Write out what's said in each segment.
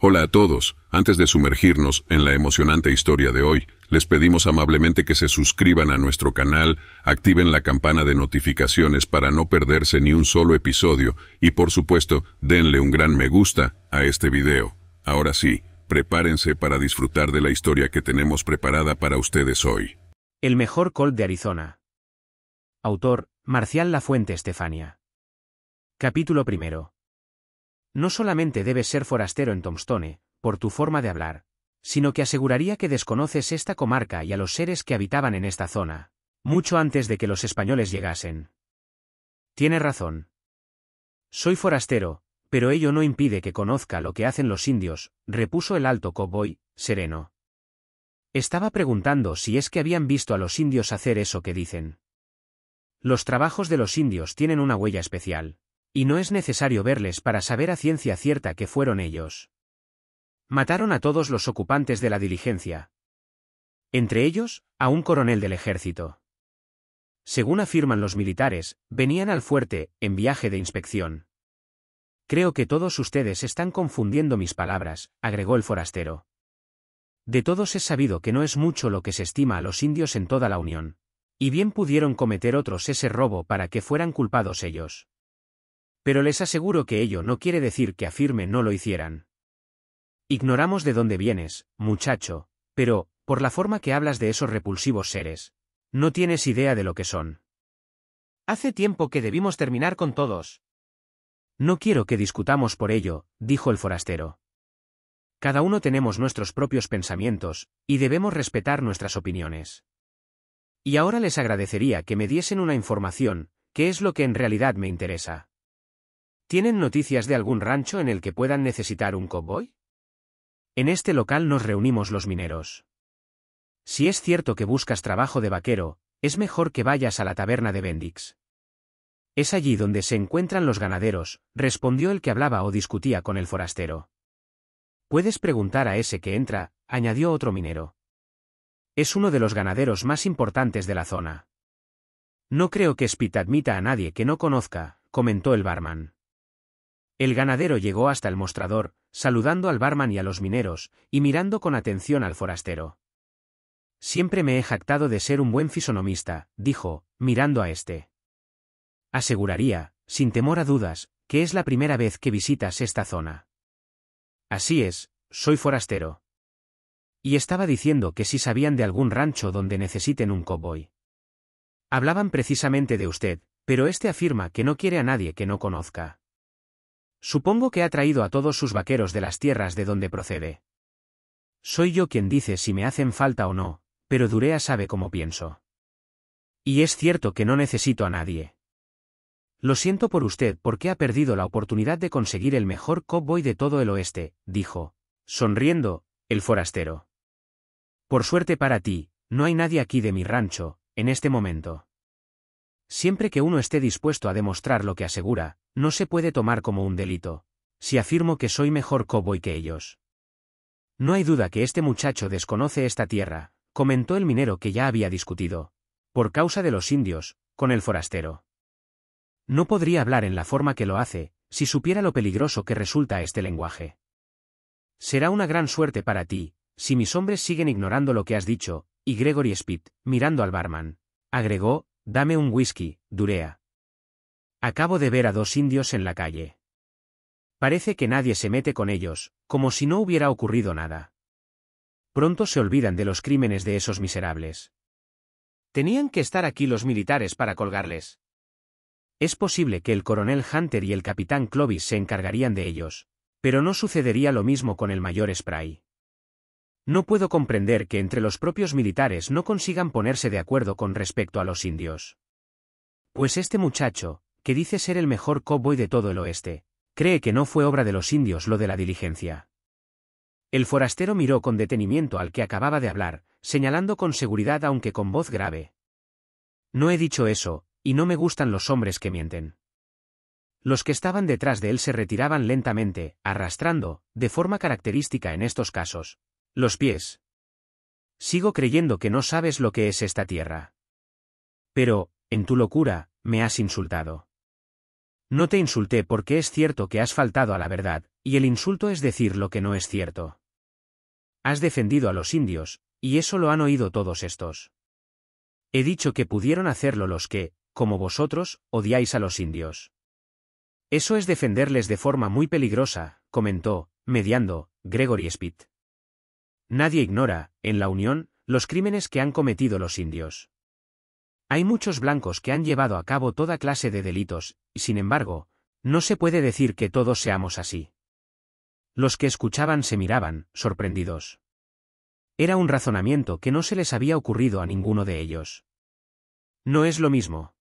Hola a todos. Antes de sumergirnos en la emocionante historia de hoy, les pedimos amablemente que se suscriban a nuestro canal, activen la campana de notificaciones para no perderse ni un solo episodio y por supuesto, denle un gran me gusta a este video. Ahora sí, prepárense para disfrutar de la historia que tenemos preparada para ustedes hoy. El mejor col de Arizona. Autor, Marcial La Fuente Estefania. Capítulo primero. No solamente debes ser forastero en Tomstone, por tu forma de hablar, sino que aseguraría que desconoces esta comarca y a los seres que habitaban en esta zona, mucho antes de que los españoles llegasen. Tiene razón. Soy forastero, pero ello no impide que conozca lo que hacen los indios, repuso el alto cowboy, sereno. Estaba preguntando si es que habían visto a los indios hacer eso que dicen. Los trabajos de los indios tienen una huella especial. Y no es necesario verles para saber a ciencia cierta que fueron ellos. Mataron a todos los ocupantes de la diligencia. Entre ellos, a un coronel del ejército. Según afirman los militares, venían al fuerte, en viaje de inspección. Creo que todos ustedes están confundiendo mis palabras, agregó el forastero. De todos es sabido que no es mucho lo que se estima a los indios en toda la Unión. Y bien pudieron cometer otros ese robo para que fueran culpados ellos. Pero les aseguro que ello no quiere decir que afirme no lo hicieran. Ignoramos de dónde vienes, muchacho, pero, por la forma que hablas de esos repulsivos seres, no tienes idea de lo que son. Hace tiempo que debimos terminar con todos. No quiero que discutamos por ello, dijo el forastero. Cada uno tenemos nuestros propios pensamientos, y debemos respetar nuestras opiniones. Y ahora les agradecería que me diesen una información, que es lo que en realidad me interesa. ¿Tienen noticias de algún rancho en el que puedan necesitar un cowboy? En este local nos reunimos los mineros. Si es cierto que buscas trabajo de vaquero, es mejor que vayas a la taberna de Bendix. Es allí donde se encuentran los ganaderos, respondió el que hablaba o discutía con el forastero. Puedes preguntar a ese que entra, añadió otro minero. Es uno de los ganaderos más importantes de la zona. No creo que Spit admita a nadie que no conozca, comentó el barman. El ganadero llegó hasta el mostrador, saludando al barman y a los mineros, y mirando con atención al forastero. Siempre me he jactado de ser un buen fisonomista, dijo, mirando a este. Aseguraría, sin temor a dudas, que es la primera vez que visitas esta zona. Así es, soy forastero. Y estaba diciendo que si sabían de algún rancho donde necesiten un cowboy. Hablaban precisamente de usted, pero este afirma que no quiere a nadie que no conozca. Supongo que ha traído a todos sus vaqueros de las tierras de donde procede. Soy yo quien dice si me hacen falta o no, pero Durea sabe cómo pienso. Y es cierto que no necesito a nadie. Lo siento por usted porque ha perdido la oportunidad de conseguir el mejor cowboy de todo el oeste, dijo, sonriendo, el forastero. Por suerte para ti, no hay nadie aquí de mi rancho, en este momento. Siempre que uno esté dispuesto a demostrar lo que asegura, no se puede tomar como un delito. Si afirmo que soy mejor cowboy que ellos. No hay duda que este muchacho desconoce esta tierra, comentó el minero que ya había discutido, por causa de los indios, con el forastero. No podría hablar en la forma que lo hace, si supiera lo peligroso que resulta este lenguaje. Será una gran suerte para ti, si mis hombres siguen ignorando lo que has dicho, y Gregory Spitt, mirando al barman, agregó, dame un whisky, Durea. Acabo de ver a dos indios en la calle. Parece que nadie se mete con ellos, como si no hubiera ocurrido nada. Pronto se olvidan de los crímenes de esos miserables. Tenían que estar aquí los militares para colgarles. Es posible que el coronel Hunter y el capitán Clovis se encargarían de ellos, pero no sucedería lo mismo con el mayor Spray. No puedo comprender que entre los propios militares no consigan ponerse de acuerdo con respecto a los indios. Pues este muchacho, que dice ser el mejor cowboy de todo el oeste, cree que no fue obra de los indios lo de la diligencia. El forastero miró con detenimiento al que acababa de hablar, señalando con seguridad aunque con voz grave. No he dicho eso, y no me gustan los hombres que mienten. Los que estaban detrás de él se retiraban lentamente, arrastrando, de forma característica en estos casos, los pies. Sigo creyendo que no sabes lo que es esta tierra. Pero, en tu locura, me has insultado. No te insulté porque es cierto que has faltado a la verdad, y el insulto es decir lo que no es cierto. Has defendido a los indios, y eso lo han oído todos estos. He dicho que pudieron hacerlo los que, como vosotros, odiáis a los indios. Eso es defenderles de forma muy peligrosa, comentó, mediando, Gregory Spitt. Nadie ignora, en la Unión, los crímenes que han cometido los indios. Hay muchos blancos que han llevado a cabo toda clase de delitos, y sin embargo, no se puede decir que todos seamos así. Los que escuchaban se miraban, sorprendidos. Era un razonamiento que no se les había ocurrido a ninguno de ellos. No es lo mismo.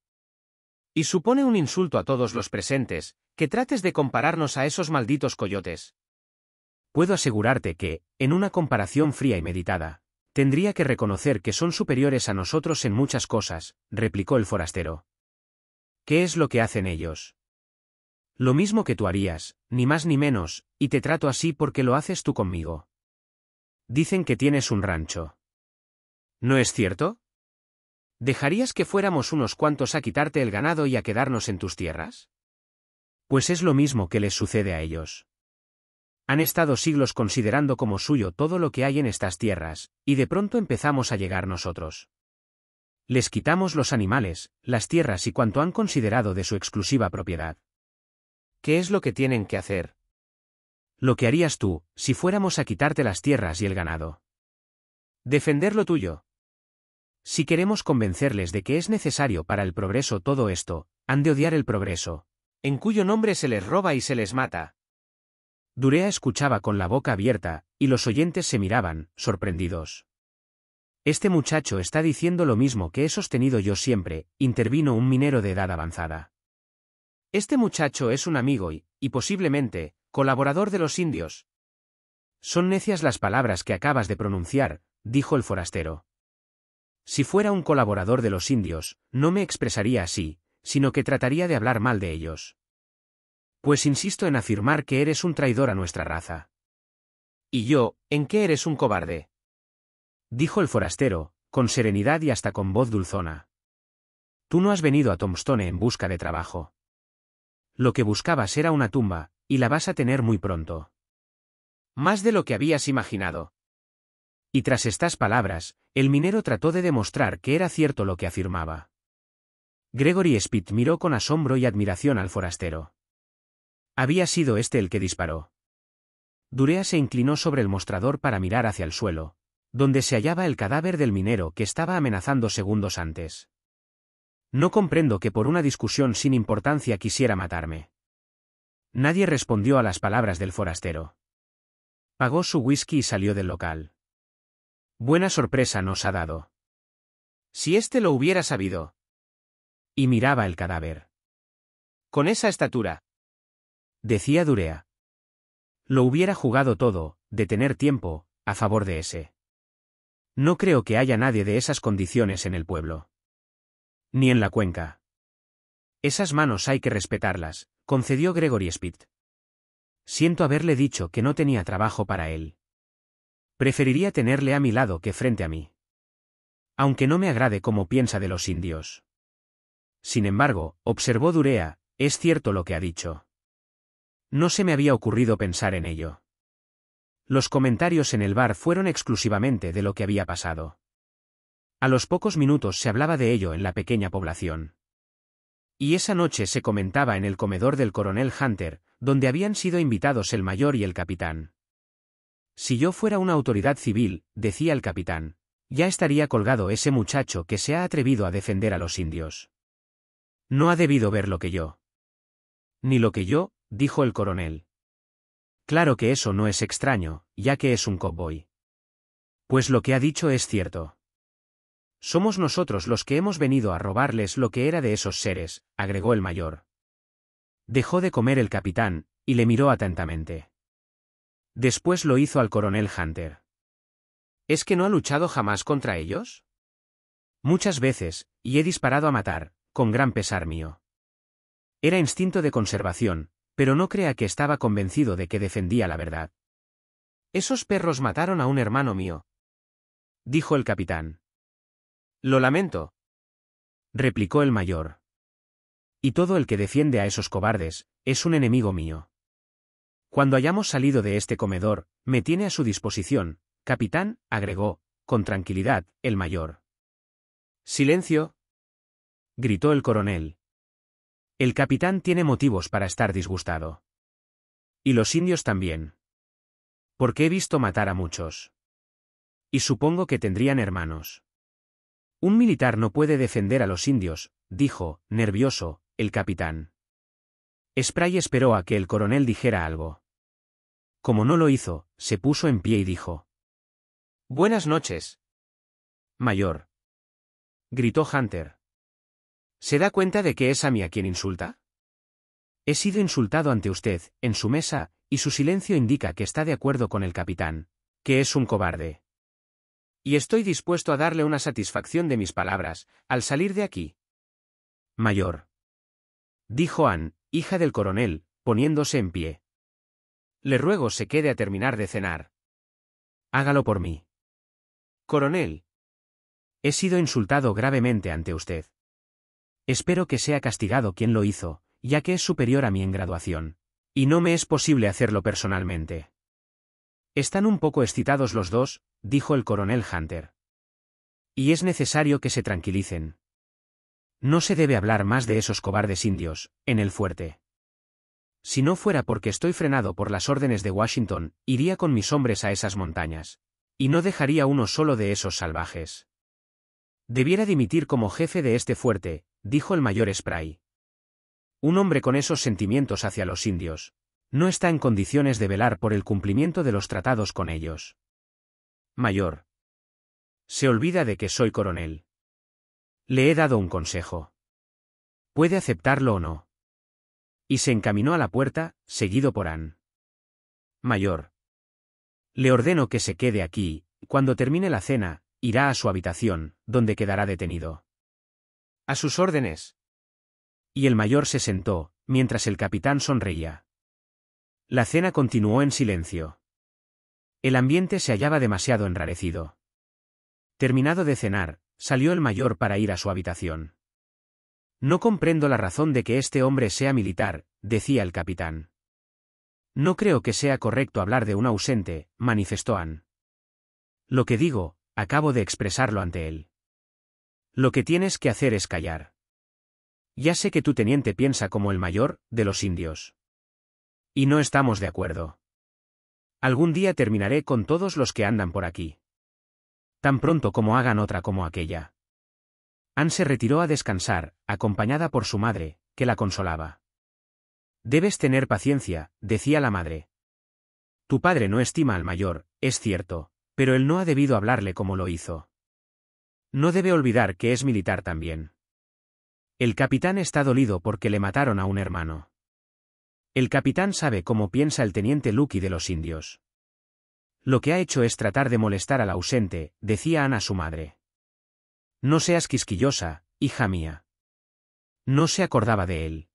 Y supone un insulto a todos los presentes, que trates de compararnos a esos malditos coyotes. Puedo asegurarte que, en una comparación fría y meditada, Tendría que reconocer que son superiores a nosotros en muchas cosas, replicó el forastero. ¿Qué es lo que hacen ellos? Lo mismo que tú harías, ni más ni menos, y te trato así porque lo haces tú conmigo. Dicen que tienes un rancho. ¿No es cierto? ¿Dejarías que fuéramos unos cuantos a quitarte el ganado y a quedarnos en tus tierras? Pues es lo mismo que les sucede a ellos. Han estado siglos considerando como suyo todo lo que hay en estas tierras, y de pronto empezamos a llegar nosotros. Les quitamos los animales, las tierras y cuanto han considerado de su exclusiva propiedad. ¿Qué es lo que tienen que hacer? Lo que harías tú, si fuéramos a quitarte las tierras y el ganado. Defender lo tuyo. Si queremos convencerles de que es necesario para el progreso todo esto, han de odiar el progreso, en cuyo nombre se les roba y se les mata, Durea escuchaba con la boca abierta, y los oyentes se miraban, sorprendidos. Este muchacho está diciendo lo mismo que he sostenido yo siempre, intervino un minero de edad avanzada. Este muchacho es un amigo y, y posiblemente, colaborador de los indios. Son necias las palabras que acabas de pronunciar, dijo el forastero. Si fuera un colaborador de los indios, no me expresaría así, sino que trataría de hablar mal de ellos. Pues insisto en afirmar que eres un traidor a nuestra raza. ¿Y yo, en qué eres un cobarde? Dijo el forastero, con serenidad y hasta con voz dulzona. Tú no has venido a Tombstone en busca de trabajo. Lo que buscabas era una tumba, y la vas a tener muy pronto. Más de lo que habías imaginado. Y tras estas palabras, el minero trató de demostrar que era cierto lo que afirmaba. Gregory Spitt miró con asombro y admiración al forastero. Había sido este el que disparó. Durea se inclinó sobre el mostrador para mirar hacia el suelo, donde se hallaba el cadáver del minero que estaba amenazando segundos antes. No comprendo que por una discusión sin importancia quisiera matarme. Nadie respondió a las palabras del forastero. Pagó su whisky y salió del local. Buena sorpresa nos ha dado. Si éste lo hubiera sabido. Y miraba el cadáver. Con esa estatura, Decía Durea. Lo hubiera jugado todo, de tener tiempo, a favor de ese. No creo que haya nadie de esas condiciones en el pueblo. Ni en la cuenca. Esas manos hay que respetarlas, concedió Gregory Spitt. Siento haberle dicho que no tenía trabajo para él. Preferiría tenerle a mi lado que frente a mí. Aunque no me agrade como piensa de los indios. Sin embargo, observó Durea, es cierto lo que ha dicho. No se me había ocurrido pensar en ello. Los comentarios en el bar fueron exclusivamente de lo que había pasado. A los pocos minutos se hablaba de ello en la pequeña población. Y esa noche se comentaba en el comedor del coronel Hunter, donde habían sido invitados el mayor y el capitán. Si yo fuera una autoridad civil, decía el capitán, ya estaría colgado ese muchacho que se ha atrevido a defender a los indios. No ha debido ver lo que yo. Ni lo que yo, dijo el coronel. Claro que eso no es extraño, ya que es un cowboy. Pues lo que ha dicho es cierto. Somos nosotros los que hemos venido a robarles lo que era de esos seres, agregó el mayor. Dejó de comer el capitán, y le miró atentamente. Después lo hizo al coronel Hunter. ¿Es que no ha luchado jamás contra ellos? Muchas veces, y he disparado a matar, con gran pesar mío. Era instinto de conservación, pero no crea que estaba convencido de que defendía la verdad. Esos perros mataron a un hermano mío. Dijo el capitán. Lo lamento. Replicó el mayor. Y todo el que defiende a esos cobardes, es un enemigo mío. Cuando hayamos salido de este comedor, me tiene a su disposición, capitán, agregó, con tranquilidad, el mayor. Silencio. gritó el coronel, el capitán tiene motivos para estar disgustado. Y los indios también. Porque he visto matar a muchos. Y supongo que tendrían hermanos. Un militar no puede defender a los indios, dijo, nervioso, el capitán. Spray esperó a que el coronel dijera algo. Como no lo hizo, se puso en pie y dijo. Buenas noches. Mayor. Gritó Hunter. ¿Se da cuenta de que es a mí a quien insulta? He sido insultado ante usted, en su mesa, y su silencio indica que está de acuerdo con el capitán, que es un cobarde. Y estoy dispuesto a darle una satisfacción de mis palabras, al salir de aquí. Mayor. Dijo Anne, hija del coronel, poniéndose en pie. Le ruego se quede a terminar de cenar. Hágalo por mí. Coronel. He sido insultado gravemente ante usted. Espero que sea castigado quien lo hizo, ya que es superior a mí en graduación. Y no me es posible hacerlo personalmente. Están un poco excitados los dos, dijo el coronel Hunter. Y es necesario que se tranquilicen. No se debe hablar más de esos cobardes indios, en el fuerte. Si no fuera porque estoy frenado por las órdenes de Washington, iría con mis hombres a esas montañas. Y no dejaría uno solo de esos salvajes. Debiera dimitir como jefe de este fuerte, dijo el mayor Spray. Un hombre con esos sentimientos hacia los indios, no está en condiciones de velar por el cumplimiento de los tratados con ellos. Mayor. Se olvida de que soy coronel. Le he dado un consejo. Puede aceptarlo o no. Y se encaminó a la puerta, seguido por Ann. Mayor. Le ordeno que se quede aquí, cuando termine la cena, irá a su habitación, donde quedará detenido. A sus órdenes. Y el mayor se sentó, mientras el capitán sonreía. La cena continuó en silencio. El ambiente se hallaba demasiado enrarecido. Terminado de cenar, salió el mayor para ir a su habitación. No comprendo la razón de que este hombre sea militar, decía el capitán. No creo que sea correcto hablar de un ausente, manifestó Anne. Lo que digo, acabo de expresarlo ante él. Lo que tienes que hacer es callar. Ya sé que tu teniente piensa como el mayor, de los indios. Y no estamos de acuerdo. Algún día terminaré con todos los que andan por aquí. Tan pronto como hagan otra como aquella. Anne se retiró a descansar, acompañada por su madre, que la consolaba. Debes tener paciencia, decía la madre. Tu padre no estima al mayor, es cierto, pero él no ha debido hablarle como lo hizo. No debe olvidar que es militar también. El capitán está dolido porque le mataron a un hermano. El capitán sabe cómo piensa el teniente Lucky de los indios. Lo que ha hecho es tratar de molestar al ausente, decía Ana a su madre. No seas quisquillosa, hija mía. No se acordaba de él.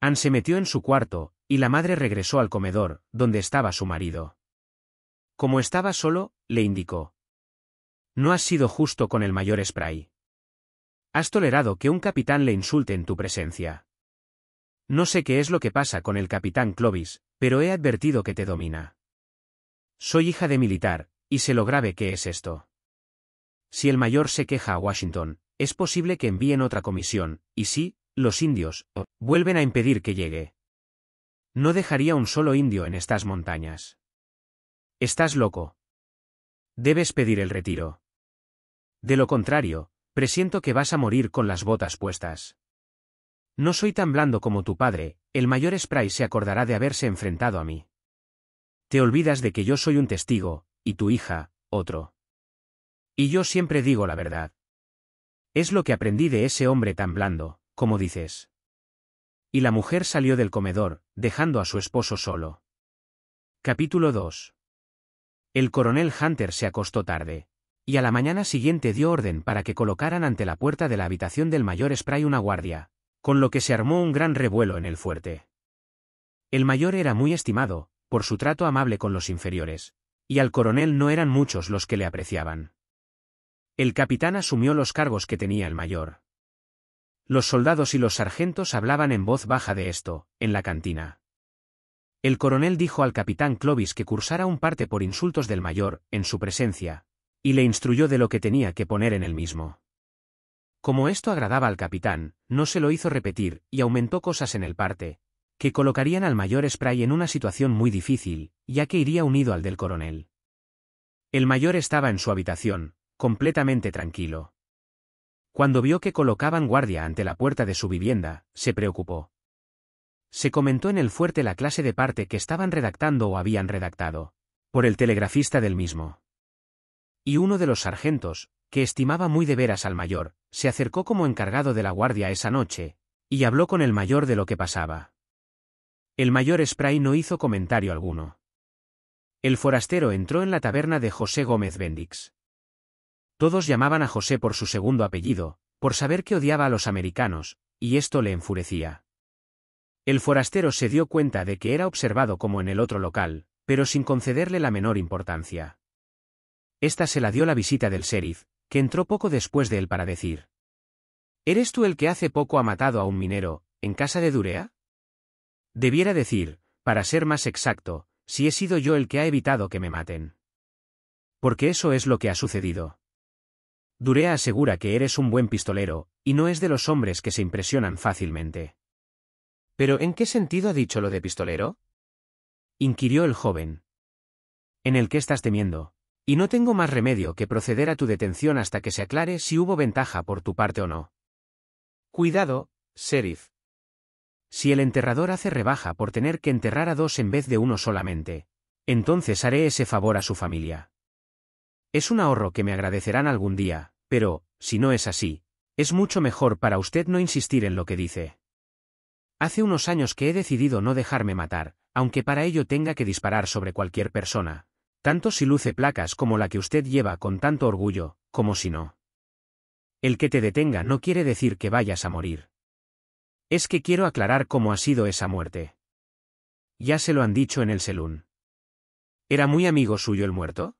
Anne se metió en su cuarto, y la madre regresó al comedor, donde estaba su marido. Como estaba solo, le indicó. No has sido justo con el mayor Spray. Has tolerado que un capitán le insulte en tu presencia. No sé qué es lo que pasa con el capitán Clovis, pero he advertido que te domina. Soy hija de militar, y sé lo grave que es esto. Si el mayor se queja a Washington, es posible que envíen otra comisión, y si, los indios, vuelven a impedir que llegue. No dejaría un solo indio en estas montañas. Estás loco. Debes pedir el retiro. De lo contrario, presiento que vas a morir con las botas puestas. No soy tan blando como tu padre, el mayor Spray se acordará de haberse enfrentado a mí. Te olvidas de que yo soy un testigo, y tu hija, otro. Y yo siempre digo la verdad. Es lo que aprendí de ese hombre tan blando, como dices. Y la mujer salió del comedor, dejando a su esposo solo. Capítulo 2. El coronel Hunter se acostó tarde y a la mañana siguiente dio orden para que colocaran ante la puerta de la habitación del mayor Spray una guardia, con lo que se armó un gran revuelo en el fuerte. El mayor era muy estimado, por su trato amable con los inferiores, y al coronel no eran muchos los que le apreciaban. El capitán asumió los cargos que tenía el mayor. Los soldados y los sargentos hablaban en voz baja de esto, en la cantina. El coronel dijo al capitán Clovis que cursara un parte por insultos del mayor, en su presencia, y le instruyó de lo que tenía que poner en el mismo. Como esto agradaba al capitán, no se lo hizo repetir, y aumentó cosas en el parte, que colocarían al mayor Spray en una situación muy difícil, ya que iría unido al del coronel. El mayor estaba en su habitación, completamente tranquilo. Cuando vio que colocaban guardia ante la puerta de su vivienda, se preocupó. Se comentó en el fuerte la clase de parte que estaban redactando o habían redactado, por el telegrafista del mismo y uno de los sargentos, que estimaba muy de veras al mayor, se acercó como encargado de la guardia esa noche, y habló con el mayor de lo que pasaba. El mayor Spray no hizo comentario alguno. El forastero entró en la taberna de José Gómez Bendix. Todos llamaban a José por su segundo apellido, por saber que odiaba a los americanos, y esto le enfurecía. El forastero se dio cuenta de que era observado como en el otro local, pero sin concederle la menor importancia. Esta se la dio la visita del sheriff, que entró poco después de él para decir. ¿Eres tú el que hace poco ha matado a un minero, en casa de Durea? Debiera decir, para ser más exacto, si he sido yo el que ha evitado que me maten. Porque eso es lo que ha sucedido. Durea asegura que eres un buen pistolero, y no es de los hombres que se impresionan fácilmente. ¿Pero en qué sentido ha dicho lo de pistolero? inquirió el joven. ¿En el que estás temiendo? Y no tengo más remedio que proceder a tu detención hasta que se aclare si hubo ventaja por tu parte o no. Cuidado, sheriff. Si el enterrador hace rebaja por tener que enterrar a dos en vez de uno solamente, entonces haré ese favor a su familia. Es un ahorro que me agradecerán algún día, pero, si no es así, es mucho mejor para usted no insistir en lo que dice. Hace unos años que he decidido no dejarme matar, aunque para ello tenga que disparar sobre cualquier persona, tanto si luce placas como la que usted lleva con tanto orgullo, como si no. El que te detenga no quiere decir que vayas a morir. Es que quiero aclarar cómo ha sido esa muerte. Ya se lo han dicho en el selún. ¿Era muy amigo suyo el muerto?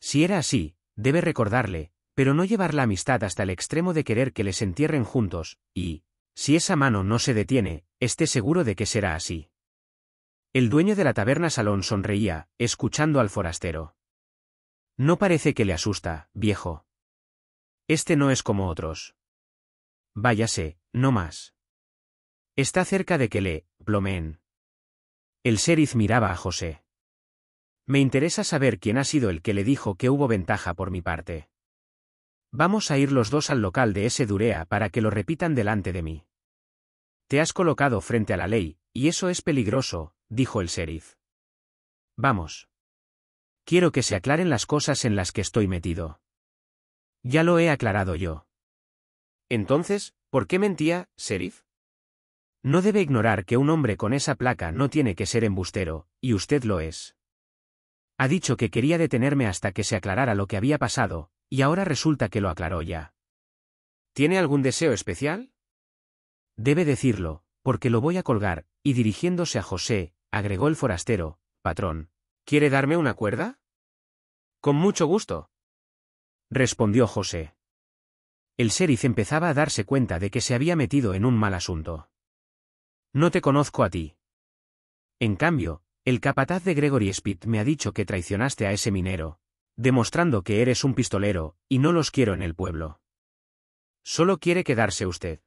Si era así, debe recordarle, pero no llevar la amistad hasta el extremo de querer que les entierren juntos, y, si esa mano no se detiene, esté seguro de que será así. El dueño de la taberna Salón sonreía, escuchando al forastero. No parece que le asusta, viejo. Este no es como otros. Váyase, no más. Está cerca de que le plomeen. El sheriff miraba a José. Me interesa saber quién ha sido el que le dijo que hubo ventaja por mi parte. Vamos a ir los dos al local de ese Durea para que lo repitan delante de mí. Te has colocado frente a la ley, y eso es peligroso, dijo el sheriff. Vamos. Quiero que se aclaren las cosas en las que estoy metido. Ya lo he aclarado yo. Entonces, ¿por qué mentía, sheriff? No debe ignorar que un hombre con esa placa no tiene que ser embustero, y usted lo es. Ha dicho que quería detenerme hasta que se aclarara lo que había pasado, y ahora resulta que lo aclaró ya. ¿Tiene algún deseo especial? Debe decirlo, porque lo voy a colgar, y dirigiéndose a José, agregó el forastero, patrón. ¿Quiere darme una cuerda? Con mucho gusto. respondió José. El sheriff empezaba a darse cuenta de que se había metido en un mal asunto. No te conozco a ti. En cambio, el capataz de Gregory Spit me ha dicho que traicionaste a ese minero, demostrando que eres un pistolero, y no los quiero en el pueblo. Solo quiere quedarse usted.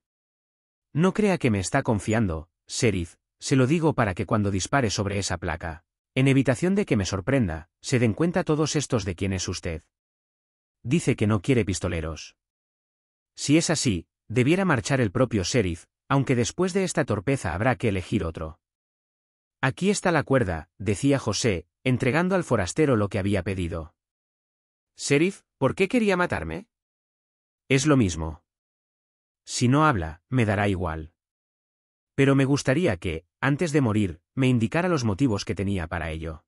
No crea que me está confiando, sheriff, se lo digo para que cuando dispare sobre esa placa, en evitación de que me sorprenda, se den cuenta todos estos de quién es usted. Dice que no quiere pistoleros. Si es así, debiera marchar el propio sheriff, aunque después de esta torpeza habrá que elegir otro. Aquí está la cuerda, decía José, entregando al forastero lo que había pedido. Sheriff, ¿por qué quería matarme? Es lo mismo. Si no habla, me dará igual. Pero me gustaría que, antes de morir, me indicara los motivos que tenía para ello.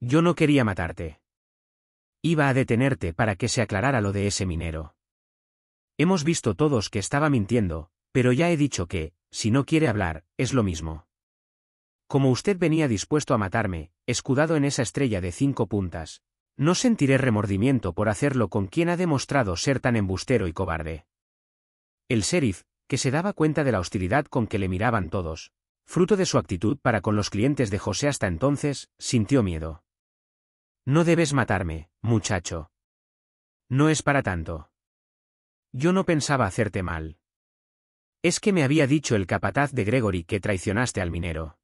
Yo no quería matarte. Iba a detenerte para que se aclarara lo de ese minero. Hemos visto todos que estaba mintiendo, pero ya he dicho que, si no quiere hablar, es lo mismo. Como usted venía dispuesto a matarme, escudado en esa estrella de cinco puntas, no sentiré remordimiento por hacerlo con quien ha demostrado ser tan embustero y cobarde. El sheriff, que se daba cuenta de la hostilidad con que le miraban todos, fruto de su actitud para con los clientes de José hasta entonces, sintió miedo. No debes matarme, muchacho. No es para tanto. Yo no pensaba hacerte mal. Es que me había dicho el capataz de Gregory que traicionaste al minero.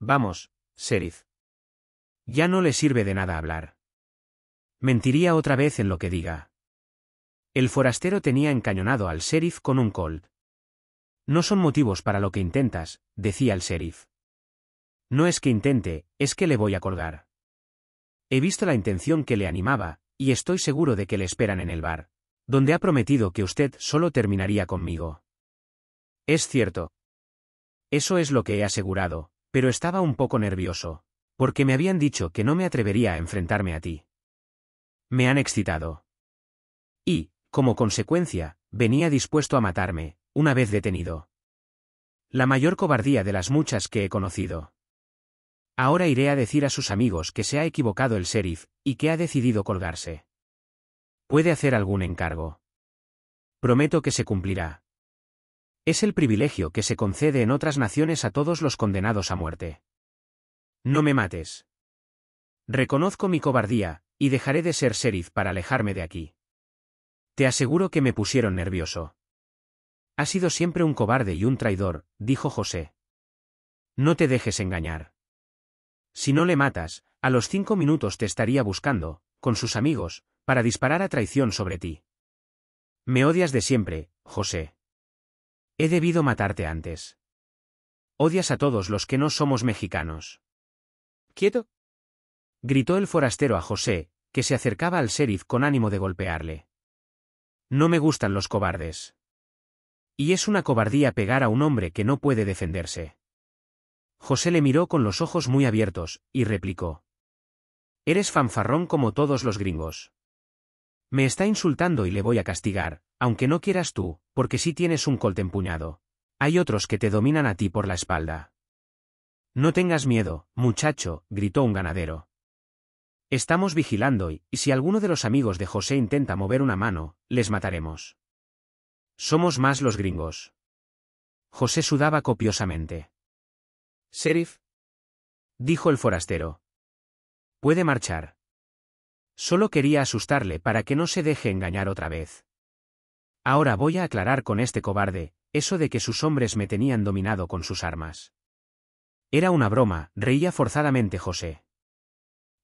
Vamos, Sheriff. Ya no le sirve de nada hablar. Mentiría otra vez en lo que diga. El forastero tenía encañonado al sheriff con un colt. No son motivos para lo que intentas, decía el sheriff. No es que intente, es que le voy a colgar. He visto la intención que le animaba, y estoy seguro de que le esperan en el bar, donde ha prometido que usted solo terminaría conmigo. Es cierto. Eso es lo que he asegurado, pero estaba un poco nervioso, porque me habían dicho que no me atrevería a enfrentarme a ti. Me han excitado. Como consecuencia, venía dispuesto a matarme, una vez detenido. La mayor cobardía de las muchas que he conocido. Ahora iré a decir a sus amigos que se ha equivocado el sheriff, y que ha decidido colgarse. Puede hacer algún encargo. Prometo que se cumplirá. Es el privilegio que se concede en otras naciones a todos los condenados a muerte. No me mates. Reconozco mi cobardía, y dejaré de ser sheriff para alejarme de aquí. Te aseguro que me pusieron nervioso. Has sido siempre un cobarde y un traidor, dijo José. No te dejes engañar. Si no le matas, a los cinco minutos te estaría buscando, con sus amigos, para disparar a traición sobre ti. Me odias de siempre, José. He debido matarte antes. Odias a todos los que no somos mexicanos. Quieto. Gritó el forastero a José, que se acercaba al sheriff con ánimo de golpearle. No me gustan los cobardes. Y es una cobardía pegar a un hombre que no puede defenderse. José le miró con los ojos muy abiertos, y replicó. Eres fanfarrón como todos los gringos. Me está insultando y le voy a castigar, aunque no quieras tú, porque sí tienes un colt empuñado. Hay otros que te dominan a ti por la espalda. No tengas miedo, muchacho, gritó un ganadero. Estamos vigilando y, si alguno de los amigos de José intenta mover una mano, les mataremos. Somos más los gringos. José sudaba copiosamente. Sheriff, dijo el forastero. Puede marchar. Solo quería asustarle para que no se deje engañar otra vez. Ahora voy a aclarar con este cobarde, eso de que sus hombres me tenían dominado con sus armas. Era una broma, reía forzadamente José.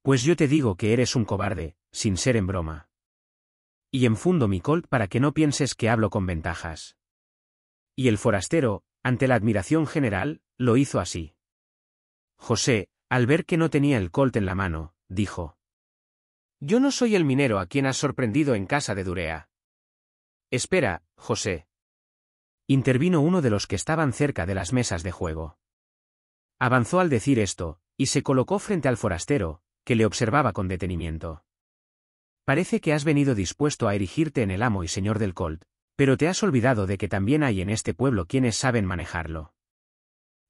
Pues yo te digo que eres un cobarde, sin ser en broma. Y enfundo mi colt para que no pienses que hablo con ventajas. Y el forastero, ante la admiración general, lo hizo así. José, al ver que no tenía el colt en la mano, dijo. Yo no soy el minero a quien has sorprendido en casa de Durea. Espera, José. Intervino uno de los que estaban cerca de las mesas de juego. Avanzó al decir esto, y se colocó frente al forastero, que le observaba con detenimiento. Parece que has venido dispuesto a erigirte en el amo y señor del Colt, pero te has olvidado de que también hay en este pueblo quienes saben manejarlo.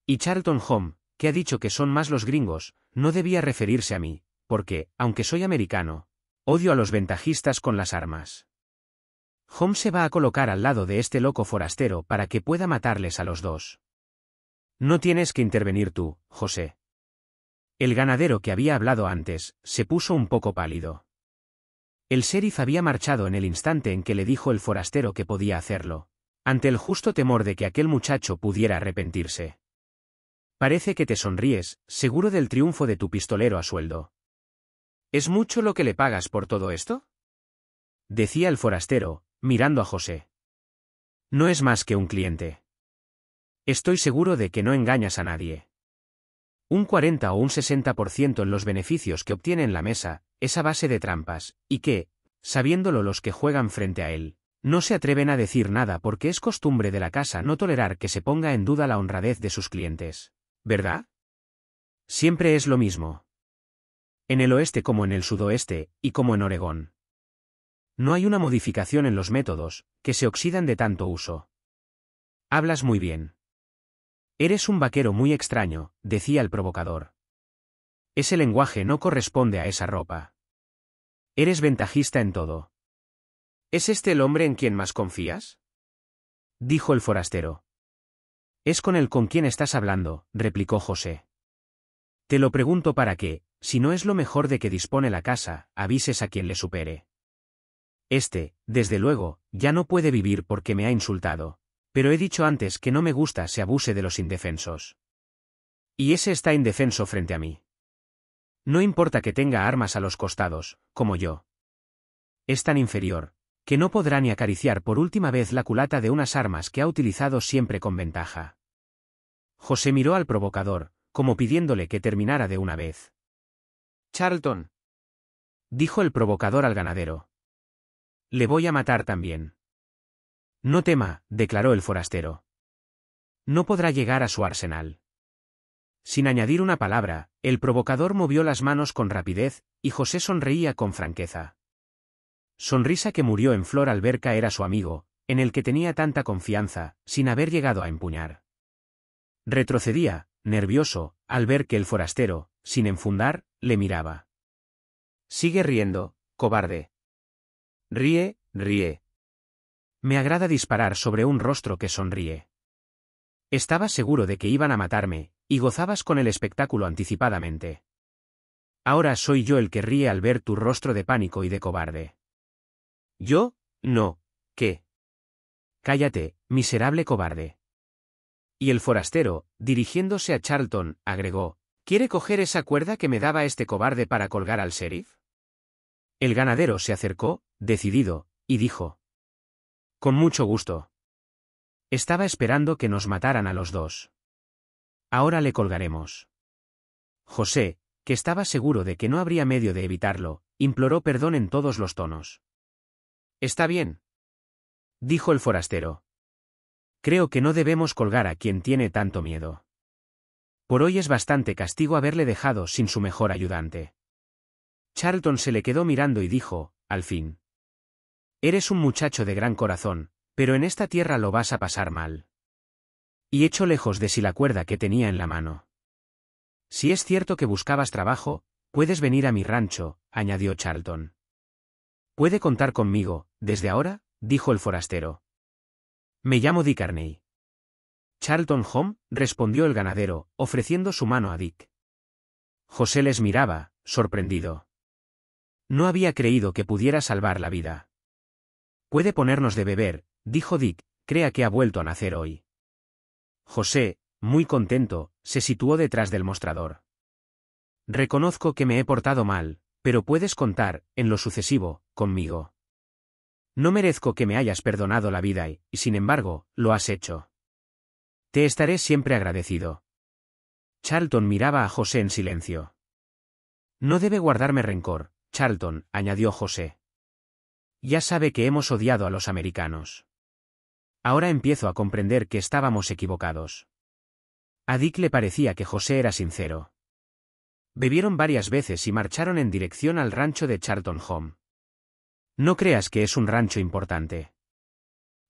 Y Charlton Home, que ha dicho que son más los gringos, no debía referirse a mí, porque, aunque soy americano, odio a los ventajistas con las armas. Home se va a colocar al lado de este loco forastero para que pueda matarles a los dos. No tienes que intervenir tú, José. El ganadero que había hablado antes, se puso un poco pálido. El sheriff había marchado en el instante en que le dijo el forastero que podía hacerlo, ante el justo temor de que aquel muchacho pudiera arrepentirse. Parece que te sonríes, seguro del triunfo de tu pistolero a sueldo. ¿Es mucho lo que le pagas por todo esto? decía el forastero, mirando a José. No es más que un cliente. Estoy seguro de que no engañas a nadie un 40 o un 60% en los beneficios que obtiene en la mesa, esa base de trampas, y que, sabiéndolo los que juegan frente a él, no se atreven a decir nada porque es costumbre de la casa no tolerar que se ponga en duda la honradez de sus clientes. ¿Verdad? Siempre es lo mismo. En el oeste como en el sudoeste, y como en Oregón. No hay una modificación en los métodos, que se oxidan de tanto uso. Hablas muy bien. Eres un vaquero muy extraño, decía el provocador. Ese lenguaje no corresponde a esa ropa. Eres ventajista en todo. ¿Es este el hombre en quien más confías? dijo el forastero. Es con el con quien estás hablando, replicó José. Te lo pregunto para qué, si no es lo mejor de que dispone la casa, avises a quien le supere. Este, desde luego, ya no puede vivir porque me ha insultado. Pero he dicho antes que no me gusta se abuse de los indefensos. Y ese está indefenso frente a mí. No importa que tenga armas a los costados, como yo. Es tan inferior, que no podrá ni acariciar por última vez la culata de unas armas que ha utilizado siempre con ventaja. José miró al provocador, como pidiéndole que terminara de una vez. Charlton. Dijo el provocador al ganadero. Le voy a matar también. No tema, declaró el forastero. No podrá llegar a su arsenal. Sin añadir una palabra, el provocador movió las manos con rapidez, y José sonreía con franqueza. Sonrisa que murió en Flor al Alberca era su amigo, en el que tenía tanta confianza, sin haber llegado a empuñar. Retrocedía, nervioso, al ver que el forastero, sin enfundar, le miraba. Sigue riendo, cobarde. Ríe, ríe, me agrada disparar sobre un rostro que sonríe. Estaba seguro de que iban a matarme, y gozabas con el espectáculo anticipadamente. Ahora soy yo el que ríe al ver tu rostro de pánico y de cobarde. ¿Yo? No. ¿Qué? Cállate, miserable cobarde. Y el forastero, dirigiéndose a Charlton, agregó, ¿Quiere coger esa cuerda que me daba este cobarde para colgar al sheriff? El ganadero se acercó, decidido, y dijo, con mucho gusto. Estaba esperando que nos mataran a los dos. Ahora le colgaremos. José, que estaba seguro de que no habría medio de evitarlo, imploró perdón en todos los tonos. Está bien. Dijo el forastero. Creo que no debemos colgar a quien tiene tanto miedo. Por hoy es bastante castigo haberle dejado sin su mejor ayudante. Charlton se le quedó mirando y dijo, al fin. Eres un muchacho de gran corazón, pero en esta tierra lo vas a pasar mal. Y echo lejos de sí la cuerda que tenía en la mano. Si es cierto que buscabas trabajo, puedes venir a mi rancho, añadió Charlton. Puede contar conmigo, desde ahora, dijo el forastero. Me llamo Dick Arney. Charlton Home, respondió el ganadero, ofreciendo su mano a Dick. José les miraba, sorprendido. No había creído que pudiera salvar la vida. Puede ponernos de beber, dijo Dick, crea que ha vuelto a nacer hoy. José, muy contento, se situó detrás del mostrador. Reconozco que me he portado mal, pero puedes contar, en lo sucesivo, conmigo. No merezco que me hayas perdonado la vida y, sin embargo, lo has hecho. Te estaré siempre agradecido. Charlton miraba a José en silencio. No debe guardarme rencor, Charlton, añadió José. Ya sabe que hemos odiado a los americanos. Ahora empiezo a comprender que estábamos equivocados. A Dick le parecía que José era sincero. Bebieron varias veces y marcharon en dirección al rancho de Charlton Home. No creas que es un rancho importante.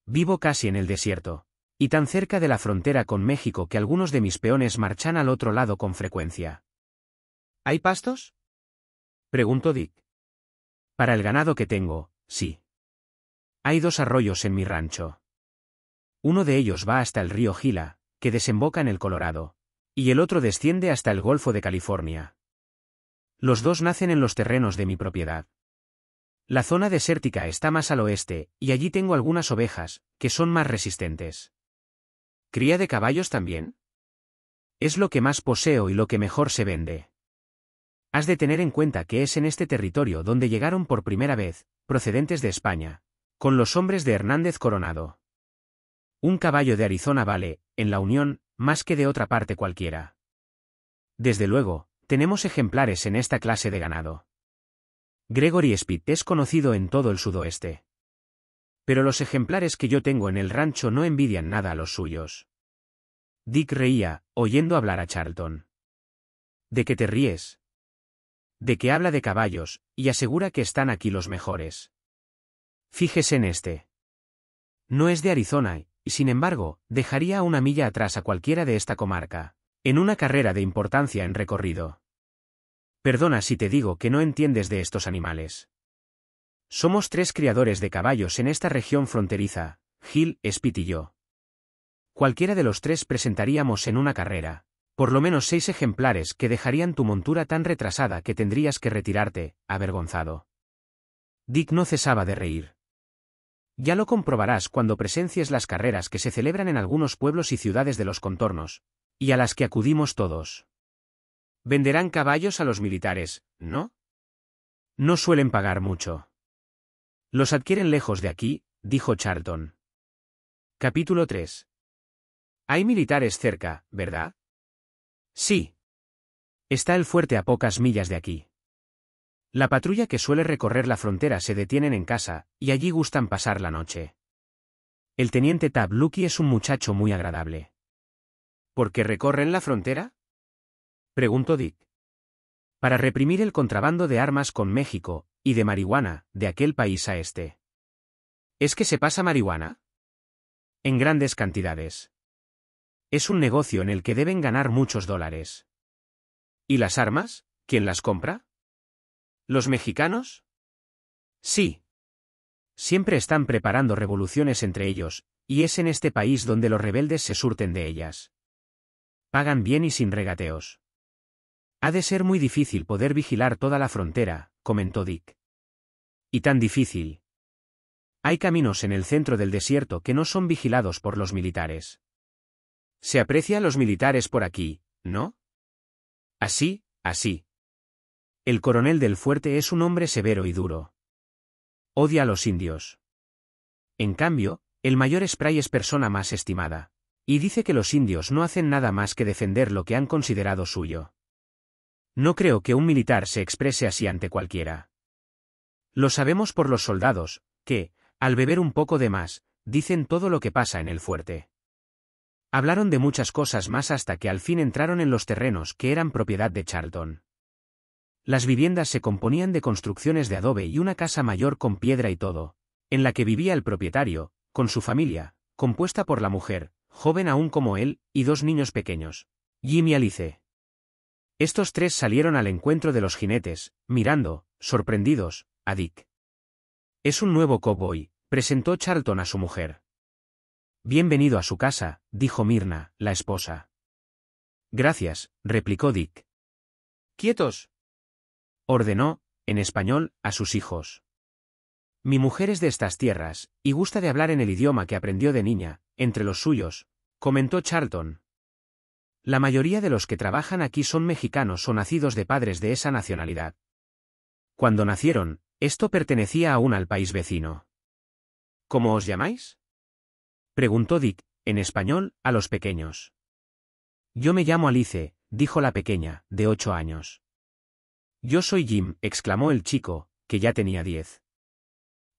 Vivo casi en el desierto, y tan cerca de la frontera con México que algunos de mis peones marchan al otro lado con frecuencia. ¿Hay pastos? preguntó Dick. Para el ganado que tengo, Sí. Hay dos arroyos en mi rancho. Uno de ellos va hasta el río Gila, que desemboca en el Colorado, y el otro desciende hasta el Golfo de California. Los dos nacen en los terrenos de mi propiedad. La zona desértica está más al oeste, y allí tengo algunas ovejas, que son más resistentes. ¿Cría de caballos también? Es lo que más poseo y lo que mejor se vende. Has de tener en cuenta que es en este territorio donde llegaron por primera vez, procedentes de España, con los hombres de Hernández Coronado. Un caballo de Arizona vale, en la Unión, más que de otra parte cualquiera. Desde luego, tenemos ejemplares en esta clase de ganado. Gregory Spitt es conocido en todo el sudoeste. Pero los ejemplares que yo tengo en el rancho no envidian nada a los suyos. Dick reía, oyendo hablar a Charlton. ¿De qué te ríes? de que habla de caballos, y asegura que están aquí los mejores. Fíjese en este. No es de Arizona, y sin embargo, dejaría una milla atrás a cualquiera de esta comarca, en una carrera de importancia en recorrido. Perdona si te digo que no entiendes de estos animales. Somos tres criadores de caballos en esta región fronteriza, Gil, Spit y yo. Cualquiera de los tres presentaríamos en una carrera, por lo menos seis ejemplares que dejarían tu montura tan retrasada que tendrías que retirarte, avergonzado. Dick no cesaba de reír. Ya lo comprobarás cuando presencies las carreras que se celebran en algunos pueblos y ciudades de los contornos, y a las que acudimos todos. Venderán caballos a los militares, ¿no? No suelen pagar mucho. Los adquieren lejos de aquí, dijo Charlton. Capítulo 3. Hay militares cerca, ¿verdad? Sí. Está el fuerte a pocas millas de aquí. La patrulla que suele recorrer la frontera se detienen en casa, y allí gustan pasar la noche. El teniente Tabluki es un muchacho muy agradable. ¿Por qué recorren la frontera? preguntó Dick. Para reprimir el contrabando de armas con México, y de marihuana, de aquel país a este. ¿Es que se pasa marihuana? En grandes cantidades. Es un negocio en el que deben ganar muchos dólares. ¿Y las armas? ¿Quién las compra? ¿Los mexicanos? Sí. Siempre están preparando revoluciones entre ellos, y es en este país donde los rebeldes se surten de ellas. Pagan bien y sin regateos. Ha de ser muy difícil poder vigilar toda la frontera, comentó Dick. Y tan difícil. Hay caminos en el centro del desierto que no son vigilados por los militares. Se aprecia a los militares por aquí, ¿no? Así, así. El coronel del fuerte es un hombre severo y duro. Odia a los indios. En cambio, el mayor Spray es persona más estimada. Y dice que los indios no hacen nada más que defender lo que han considerado suyo. No creo que un militar se exprese así ante cualquiera. Lo sabemos por los soldados, que, al beber un poco de más, dicen todo lo que pasa en el fuerte. Hablaron de muchas cosas más hasta que al fin entraron en los terrenos que eran propiedad de Charlton. Las viviendas se componían de construcciones de adobe y una casa mayor con piedra y todo, en la que vivía el propietario, con su familia, compuesta por la mujer, joven aún como él, y dos niños pequeños, Jimmy y Alice. Estos tres salieron al encuentro de los jinetes, mirando, sorprendidos, a Dick. Es un nuevo cowboy, presentó Charlton a su mujer. Bienvenido a su casa, dijo Mirna, la esposa. Gracias, replicó Dick. Quietos. Ordenó, en español, a sus hijos. Mi mujer es de estas tierras, y gusta de hablar en el idioma que aprendió de niña, entre los suyos, comentó Charlton. La mayoría de los que trabajan aquí son mexicanos o nacidos de padres de esa nacionalidad. Cuando nacieron, esto pertenecía aún al país vecino. ¿Cómo os llamáis? preguntó Dick, en español, a los pequeños. Yo me llamo Alice, dijo la pequeña, de ocho años. Yo soy Jim, exclamó el chico, que ya tenía diez.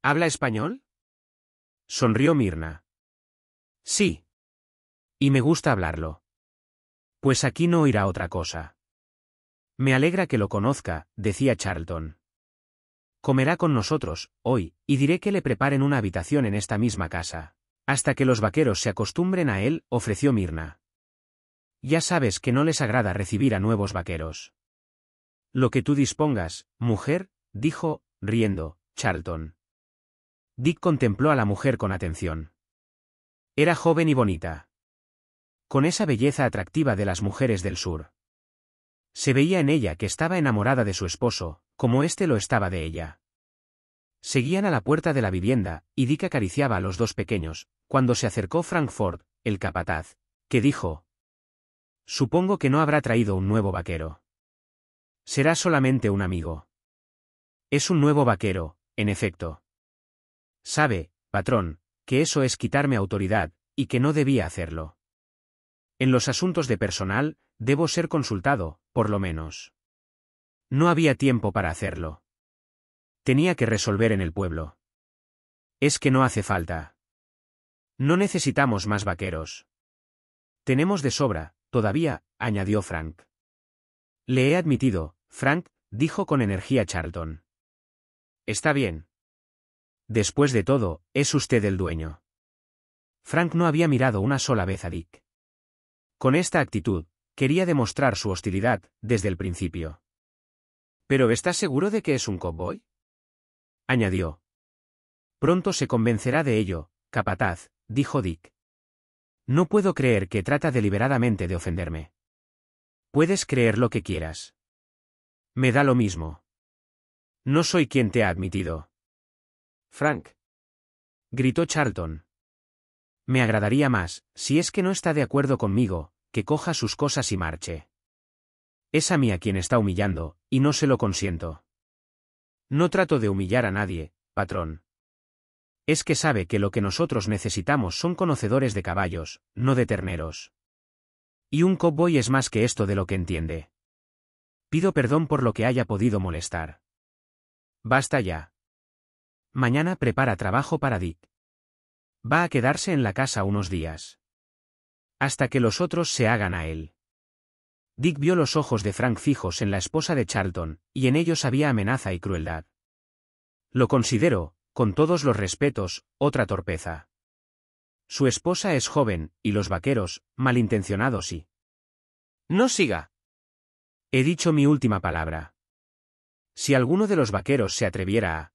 ¿Habla español? Sonrió Mirna. Sí. Y me gusta hablarlo. Pues aquí no irá otra cosa. Me alegra que lo conozca, decía Charlton. Comerá con nosotros, hoy, y diré que le preparen una habitación en esta misma casa. Hasta que los vaqueros se acostumbren a él, ofreció Mirna. Ya sabes que no les agrada recibir a nuevos vaqueros. Lo que tú dispongas, mujer, dijo, riendo, Charlton. Dick contempló a la mujer con atención. Era joven y bonita. Con esa belleza atractiva de las mujeres del sur. Se veía en ella que estaba enamorada de su esposo, como éste lo estaba de ella. Seguían a la puerta de la vivienda, y Dick acariciaba a los dos pequeños, cuando se acercó Frankfurt, el capataz, que dijo, Supongo que no habrá traído un nuevo vaquero. Será solamente un amigo. Es un nuevo vaquero, en efecto. Sabe, patrón, que eso es quitarme autoridad, y que no debía hacerlo. En los asuntos de personal, debo ser consultado, por lo menos. No había tiempo para hacerlo. Tenía que resolver en el pueblo. Es que no hace falta. No necesitamos más vaqueros. Tenemos de sobra, todavía, añadió Frank. Le he admitido, Frank, dijo con energía Charlton. Está bien. Después de todo, es usted el dueño. Frank no había mirado una sola vez a Dick. Con esta actitud, quería demostrar su hostilidad, desde el principio. ¿Pero estás seguro de que es un cowboy? añadió. Pronto se convencerá de ello, capataz, dijo Dick. No puedo creer que trata deliberadamente de ofenderme. Puedes creer lo que quieras. Me da lo mismo. No soy quien te ha admitido. Frank. Gritó Charlton. Me agradaría más, si es que no está de acuerdo conmigo, que coja sus cosas y marche. Es a mí a quien está humillando, y no se lo consiento. No trato de humillar a nadie, patrón es que sabe que lo que nosotros necesitamos son conocedores de caballos, no de terneros. Y un cowboy es más que esto de lo que entiende. Pido perdón por lo que haya podido molestar. Basta ya. Mañana prepara trabajo para Dick. Va a quedarse en la casa unos días. Hasta que los otros se hagan a él. Dick vio los ojos de Frank fijos en la esposa de Charlton, y en ellos había amenaza y crueldad. Lo considero, con todos los respetos, otra torpeza. Su esposa es joven, y los vaqueros, malintencionados y... No siga. He dicho mi última palabra. Si alguno de los vaqueros se atreviera a...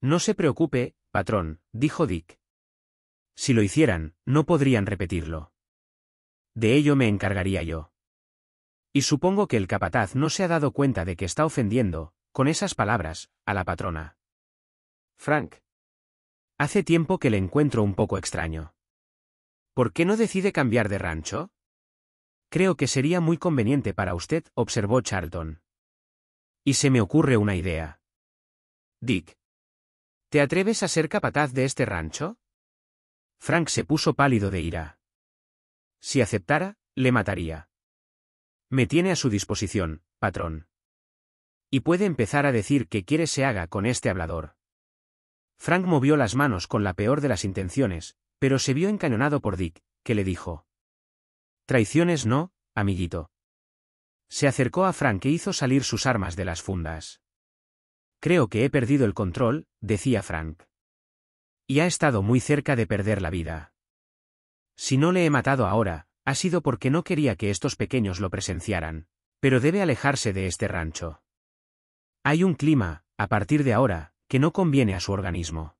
No se preocupe, patrón, dijo Dick. Si lo hicieran, no podrían repetirlo. De ello me encargaría yo. Y supongo que el capataz no se ha dado cuenta de que está ofendiendo, con esas palabras, a la patrona. Frank. Hace tiempo que le encuentro un poco extraño. ¿Por qué no decide cambiar de rancho? Creo que sería muy conveniente para usted, observó Charlton. Y se me ocurre una idea. Dick. ¿Te atreves a ser capataz de este rancho? Frank se puso pálido de ira. Si aceptara, le mataría. Me tiene a su disposición, patrón. Y puede empezar a decir que quiere se haga con este hablador. Frank movió las manos con la peor de las intenciones, pero se vio encañonado por Dick, que le dijo. Traiciones no, amiguito. Se acercó a Frank e hizo salir sus armas de las fundas. Creo que he perdido el control, decía Frank. Y ha estado muy cerca de perder la vida. Si no le he matado ahora, ha sido porque no quería que estos pequeños lo presenciaran. Pero debe alejarse de este rancho. Hay un clima, a partir de ahora, que no conviene a su organismo.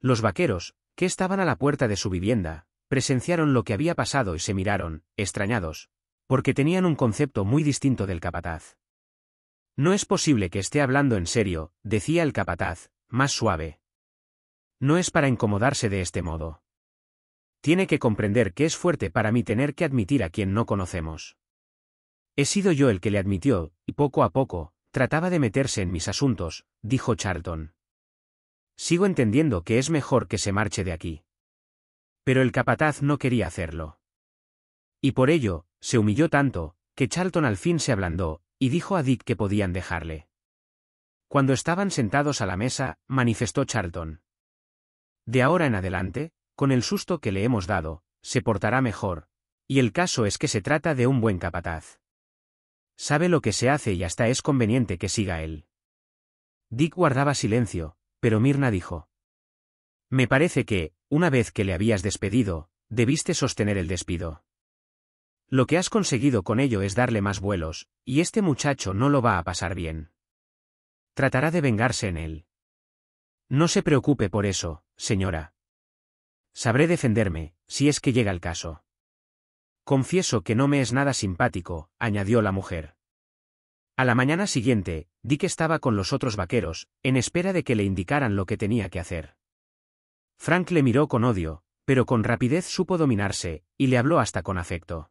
Los vaqueros, que estaban a la puerta de su vivienda, presenciaron lo que había pasado y se miraron, extrañados, porque tenían un concepto muy distinto del capataz. No es posible que esté hablando en serio, decía el capataz, más suave. No es para incomodarse de este modo. Tiene que comprender que es fuerte para mí tener que admitir a quien no conocemos. He sido yo el que le admitió, y poco a poco, Trataba de meterse en mis asuntos, dijo Charlton. Sigo entendiendo que es mejor que se marche de aquí. Pero el capataz no quería hacerlo. Y por ello, se humilló tanto, que Charlton al fin se ablandó, y dijo a Dick que podían dejarle. Cuando estaban sentados a la mesa, manifestó Charlton. De ahora en adelante, con el susto que le hemos dado, se portará mejor, y el caso es que se trata de un buen capataz. Sabe lo que se hace y hasta es conveniente que siga él. Dick guardaba silencio, pero Mirna dijo. Me parece que, una vez que le habías despedido, debiste sostener el despido. Lo que has conseguido con ello es darle más vuelos, y este muchacho no lo va a pasar bien. Tratará de vengarse en él. No se preocupe por eso, señora. Sabré defenderme, si es que llega el caso. Confieso que no me es nada simpático, añadió la mujer. A la mañana siguiente, Dick estaba con los otros vaqueros, en espera de que le indicaran lo que tenía que hacer. Frank le miró con odio, pero con rapidez supo dominarse, y le habló hasta con afecto.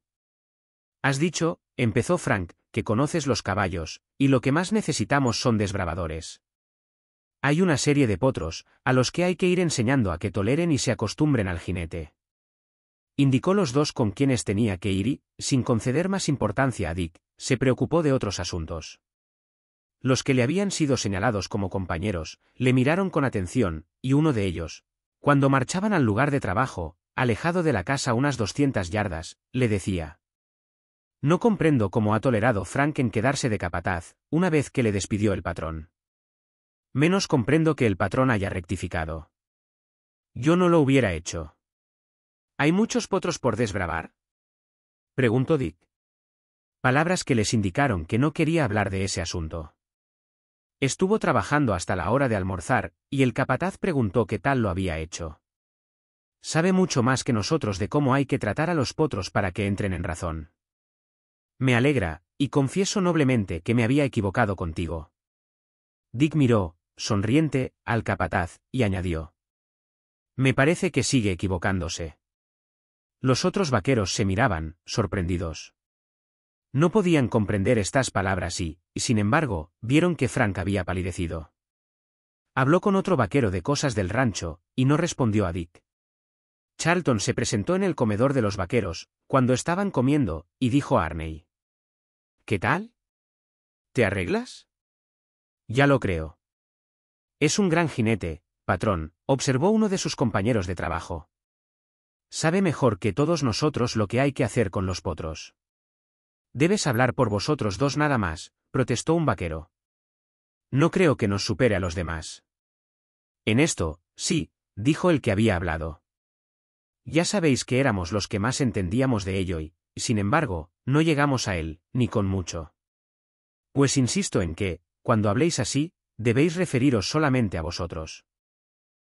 Has dicho, empezó Frank, que conoces los caballos, y lo que más necesitamos son desbravadores. Hay una serie de potros, a los que hay que ir enseñando a que toleren y se acostumbren al jinete. Indicó los dos con quienes tenía que ir y, sin conceder más importancia a Dick, se preocupó de otros asuntos. Los que le habían sido señalados como compañeros, le miraron con atención, y uno de ellos, cuando marchaban al lugar de trabajo, alejado de la casa unas doscientas yardas, le decía. No comprendo cómo ha tolerado Frank en quedarse de capataz, una vez que le despidió el patrón. Menos comprendo que el patrón haya rectificado. Yo no lo hubiera hecho. ¿Hay muchos potros por desbravar? Preguntó Dick. Palabras que les indicaron que no quería hablar de ese asunto. Estuvo trabajando hasta la hora de almorzar, y el capataz preguntó qué tal lo había hecho. Sabe mucho más que nosotros de cómo hay que tratar a los potros para que entren en razón. Me alegra, y confieso noblemente que me había equivocado contigo. Dick miró, sonriente, al capataz, y añadió. Me parece que sigue equivocándose. Los otros vaqueros se miraban, sorprendidos. No podían comprender estas palabras y, sin embargo, vieron que Frank había palidecido. Habló con otro vaquero de cosas del rancho, y no respondió a Dick. Charlton se presentó en el comedor de los vaqueros, cuando estaban comiendo, y dijo a Arney. ¿Qué tal? ¿Te arreglas? Ya lo creo. Es un gran jinete, patrón, observó uno de sus compañeros de trabajo. Sabe mejor que todos nosotros lo que hay que hacer con los potros. Debes hablar por vosotros dos nada más, protestó un vaquero. No creo que nos supere a los demás. En esto, sí, dijo el que había hablado. Ya sabéis que éramos los que más entendíamos de ello y, sin embargo, no llegamos a él, ni con mucho. Pues insisto en que, cuando habléis así, debéis referiros solamente a vosotros.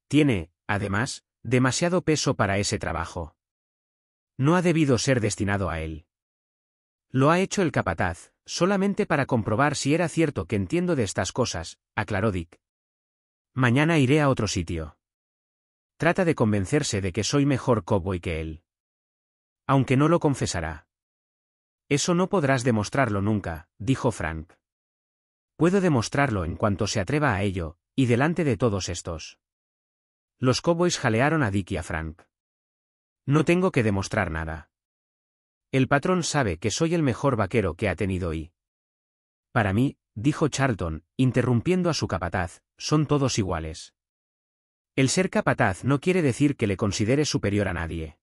Tiene, además, Demasiado peso para ese trabajo. No ha debido ser destinado a él. Lo ha hecho el capataz, solamente para comprobar si era cierto que entiendo de estas cosas, aclaró Dick. Mañana iré a otro sitio. Trata de convencerse de que soy mejor cowboy que él. Aunque no lo confesará. Eso no podrás demostrarlo nunca, dijo Frank. Puedo demostrarlo en cuanto se atreva a ello, y delante de todos estos. Los Cowboys jalearon a Dick y a Frank. No tengo que demostrar nada. El patrón sabe que soy el mejor vaquero que ha tenido y. Para mí, dijo Charlton, interrumpiendo a su capataz, son todos iguales. El ser capataz no quiere decir que le considere superior a nadie.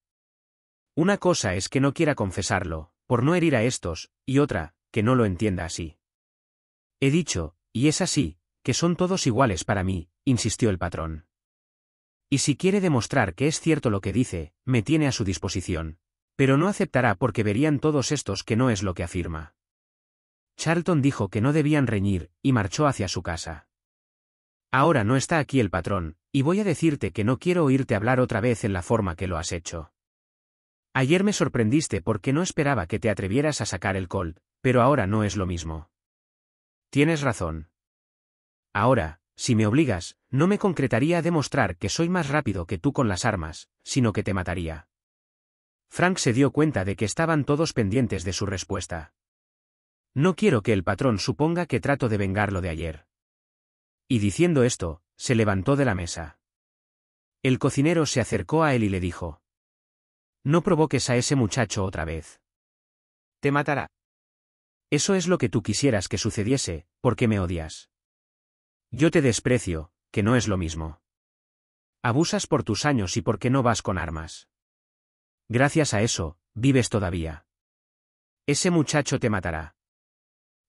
Una cosa es que no quiera confesarlo, por no herir a estos, y otra, que no lo entienda así. He dicho, y es así, que son todos iguales para mí, insistió el patrón. Y si quiere demostrar que es cierto lo que dice, me tiene a su disposición. Pero no aceptará porque verían todos estos que no es lo que afirma. Charlton dijo que no debían reñir, y marchó hacia su casa. Ahora no está aquí el patrón, y voy a decirte que no quiero oírte hablar otra vez en la forma que lo has hecho. Ayer me sorprendiste porque no esperaba que te atrevieras a sacar el colt, pero ahora no es lo mismo. Tienes razón. Ahora, si me obligas, no me concretaría a demostrar que soy más rápido que tú con las armas, sino que te mataría. Frank se dio cuenta de que estaban todos pendientes de su respuesta. No quiero que el patrón suponga que trato de vengarlo de ayer. Y diciendo esto, se levantó de la mesa. El cocinero se acercó a él y le dijo. No provoques a ese muchacho otra vez. Te matará. Eso es lo que tú quisieras que sucediese, porque me odias. Yo te desprecio, que no es lo mismo. Abusas por tus años y porque no vas con armas. Gracias a eso, vives todavía. Ese muchacho te matará.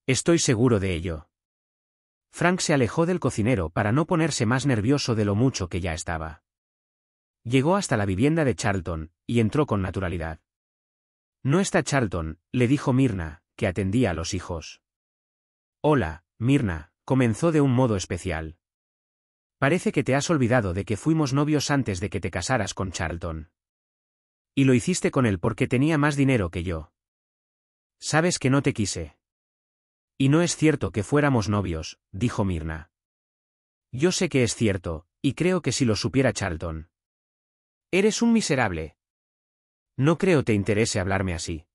Estoy seguro de ello. Frank se alejó del cocinero para no ponerse más nervioso de lo mucho que ya estaba. Llegó hasta la vivienda de Charlton, y entró con naturalidad. No está Charlton, le dijo Mirna, que atendía a los hijos. Hola, Mirna, comenzó de un modo especial. Parece que te has olvidado de que fuimos novios antes de que te casaras con Charlton. Y lo hiciste con él porque tenía más dinero que yo. Sabes que no te quise. Y no es cierto que fuéramos novios, dijo Mirna. Yo sé que es cierto, y creo que si lo supiera Charlton. Eres un miserable. No creo te interese hablarme así.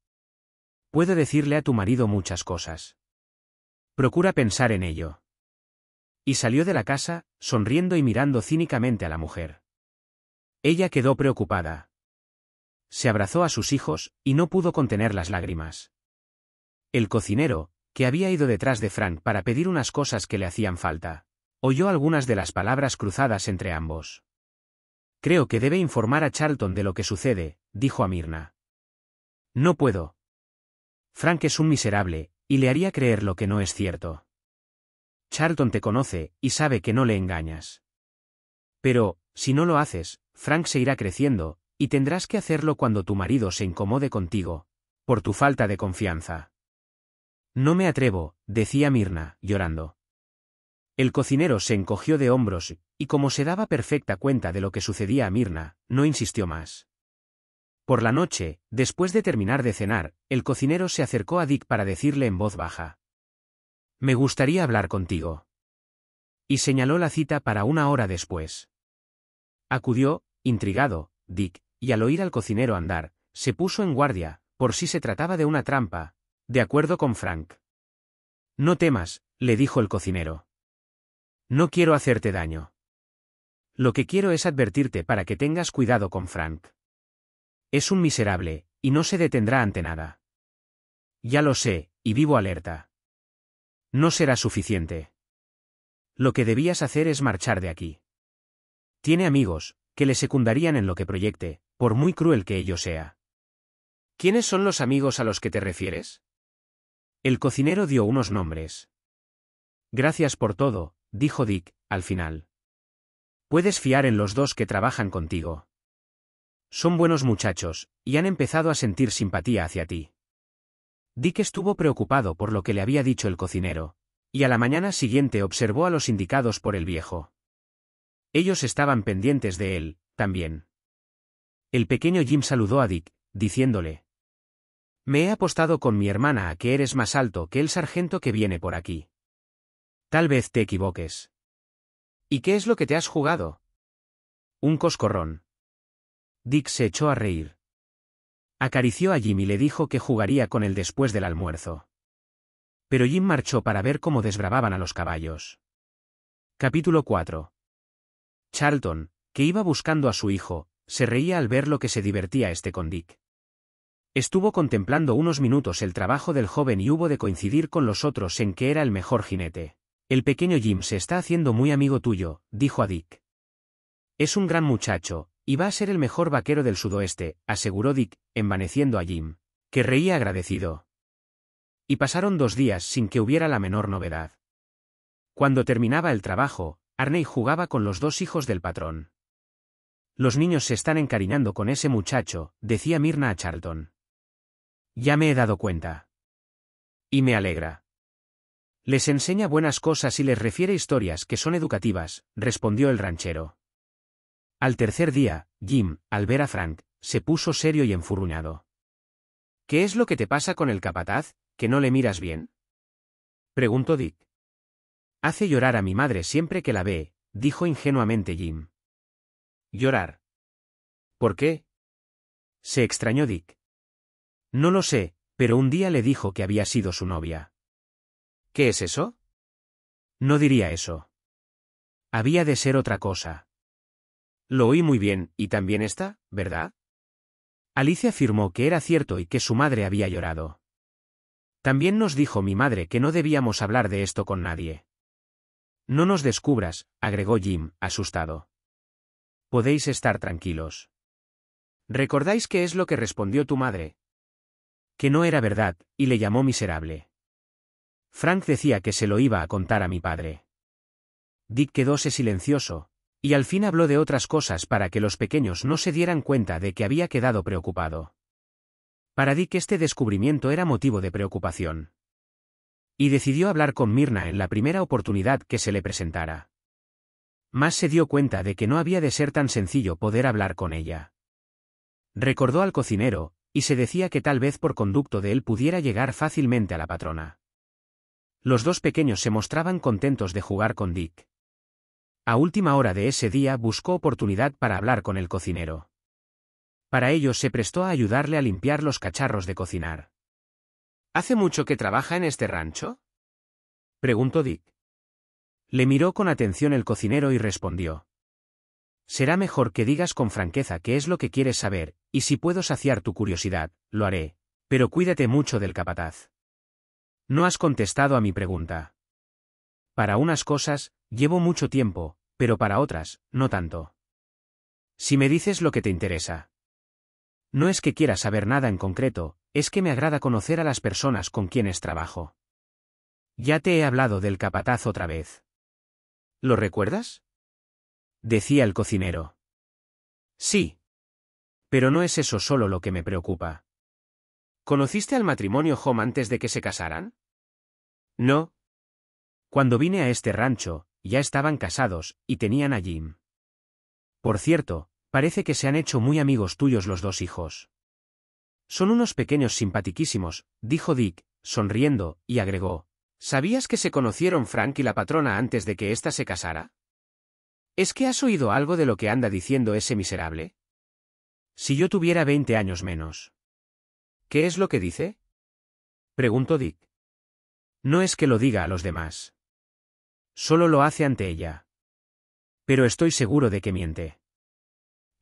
Puedo decirle a tu marido muchas cosas. Procura pensar en ello. Y salió de la casa, sonriendo y mirando cínicamente a la mujer. Ella quedó preocupada. Se abrazó a sus hijos, y no pudo contener las lágrimas. El cocinero, que había ido detrás de Frank para pedir unas cosas que le hacían falta, oyó algunas de las palabras cruzadas entre ambos. Creo que debe informar a Charlton de lo que sucede, dijo a Mirna. No puedo. Frank es un miserable, y le haría creer lo que no es cierto. Charlton te conoce, y sabe que no le engañas. Pero, si no lo haces, Frank se irá creciendo, y tendrás que hacerlo cuando tu marido se incomode contigo, por tu falta de confianza. No me atrevo, decía Mirna, llorando. El cocinero se encogió de hombros, y como se daba perfecta cuenta de lo que sucedía a Mirna, no insistió más. Por la noche, después de terminar de cenar, el cocinero se acercó a Dick para decirle en voz baja. Me gustaría hablar contigo. Y señaló la cita para una hora después. Acudió, intrigado, Dick, y al oír al cocinero andar, se puso en guardia, por si se trataba de una trampa, de acuerdo con Frank. No temas, le dijo el cocinero. No quiero hacerte daño. Lo que quiero es advertirte para que tengas cuidado con Frank. Es un miserable, y no se detendrá ante nada. Ya lo sé, y vivo alerta. No será suficiente. Lo que debías hacer es marchar de aquí. Tiene amigos, que le secundarían en lo que proyecte, por muy cruel que ello sea. ¿Quiénes son los amigos a los que te refieres? El cocinero dio unos nombres. Gracias por todo, dijo Dick, al final. Puedes fiar en los dos que trabajan contigo. Son buenos muchachos, y han empezado a sentir simpatía hacia ti. Dick estuvo preocupado por lo que le había dicho el cocinero, y a la mañana siguiente observó a los indicados por el viejo. Ellos estaban pendientes de él, también. El pequeño Jim saludó a Dick, diciéndole. Me he apostado con mi hermana a que eres más alto que el sargento que viene por aquí. Tal vez te equivoques. ¿Y qué es lo que te has jugado? Un coscorrón. Dick se echó a reír. Acarició a Jim y le dijo que jugaría con él después del almuerzo. Pero Jim marchó para ver cómo desbravaban a los caballos. Capítulo 4. Charlton, que iba buscando a su hijo, se reía al ver lo que se divertía este con Dick. Estuvo contemplando unos minutos el trabajo del joven y hubo de coincidir con los otros en que era el mejor jinete. El pequeño Jim se está haciendo muy amigo tuyo, dijo a Dick. Es un gran muchacho, y va a ser el mejor vaquero del sudoeste, aseguró Dick, envaneciendo a Jim, que reía agradecido. Y pasaron dos días sin que hubiera la menor novedad. Cuando terminaba el trabajo, Arney jugaba con los dos hijos del patrón. Los niños se están encariñando con ese muchacho, decía Mirna a Charlton. Ya me he dado cuenta. Y me alegra. Les enseña buenas cosas y les refiere historias que son educativas, respondió el ranchero. Al tercer día, Jim, al ver a Frank, se puso serio y enfurruñado. ¿Qué es lo que te pasa con el capataz, que no le miras bien? preguntó Dick. Hace llorar a mi madre siempre que la ve, dijo ingenuamente Jim. Llorar. ¿Por qué? Se extrañó Dick. No lo sé, pero un día le dijo que había sido su novia. ¿Qué es eso? No diría eso. Había de ser otra cosa. Lo oí muy bien, y también está, ¿verdad? Alicia afirmó que era cierto y que su madre había llorado. También nos dijo mi madre que no debíamos hablar de esto con nadie. No nos descubras, agregó Jim, asustado. Podéis estar tranquilos. ¿Recordáis qué es lo que respondió tu madre? Que no era verdad, y le llamó miserable. Frank decía que se lo iba a contar a mi padre. Dick quedóse silencioso, y al fin habló de otras cosas para que los pequeños no se dieran cuenta de que había quedado preocupado. Para Dick este descubrimiento era motivo de preocupación. Y decidió hablar con Mirna en la primera oportunidad que se le presentara. Mas se dio cuenta de que no había de ser tan sencillo poder hablar con ella. Recordó al cocinero, y se decía que tal vez por conducto de él pudiera llegar fácilmente a la patrona. Los dos pequeños se mostraban contentos de jugar con Dick. A última hora de ese día buscó oportunidad para hablar con el cocinero. Para ello se prestó a ayudarle a limpiar los cacharros de cocinar. ¿Hace mucho que trabaja en este rancho? preguntó Dick. Le miró con atención el cocinero y respondió. Será mejor que digas con franqueza qué es lo que quieres saber, y si puedo saciar tu curiosidad, lo haré, pero cuídate mucho del capataz. No has contestado a mi pregunta. Para unas cosas, llevo mucho tiempo, pero para otras, no tanto. Si me dices lo que te interesa. No es que quiera saber nada en concreto, es que me agrada conocer a las personas con quienes trabajo. Ya te he hablado del capataz otra vez. ¿Lo recuerdas? Decía el cocinero. Sí. Pero no es eso solo lo que me preocupa. ¿Conociste al matrimonio Home antes de que se casaran? No. Cuando vine a este rancho, ya estaban casados, y tenían a Jim. Por cierto, parece que se han hecho muy amigos tuyos los dos hijos. Son unos pequeños simpatiquísimos, dijo Dick, sonriendo, y agregó. ¿Sabías que se conocieron Frank y la patrona antes de que ésta se casara? ¿Es que has oído algo de lo que anda diciendo ese miserable? Si yo tuviera veinte años menos. ¿Qué es lo que dice? preguntó Dick. No es que lo diga a los demás. Solo lo hace ante ella. Pero estoy seguro de que miente.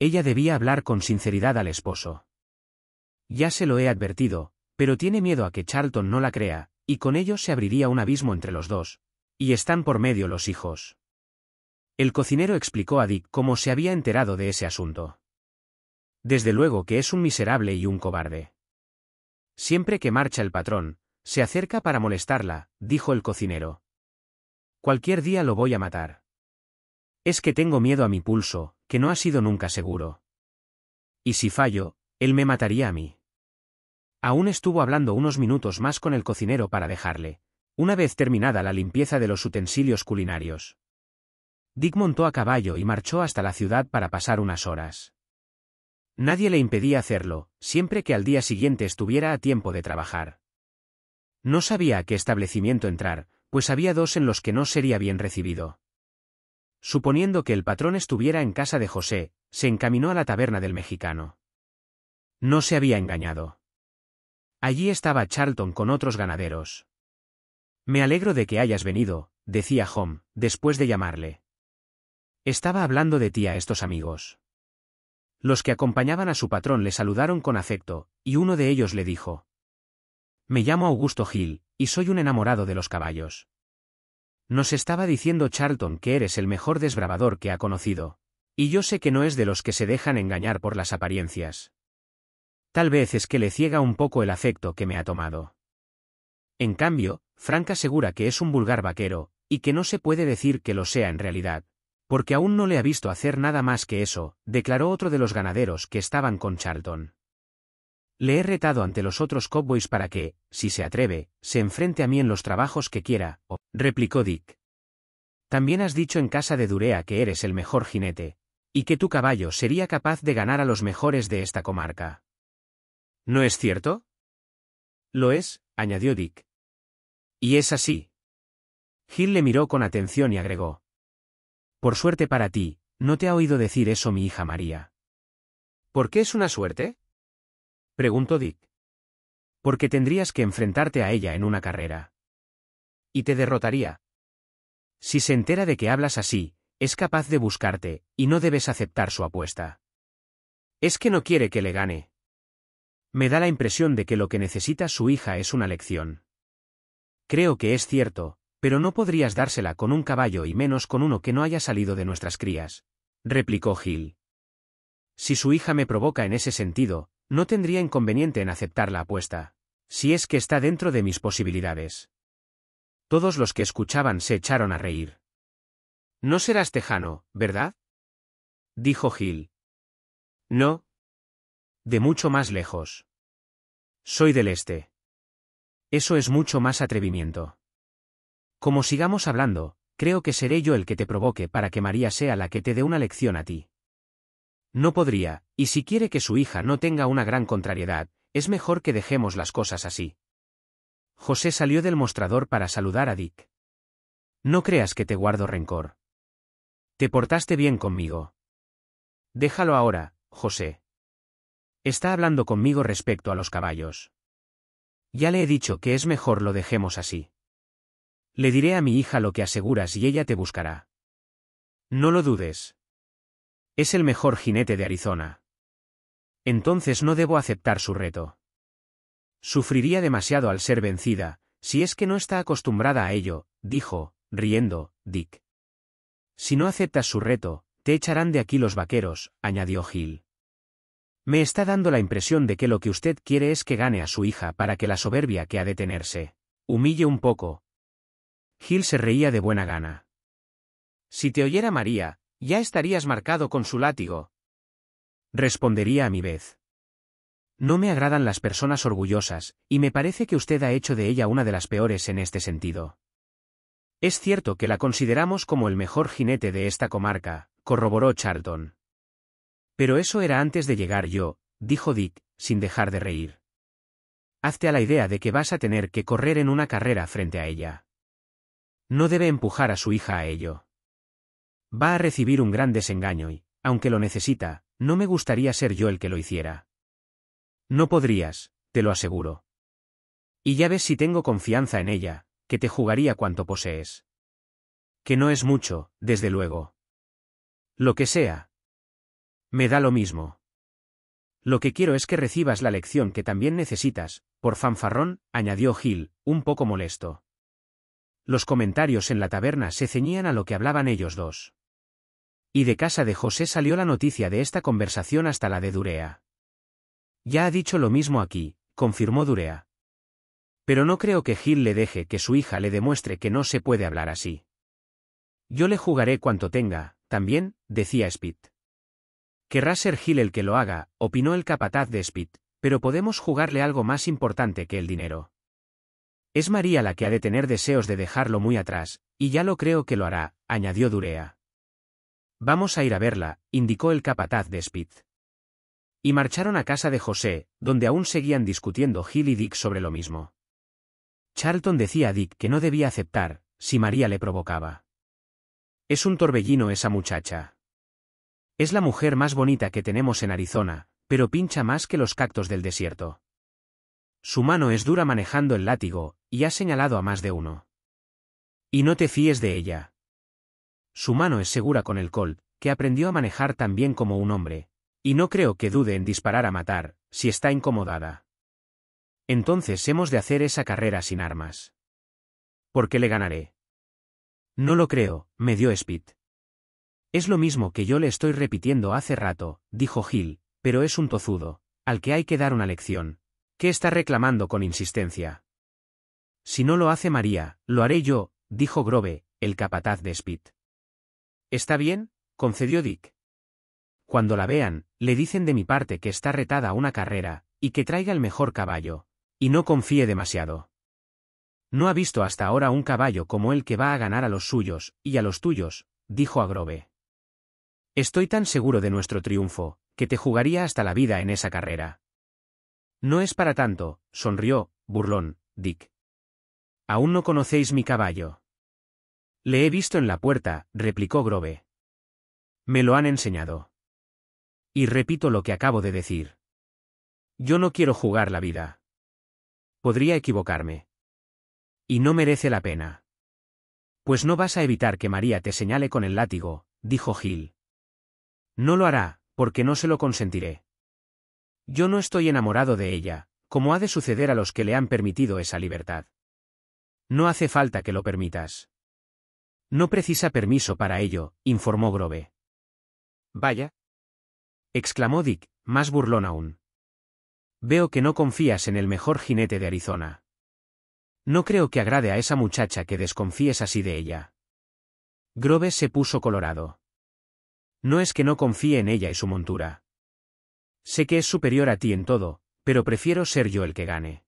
Ella debía hablar con sinceridad al esposo. Ya se lo he advertido, pero tiene miedo a que Charlton no la crea, y con ello se abriría un abismo entre los dos. Y están por medio los hijos. El cocinero explicó a Dick cómo se había enterado de ese asunto. Desde luego que es un miserable y un cobarde. Siempre que marcha el patrón, se acerca para molestarla, dijo el cocinero. Cualquier día lo voy a matar. Es que tengo miedo a mi pulso, que no ha sido nunca seguro. Y si fallo, él me mataría a mí. Aún estuvo hablando unos minutos más con el cocinero para dejarle, una vez terminada la limpieza de los utensilios culinarios. Dick montó a caballo y marchó hasta la ciudad para pasar unas horas. Nadie le impedía hacerlo, siempre que al día siguiente estuviera a tiempo de trabajar. No sabía a qué establecimiento entrar, pues había dos en los que no sería bien recibido. Suponiendo que el patrón estuviera en casa de José, se encaminó a la taberna del mexicano. No se había engañado. Allí estaba Charlton con otros ganaderos. Me alegro de que hayas venido, decía Home, después de llamarle. Estaba hablando de ti a estos amigos. Los que acompañaban a su patrón le saludaron con afecto, y uno de ellos le dijo, me llamo Augusto Gil, y soy un enamorado de los caballos. Nos estaba diciendo Charlton que eres el mejor desbravador que ha conocido. Y yo sé que no es de los que se dejan engañar por las apariencias. Tal vez es que le ciega un poco el afecto que me ha tomado. En cambio, Frank asegura que es un vulgar vaquero, y que no se puede decir que lo sea en realidad, porque aún no le ha visto hacer nada más que eso, declaró otro de los ganaderos que estaban con Charlton. Le he retado ante los otros cowboys para que, si se atreve, se enfrente a mí en los trabajos que quiera, replicó Dick. También has dicho en casa de Durea que eres el mejor jinete, y que tu caballo sería capaz de ganar a los mejores de esta comarca. ¿No es cierto? Lo es, añadió Dick. Y es así. Gil le miró con atención y agregó. Por suerte para ti, no te ha oído decir eso mi hija María. ¿Por qué es una suerte? Preguntó Dick. Porque tendrías que enfrentarte a ella en una carrera. Y te derrotaría. Si se entera de que hablas así, es capaz de buscarte, y no debes aceptar su apuesta. Es que no quiere que le gane. Me da la impresión de que lo que necesita su hija es una lección. Creo que es cierto, pero no podrías dársela con un caballo y menos con uno que no haya salido de nuestras crías, replicó Gil. Si su hija me provoca en ese sentido, no tendría inconveniente en aceptar la apuesta, si es que está dentro de mis posibilidades. Todos los que escuchaban se echaron a reír. No serás tejano, ¿verdad? dijo Gil. No. De mucho más lejos. Soy del este. Eso es mucho más atrevimiento. Como sigamos hablando, creo que seré yo el que te provoque para que María sea la que te dé una lección a ti. No podría, y si quiere que su hija no tenga una gran contrariedad, es mejor que dejemos las cosas así. José salió del mostrador para saludar a Dick. No creas que te guardo rencor. Te portaste bien conmigo. Déjalo ahora, José. Está hablando conmigo respecto a los caballos. Ya le he dicho que es mejor lo dejemos así. Le diré a mi hija lo que aseguras y ella te buscará. No lo dudes. Es el mejor jinete de Arizona. Entonces no debo aceptar su reto. Sufriría demasiado al ser vencida, si es que no está acostumbrada a ello, dijo, riendo, Dick. Si no aceptas su reto, te echarán de aquí los vaqueros, añadió Gil. Me está dando la impresión de que lo que usted quiere es que gane a su hija para que la soberbia que ha de tenerse humille un poco. Gil se reía de buena gana. Si te oyera María, ya estarías marcado con su látigo. Respondería a mi vez. No me agradan las personas orgullosas, y me parece que usted ha hecho de ella una de las peores en este sentido. Es cierto que la consideramos como el mejor jinete de esta comarca, corroboró Charlton. Pero eso era antes de llegar yo, dijo Dick, sin dejar de reír. Hazte a la idea de que vas a tener que correr en una carrera frente a ella. No debe empujar a su hija a ello. Va a recibir un gran desengaño y, aunque lo necesita, no me gustaría ser yo el que lo hiciera. No podrías, te lo aseguro. Y ya ves si tengo confianza en ella, que te jugaría cuanto posees. Que no es mucho, desde luego. Lo que sea. Me da lo mismo. Lo que quiero es que recibas la lección que también necesitas, por fanfarrón, añadió Gil, un poco molesto. Los comentarios en la taberna se ceñían a lo que hablaban ellos dos. Y de casa de José salió la noticia de esta conversación hasta la de Durea. Ya ha dicho lo mismo aquí, confirmó Durea. Pero no creo que Gil le deje que su hija le demuestre que no se puede hablar así. Yo le jugaré cuanto tenga, también, decía Spit. Querrá ser Gil el que lo haga, opinó el capataz de Spit, pero podemos jugarle algo más importante que el dinero. Es María la que ha de tener deseos de dejarlo muy atrás, y ya lo creo que lo hará, añadió Durea. Vamos a ir a verla, indicó el capataz de Spitz. Y marcharon a casa de José, donde aún seguían discutiendo Gil y Dick sobre lo mismo. Charlton decía a Dick que no debía aceptar, si María le provocaba. Es un torbellino esa muchacha. Es la mujer más bonita que tenemos en Arizona, pero pincha más que los cactos del desierto. Su mano es dura manejando el látigo, y ha señalado a más de uno. Y no te fíes de ella. Su mano es segura con el Colt, que aprendió a manejar tan bien como un hombre, y no creo que dude en disparar a matar, si está incomodada. Entonces hemos de hacer esa carrera sin armas. ¿Por qué le ganaré? No lo creo, me dio Spit. Es lo mismo que yo le estoy repitiendo hace rato, dijo Gil, pero es un tozudo, al que hay que dar una lección. ¿Qué está reclamando con insistencia? Si no lo hace María, lo haré yo, dijo Grove, el capataz de Spit. Está bien, concedió Dick. Cuando la vean, le dicen de mi parte que está retada a una carrera, y que traiga el mejor caballo, y no confíe demasiado. No ha visto hasta ahora un caballo como el que va a ganar a los suyos, y a los tuyos, dijo Agrove. Estoy tan seguro de nuestro triunfo, que te jugaría hasta la vida en esa carrera. No es para tanto, sonrió, burlón, Dick. Aún no conocéis mi caballo. Le he visto en la puerta, replicó Grove. Me lo han enseñado. Y repito lo que acabo de decir. Yo no quiero jugar la vida. Podría equivocarme. Y no merece la pena. Pues no vas a evitar que María te señale con el látigo, dijo Gil. No lo hará, porque no se lo consentiré. Yo no estoy enamorado de ella, como ha de suceder a los que le han permitido esa libertad. No hace falta que lo permitas. No precisa permiso para ello, informó Grove. Vaya. exclamó Dick, más burlón aún. Veo que no confías en el mejor jinete de Arizona. No creo que agrade a esa muchacha que desconfíes así de ella. Grove se puso colorado. No es que no confíe en ella y su montura. Sé que es superior a ti en todo, pero prefiero ser yo el que gane.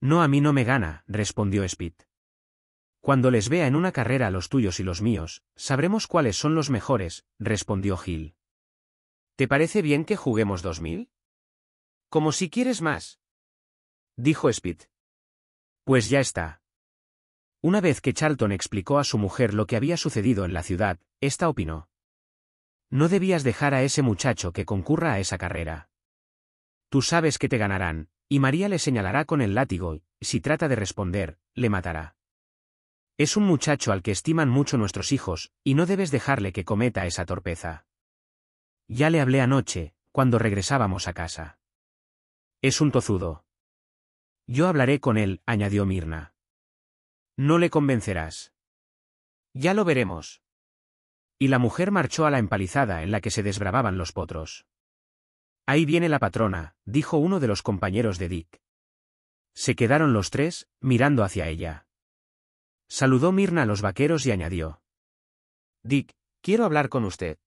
No a mí no me gana, respondió Spit. Cuando les vea en una carrera a los tuyos y los míos, sabremos cuáles son los mejores, respondió Gil. ¿Te parece bien que juguemos dos mil? Como si quieres más. Dijo Spit. Pues ya está. Una vez que Charlton explicó a su mujer lo que había sucedido en la ciudad, esta opinó. No debías dejar a ese muchacho que concurra a esa carrera. Tú sabes que te ganarán, y María le señalará con el látigo, y, si trata de responder, le matará. Es un muchacho al que estiman mucho nuestros hijos, y no debes dejarle que cometa esa torpeza. Ya le hablé anoche, cuando regresábamos a casa. Es un tozudo. Yo hablaré con él, añadió Mirna. No le convencerás. Ya lo veremos. Y la mujer marchó a la empalizada en la que se desbravaban los potros. Ahí viene la patrona, dijo uno de los compañeros de Dick. Se quedaron los tres, mirando hacia ella. Saludó Mirna a los vaqueros y añadió. Dick, quiero hablar con usted.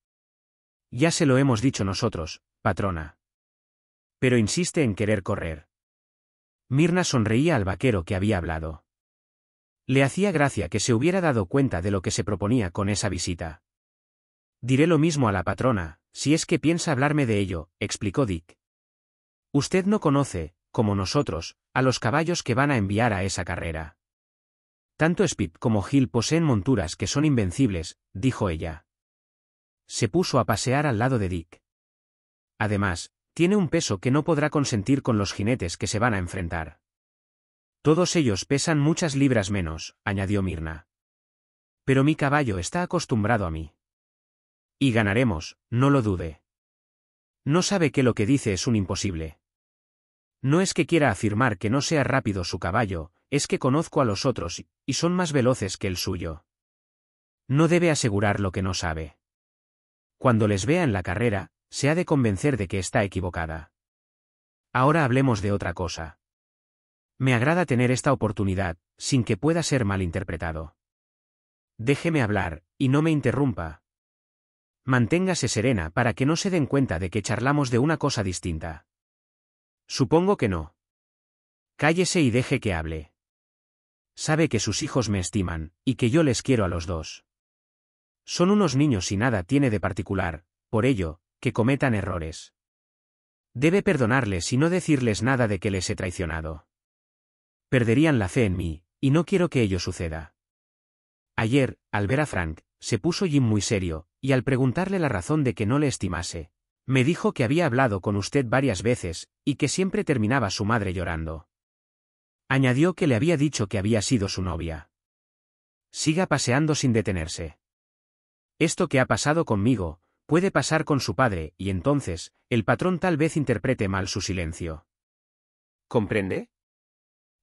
Ya se lo hemos dicho nosotros, patrona. Pero insiste en querer correr. Mirna sonreía al vaquero que había hablado. Le hacía gracia que se hubiera dado cuenta de lo que se proponía con esa visita. Diré lo mismo a la patrona, si es que piensa hablarme de ello, explicó Dick. Usted no conoce, como nosotros, a los caballos que van a enviar a esa carrera. Tanto Spip como Gil poseen monturas que son invencibles, dijo ella. Se puso a pasear al lado de Dick. Además, tiene un peso que no podrá consentir con los jinetes que se van a enfrentar. Todos ellos pesan muchas libras menos, añadió Mirna. Pero mi caballo está acostumbrado a mí. Y ganaremos, no lo dude. No sabe que lo que dice es un imposible. No es que quiera afirmar que no sea rápido su caballo, es que conozco a los otros, y son más veloces que el suyo. No debe asegurar lo que no sabe. Cuando les vea en la carrera, se ha de convencer de que está equivocada. Ahora hablemos de otra cosa. Me agrada tener esta oportunidad, sin que pueda ser malinterpretado. Déjeme hablar, y no me interrumpa. Manténgase serena para que no se den cuenta de que charlamos de una cosa distinta. Supongo que no. Cállese y deje que hable sabe que sus hijos me estiman, y que yo les quiero a los dos. Son unos niños y nada tiene de particular, por ello, que cometan errores. Debe perdonarles y no decirles nada de que les he traicionado. Perderían la fe en mí, y no quiero que ello suceda. Ayer, al ver a Frank, se puso Jim muy serio, y al preguntarle la razón de que no le estimase, me dijo que había hablado con usted varias veces, y que siempre terminaba su madre llorando. Añadió que le había dicho que había sido su novia. Siga paseando sin detenerse. Esto que ha pasado conmigo, puede pasar con su padre, y entonces, el patrón tal vez interprete mal su silencio. ¿Comprende?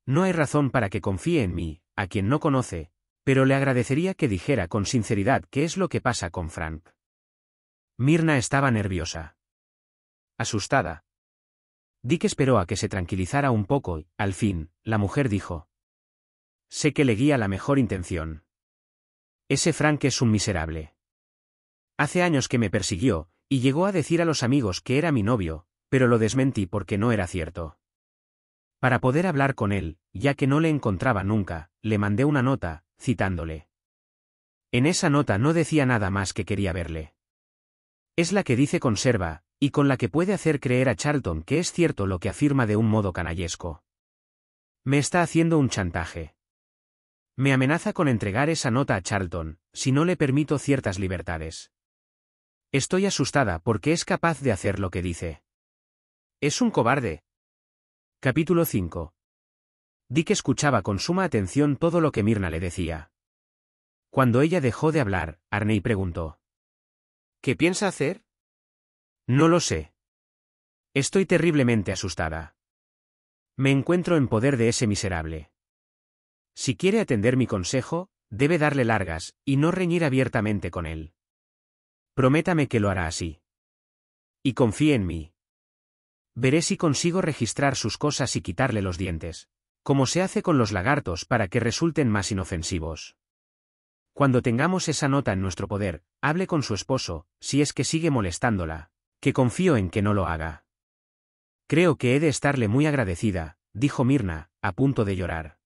No hay razón para que confíe en mí, a quien no conoce, pero le agradecería que dijera con sinceridad qué es lo que pasa con Frank. Mirna estaba nerviosa. Asustada, Dick esperó a que se tranquilizara un poco y, al fin, la mujer dijo. Sé que le guía la mejor intención. Ese Frank es un miserable. Hace años que me persiguió, y llegó a decir a los amigos que era mi novio, pero lo desmentí porque no era cierto. Para poder hablar con él, ya que no le encontraba nunca, le mandé una nota, citándole. En esa nota no decía nada más que quería verle. Es la que dice conserva, y con la que puede hacer creer a Charlton que es cierto lo que afirma de un modo canallesco. Me está haciendo un chantaje. Me amenaza con entregar esa nota a Charlton, si no le permito ciertas libertades. Estoy asustada porque es capaz de hacer lo que dice. Es un cobarde. Capítulo 5. Dick escuchaba con suma atención todo lo que Mirna le decía. Cuando ella dejó de hablar, Arney preguntó. ¿Qué piensa hacer? No lo sé. Estoy terriblemente asustada. Me encuentro en poder de ese miserable. Si quiere atender mi consejo, debe darle largas, y no reñir abiertamente con él. Prométame que lo hará así. Y confíe en mí. Veré si consigo registrar sus cosas y quitarle los dientes, como se hace con los lagartos para que resulten más inofensivos. Cuando tengamos esa nota en nuestro poder, hable con su esposo, si es que sigue molestándola, que confío en que no lo haga. Creo que he de estarle muy agradecida, dijo Mirna, a punto de llorar.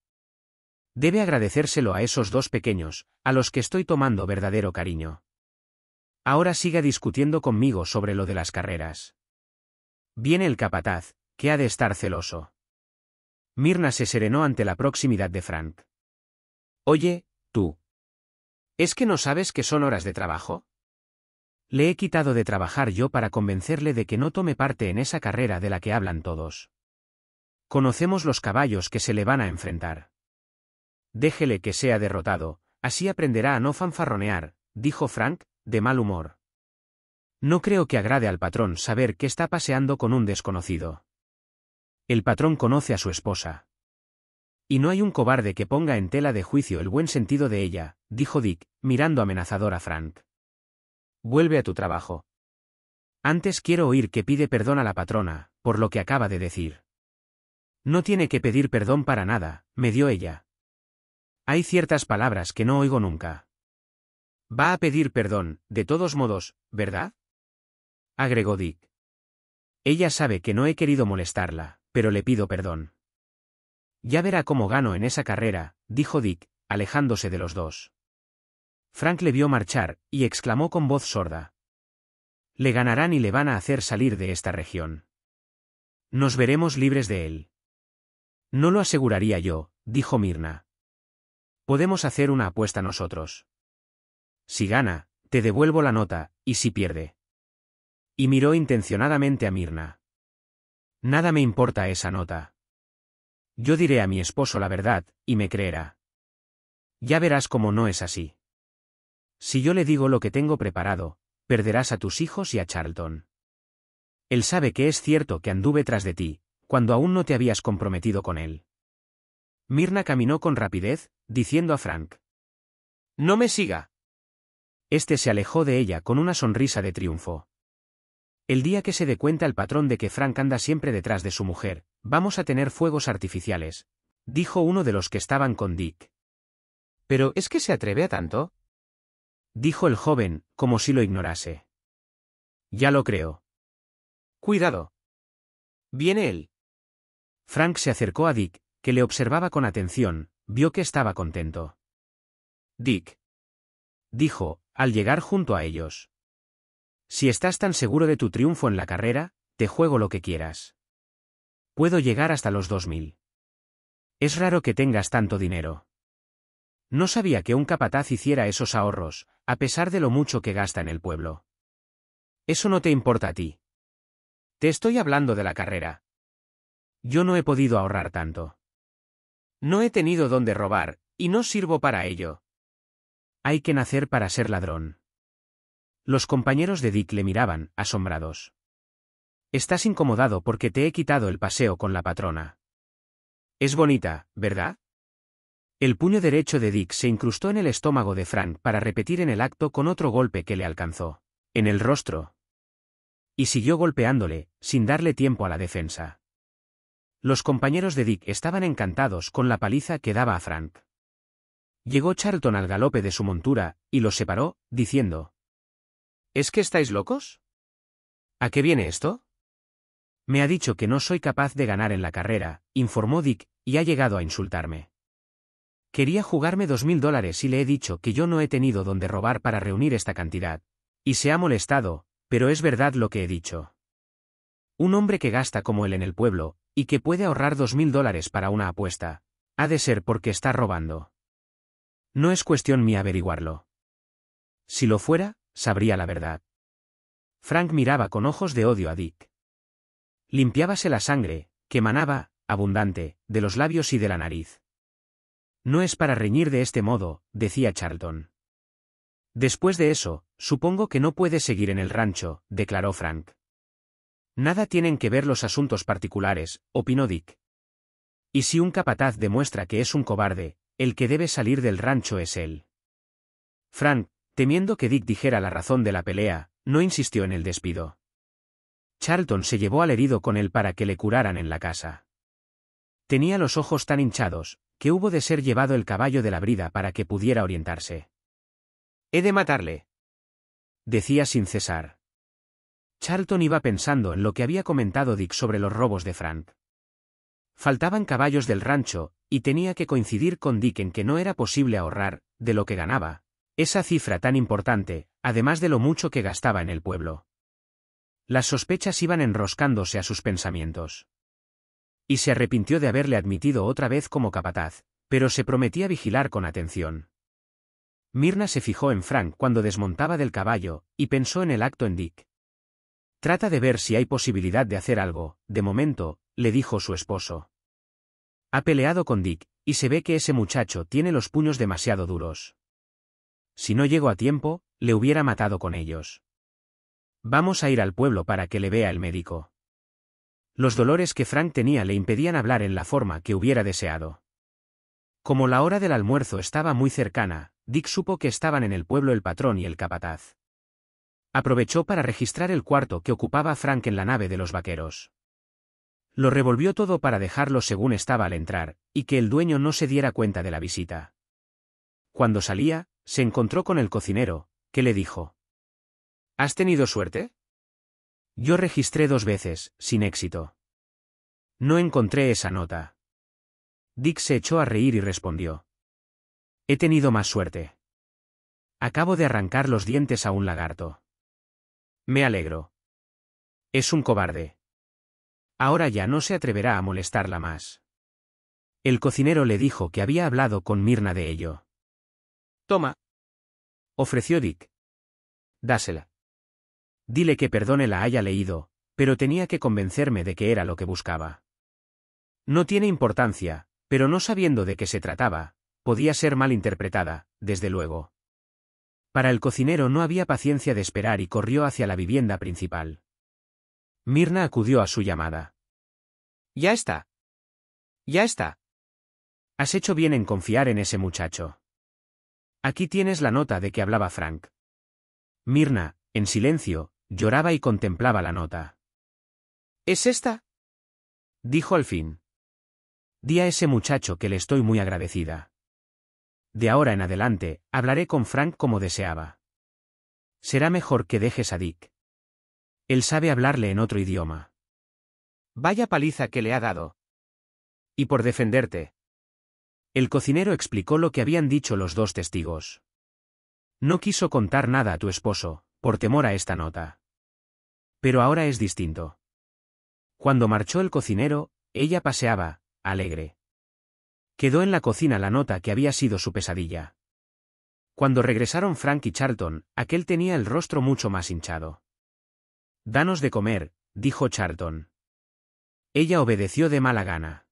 Debe agradecérselo a esos dos pequeños, a los que estoy tomando verdadero cariño. Ahora siga discutiendo conmigo sobre lo de las carreras. Viene el capataz, que ha de estar celoso. Mirna se serenó ante la proximidad de Frank. Oye, tú. ¿Es que no sabes que son horas de trabajo? Le he quitado de trabajar yo para convencerle de que no tome parte en esa carrera de la que hablan todos. Conocemos los caballos que se le van a enfrentar. Déjele que sea derrotado, así aprenderá a no fanfarronear, dijo Frank, de mal humor. No creo que agrade al patrón saber que está paseando con un desconocido. El patrón conoce a su esposa. Y no hay un cobarde que ponga en tela de juicio el buen sentido de ella, dijo Dick, mirando amenazador a Frank. Vuelve a tu trabajo. Antes quiero oír que pide perdón a la patrona, por lo que acaba de decir. No tiene que pedir perdón para nada, me dio ella. Hay ciertas palabras que no oigo nunca. Va a pedir perdón, de todos modos, ¿verdad? agregó Dick. Ella sabe que no he querido molestarla, pero le pido perdón. Ya verá cómo gano en esa carrera, dijo Dick, alejándose de los dos. Frank le vio marchar, y exclamó con voz sorda. Le ganarán y le van a hacer salir de esta región. Nos veremos libres de él. No lo aseguraría yo, dijo Mirna. Podemos hacer una apuesta nosotros. Si gana, te devuelvo la nota, y si pierde. Y miró intencionadamente a Mirna. Nada me importa esa nota. Yo diré a mi esposo la verdad, y me creerá. Ya verás cómo no es así. Si yo le digo lo que tengo preparado, perderás a tus hijos y a Charlton. Él sabe que es cierto que anduve tras de ti, cuando aún no te habías comprometido con él. Mirna caminó con rapidez, diciendo a Frank. No me siga. Este se alejó de ella con una sonrisa de triunfo. El día que se dé cuenta el patrón de que Frank anda siempre detrás de su mujer, vamos a tener fuegos artificiales, dijo uno de los que estaban con Dick. ¿Pero es que se atreve a tanto? dijo el joven, como si lo ignorase. Ya lo creo. Cuidado. Viene él. Frank se acercó a Dick, que le observaba con atención, vio que estaba contento. Dick. Dijo, al llegar junto a ellos. Si estás tan seguro de tu triunfo en la carrera, te juego lo que quieras. Puedo llegar hasta los dos mil. Es raro que tengas tanto dinero. No sabía que un capataz hiciera esos ahorros, a pesar de lo mucho que gasta en el pueblo. Eso no te importa a ti. Te estoy hablando de la carrera. Yo no he podido ahorrar tanto. No he tenido dónde robar, y no sirvo para ello. Hay que nacer para ser ladrón. Los compañeros de Dick le miraban, asombrados. Estás incomodado porque te he quitado el paseo con la patrona. Es bonita, ¿verdad? El puño derecho de Dick se incrustó en el estómago de Frank para repetir en el acto con otro golpe que le alcanzó. En el rostro. Y siguió golpeándole, sin darle tiempo a la defensa. Los compañeros de Dick estaban encantados con la paliza que daba a Frank. Llegó Charlton al galope de su montura, y los separó, diciendo. ¿Es que estáis locos? ¿A qué viene esto? Me ha dicho que no soy capaz de ganar en la carrera, informó Dick, y ha llegado a insultarme. Quería jugarme dos mil dólares y le he dicho que yo no he tenido donde robar para reunir esta cantidad. Y se ha molestado, pero es verdad lo que he dicho. Un hombre que gasta como él en el pueblo, y que puede ahorrar dos mil dólares para una apuesta, ha de ser porque está robando. No es cuestión mía averiguarlo. Si lo fuera, sabría la verdad. Frank miraba con ojos de odio a Dick. Limpiábase la sangre, que manaba, abundante, de los labios y de la nariz. No es para reñir de este modo, decía Charlton. Después de eso, supongo que no puede seguir en el rancho, declaró Frank. Nada tienen que ver los asuntos particulares, opinó Dick. Y si un capataz demuestra que es un cobarde, el que debe salir del rancho es él. Frank, temiendo que Dick dijera la razón de la pelea, no insistió en el despido. Charlton se llevó al herido con él para que le curaran en la casa. Tenía los ojos tan hinchados, que hubo de ser llevado el caballo de la brida para que pudiera orientarse. He de matarle. Decía sin cesar. Charlton iba pensando en lo que había comentado Dick sobre los robos de Frank. Faltaban caballos del rancho, y tenía que coincidir con Dick en que no era posible ahorrar, de lo que ganaba, esa cifra tan importante, además de lo mucho que gastaba en el pueblo. Las sospechas iban enroscándose a sus pensamientos y se arrepintió de haberle admitido otra vez como capataz, pero se prometía vigilar con atención. Mirna se fijó en Frank cuando desmontaba del caballo, y pensó en el acto en Dick. Trata de ver si hay posibilidad de hacer algo, de momento, le dijo su esposo. Ha peleado con Dick, y se ve que ese muchacho tiene los puños demasiado duros. Si no llego a tiempo, le hubiera matado con ellos. Vamos a ir al pueblo para que le vea el médico. Los dolores que Frank tenía le impedían hablar en la forma que hubiera deseado. Como la hora del almuerzo estaba muy cercana, Dick supo que estaban en el pueblo el patrón y el capataz. Aprovechó para registrar el cuarto que ocupaba Frank en la nave de los vaqueros. Lo revolvió todo para dejarlo según estaba al entrar, y que el dueño no se diera cuenta de la visita. Cuando salía, se encontró con el cocinero, que le dijo. ¿Has tenido suerte? Yo registré dos veces, sin éxito. No encontré esa nota. Dick se echó a reír y respondió. He tenido más suerte. Acabo de arrancar los dientes a un lagarto. Me alegro. Es un cobarde. Ahora ya no se atreverá a molestarla más. El cocinero le dijo que había hablado con Mirna de ello. Toma. Ofreció Dick. Dásela. Dile que perdone la haya leído, pero tenía que convencerme de que era lo que buscaba. No tiene importancia, pero no sabiendo de qué se trataba, podía ser mal interpretada, desde luego. Para el cocinero no había paciencia de esperar y corrió hacia la vivienda principal. Mirna acudió a su llamada. Ya está. Ya está. Has hecho bien en confiar en ese muchacho. Aquí tienes la nota de que hablaba Frank. Mirna, en silencio, lloraba y contemplaba la nota. ¿Es esta? dijo al fin. Di a ese muchacho que le estoy muy agradecida. De ahora en adelante, hablaré con Frank como deseaba. Será mejor que dejes a Dick. Él sabe hablarle en otro idioma. Vaya paliza que le ha dado. Y por defenderte. El cocinero explicó lo que habían dicho los dos testigos. No quiso contar nada a tu esposo por temor a esta nota. Pero ahora es distinto. Cuando marchó el cocinero, ella paseaba, alegre. Quedó en la cocina la nota que había sido su pesadilla. Cuando regresaron Frank y Charlton, aquel tenía el rostro mucho más hinchado. Danos de comer, dijo Charlton. Ella obedeció de mala gana.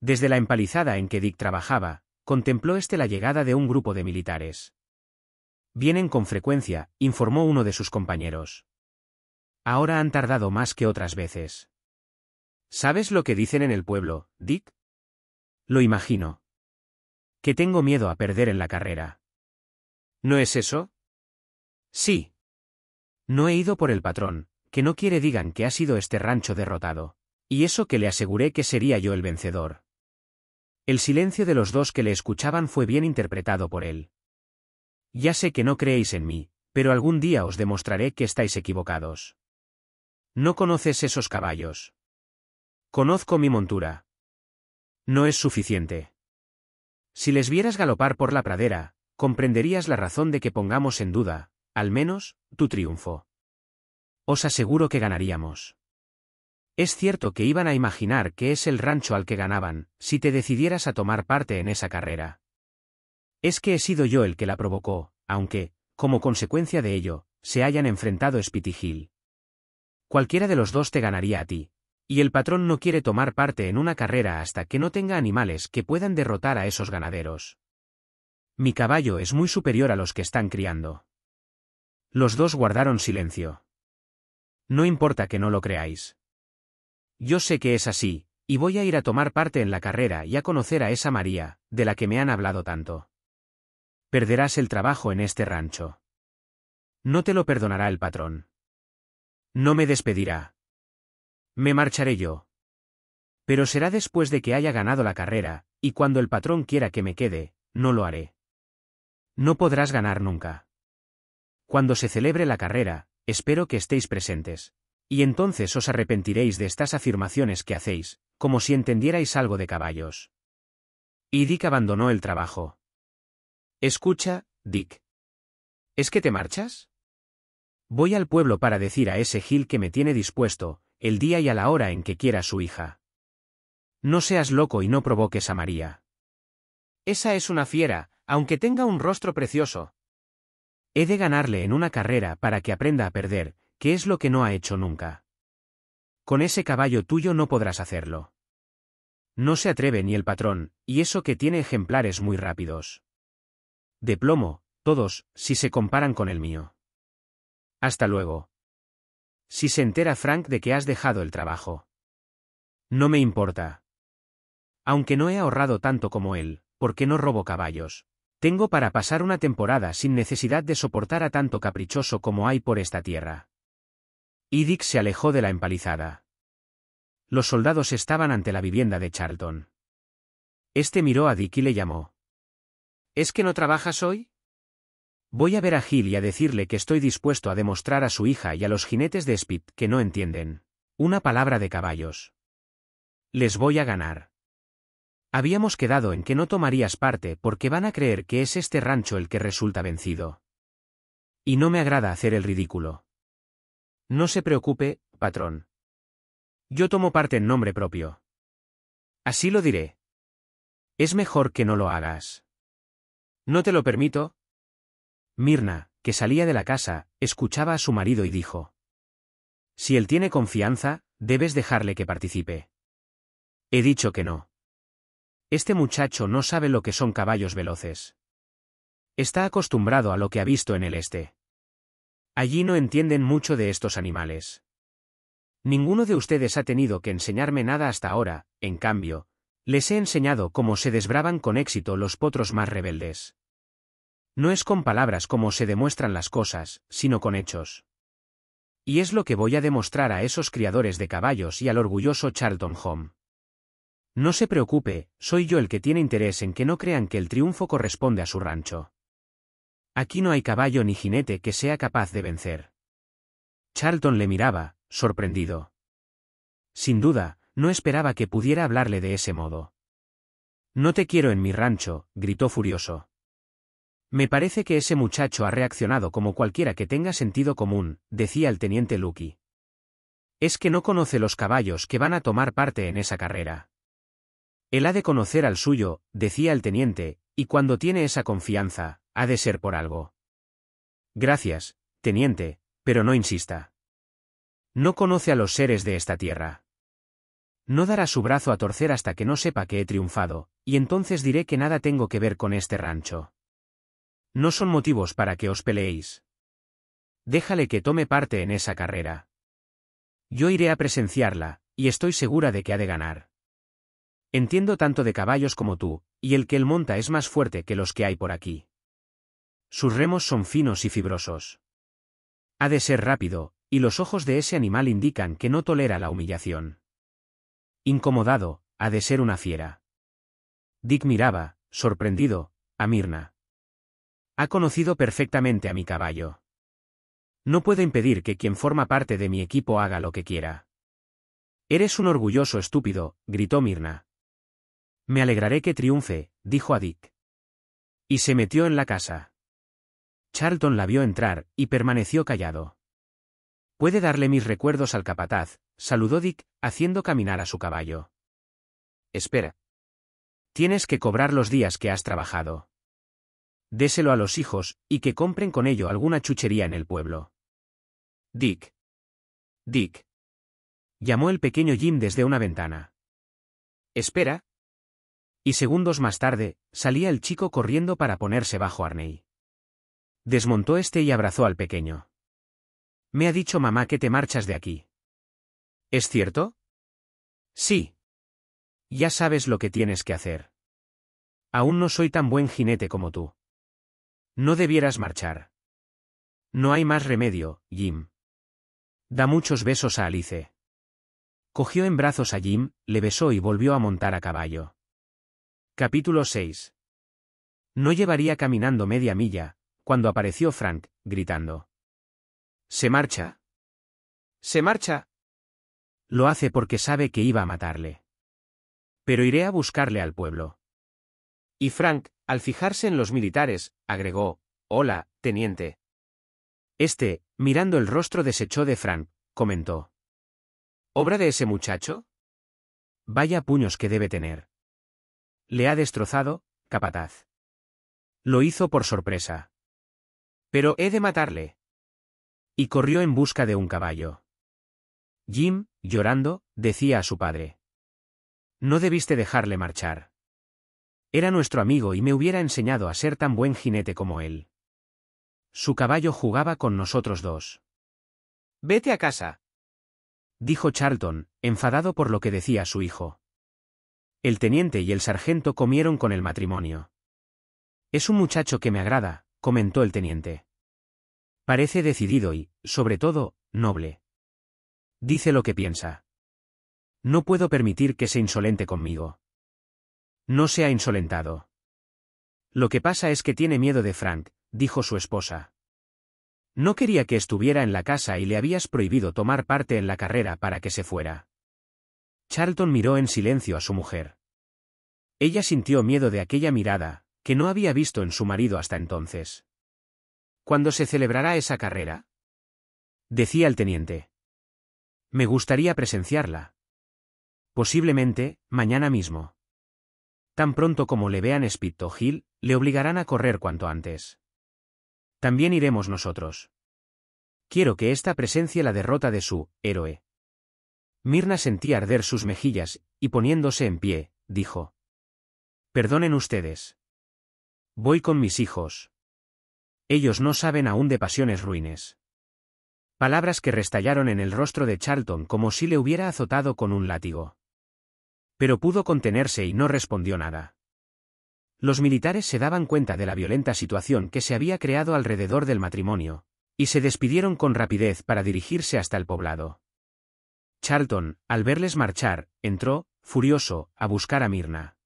Desde la empalizada en que Dick trabajaba, contempló este la llegada de un grupo de militares. Vienen con frecuencia, informó uno de sus compañeros. Ahora han tardado más que otras veces. ¿Sabes lo que dicen en el pueblo, Dick? Lo imagino. Que tengo miedo a perder en la carrera. ¿No es eso? Sí. No he ido por el patrón, que no quiere digan que ha sido este rancho derrotado. Y eso que le aseguré que sería yo el vencedor. El silencio de los dos que le escuchaban fue bien interpretado por él. Ya sé que no creéis en mí, pero algún día os demostraré que estáis equivocados. No conoces esos caballos. Conozco mi montura. No es suficiente. Si les vieras galopar por la pradera, comprenderías la razón de que pongamos en duda, al menos, tu triunfo. Os aseguro que ganaríamos. Es cierto que iban a imaginar que es el rancho al que ganaban, si te decidieras a tomar parte en esa carrera. Es que he sido yo el que la provocó, aunque, como consecuencia de ello, se hayan enfrentado Spitigil. Cualquiera de los dos te ganaría a ti. Y el patrón no quiere tomar parte en una carrera hasta que no tenga animales que puedan derrotar a esos ganaderos. Mi caballo es muy superior a los que están criando. Los dos guardaron silencio. No importa que no lo creáis. Yo sé que es así, y voy a ir a tomar parte en la carrera y a conocer a esa María, de la que me han hablado tanto perderás el trabajo en este rancho. No te lo perdonará el patrón. No me despedirá. Me marcharé yo. Pero será después de que haya ganado la carrera, y cuando el patrón quiera que me quede, no lo haré. No podrás ganar nunca. Cuando se celebre la carrera, espero que estéis presentes. Y entonces os arrepentiréis de estas afirmaciones que hacéis, como si entendierais algo de caballos. Y Dick abandonó el trabajo. Escucha, Dick. ¿Es que te marchas? Voy al pueblo para decir a ese Gil que me tiene dispuesto, el día y a la hora en que quiera su hija. No seas loco y no provoques a María. Esa es una fiera, aunque tenga un rostro precioso. He de ganarle en una carrera para que aprenda a perder, que es lo que no ha hecho nunca. Con ese caballo tuyo no podrás hacerlo. No se atreve ni el patrón, y eso que tiene ejemplares muy rápidos de plomo, todos, si se comparan con el mío. Hasta luego. Si se entera Frank de que has dejado el trabajo. No me importa. Aunque no he ahorrado tanto como él, porque no robo caballos. Tengo para pasar una temporada sin necesidad de soportar a tanto caprichoso como hay por esta tierra. Y Dick se alejó de la empalizada. Los soldados estaban ante la vivienda de Charlton. Este miró a Dick y le llamó. ¿Es que no trabajas hoy? Voy a ver a Gil y a decirle que estoy dispuesto a demostrar a su hija y a los jinetes de Spit que no entienden. Una palabra de caballos. Les voy a ganar. Habíamos quedado en que no tomarías parte porque van a creer que es este rancho el que resulta vencido. Y no me agrada hacer el ridículo. No se preocupe, patrón. Yo tomo parte en nombre propio. Así lo diré. Es mejor que no lo hagas. No te lo permito. Mirna, que salía de la casa, escuchaba a su marido y dijo. Si él tiene confianza, debes dejarle que participe. He dicho que no. Este muchacho no sabe lo que son caballos veloces. Está acostumbrado a lo que ha visto en el este. Allí no entienden mucho de estos animales. Ninguno de ustedes ha tenido que enseñarme nada hasta ahora, en cambio, les he enseñado cómo se desbraban con éxito los potros más rebeldes. No es con palabras como se demuestran las cosas, sino con hechos. Y es lo que voy a demostrar a esos criadores de caballos y al orgulloso Charlton Home. No se preocupe, soy yo el que tiene interés en que no crean que el triunfo corresponde a su rancho. Aquí no hay caballo ni jinete que sea capaz de vencer. Charlton le miraba, sorprendido. Sin duda, no esperaba que pudiera hablarle de ese modo. No te quiero en mi rancho, gritó furioso. Me parece que ese muchacho ha reaccionado como cualquiera que tenga sentido común, decía el teniente Lucky. Es que no conoce los caballos que van a tomar parte en esa carrera. Él ha de conocer al suyo, decía el teniente, y cuando tiene esa confianza, ha de ser por algo. Gracias, teniente, pero no insista. No conoce a los seres de esta tierra. No dará su brazo a torcer hasta que no sepa que he triunfado, y entonces diré que nada tengo que ver con este rancho. No son motivos para que os peleéis. Déjale que tome parte en esa carrera. Yo iré a presenciarla, y estoy segura de que ha de ganar. Entiendo tanto de caballos como tú, y el que él monta es más fuerte que los que hay por aquí. Sus remos son finos y fibrosos. Ha de ser rápido, y los ojos de ese animal indican que no tolera la humillación. Incomodado, ha de ser una fiera. Dick miraba, sorprendido, a Mirna. Ha conocido perfectamente a mi caballo. No puedo impedir que quien forma parte de mi equipo haga lo que quiera. Eres un orgulloso estúpido, gritó Mirna. Me alegraré que triunfe, dijo a Dick. Y se metió en la casa. Charlton la vio entrar, y permaneció callado. Puede darle mis recuerdos al capataz, saludó Dick, haciendo caminar a su caballo. Espera. Tienes que cobrar los días que has trabajado. Déselo a los hijos, y que compren con ello alguna chuchería en el pueblo. Dick. Dick. Llamó el pequeño Jim desde una ventana. Espera. Y segundos más tarde, salía el chico corriendo para ponerse bajo Arney. Desmontó este y abrazó al pequeño. Me ha dicho mamá que te marchas de aquí. ¿Es cierto? Sí. Ya sabes lo que tienes que hacer. Aún no soy tan buen jinete como tú. No debieras marchar. No hay más remedio, Jim. Da muchos besos a Alice. Cogió en brazos a Jim, le besó y volvió a montar a caballo. Capítulo 6. No llevaría caminando media milla, cuando apareció Frank, gritando. Se marcha. Se marcha, lo hace porque sabe que iba a matarle. Pero iré a buscarle al pueblo. Y Frank, al fijarse en los militares, agregó, Hola, teniente. Este, mirando el rostro desechó de Frank, comentó. ¿Obra de ese muchacho? Vaya puños que debe tener. Le ha destrozado, capataz. Lo hizo por sorpresa. Pero he de matarle. Y corrió en busca de un caballo. Jim, llorando, decía a su padre. No debiste dejarle marchar. Era nuestro amigo y me hubiera enseñado a ser tan buen jinete como él. Su caballo jugaba con nosotros dos. Vete a casa. Dijo Charlton, enfadado por lo que decía su hijo. El teniente y el sargento comieron con el matrimonio. Es un muchacho que me agrada, comentó el teniente. Parece decidido y, sobre todo, noble. Dice lo que piensa. No puedo permitir que se insolente conmigo. No se ha insolentado. Lo que pasa es que tiene miedo de Frank, dijo su esposa. No quería que estuviera en la casa y le habías prohibido tomar parte en la carrera para que se fuera. Charlton miró en silencio a su mujer. Ella sintió miedo de aquella mirada, que no había visto en su marido hasta entonces. ¿Cuándo se celebrará esa carrera? decía el teniente. Me gustaría presenciarla. Posiblemente, mañana mismo. Tan pronto como le vean Spito Gil, le obligarán a correr cuanto antes. También iremos nosotros. Quiero que esta presencia la derrota de su héroe. Mirna sentía arder sus mejillas, y poniéndose en pie, dijo. Perdonen ustedes. Voy con mis hijos. Ellos no saben aún de pasiones ruines. Palabras que restallaron en el rostro de Charlton como si le hubiera azotado con un látigo. Pero pudo contenerse y no respondió nada. Los militares se daban cuenta de la violenta situación que se había creado alrededor del matrimonio, y se despidieron con rapidez para dirigirse hasta el poblado. Charlton, al verles marchar, entró, furioso, a buscar a Mirna.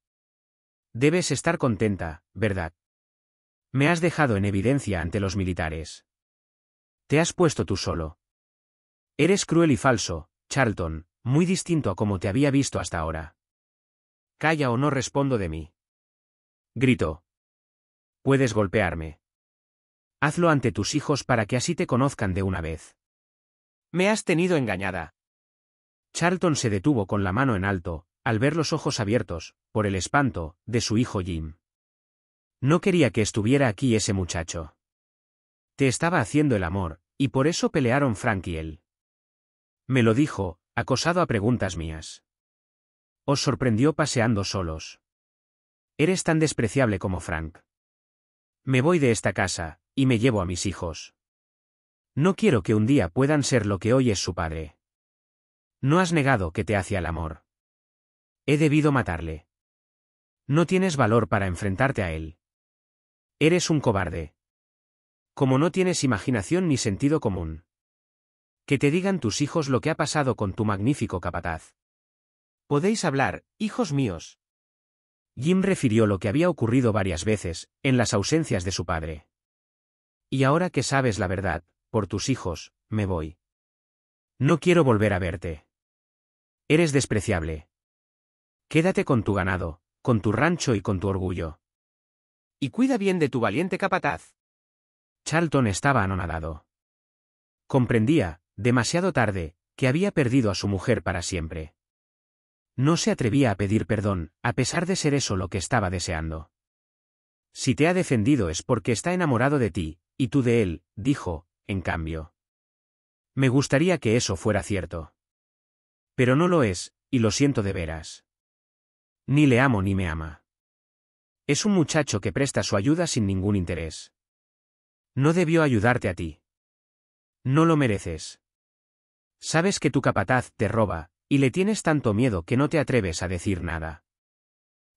Debes estar contenta, ¿verdad? Me has dejado en evidencia ante los militares. Te has puesto tú solo. Eres cruel y falso, Charlton, muy distinto a como te había visto hasta ahora. Calla o no respondo de mí. Grito. Puedes golpearme. Hazlo ante tus hijos para que así te conozcan de una vez. Me has tenido engañada. Charlton se detuvo con la mano en alto, al ver los ojos abiertos, por el espanto, de su hijo Jim. No quería que estuviera aquí ese muchacho. Te estaba haciendo el amor, y por eso pelearon Frank y él. Me lo dijo, acosado a preguntas mías. Os sorprendió paseando solos. Eres tan despreciable como Frank. Me voy de esta casa, y me llevo a mis hijos. No quiero que un día puedan ser lo que hoy es su padre. No has negado que te hacía el amor. He debido matarle. No tienes valor para enfrentarte a él. Eres un cobarde. Como no tienes imaginación ni sentido común. Que te digan tus hijos lo que ha pasado con tu magnífico capataz. Podéis hablar, hijos míos. Jim refirió lo que había ocurrido varias veces, en las ausencias de su padre. Y ahora que sabes la verdad, por tus hijos, me voy. No quiero volver a verte. Eres despreciable. Quédate con tu ganado, con tu rancho y con tu orgullo. Y cuida bien de tu valiente capataz. Charlton estaba anonadado. Comprendía, demasiado tarde, que había perdido a su mujer para siempre. No se atrevía a pedir perdón, a pesar de ser eso lo que estaba deseando. Si te ha defendido es porque está enamorado de ti, y tú de él, dijo, en cambio. Me gustaría que eso fuera cierto. Pero no lo es, y lo siento de veras. Ni le amo ni me ama. Es un muchacho que presta su ayuda sin ningún interés. No debió ayudarte a ti. No lo mereces. Sabes que tu capataz te roba, y le tienes tanto miedo que no te atreves a decir nada.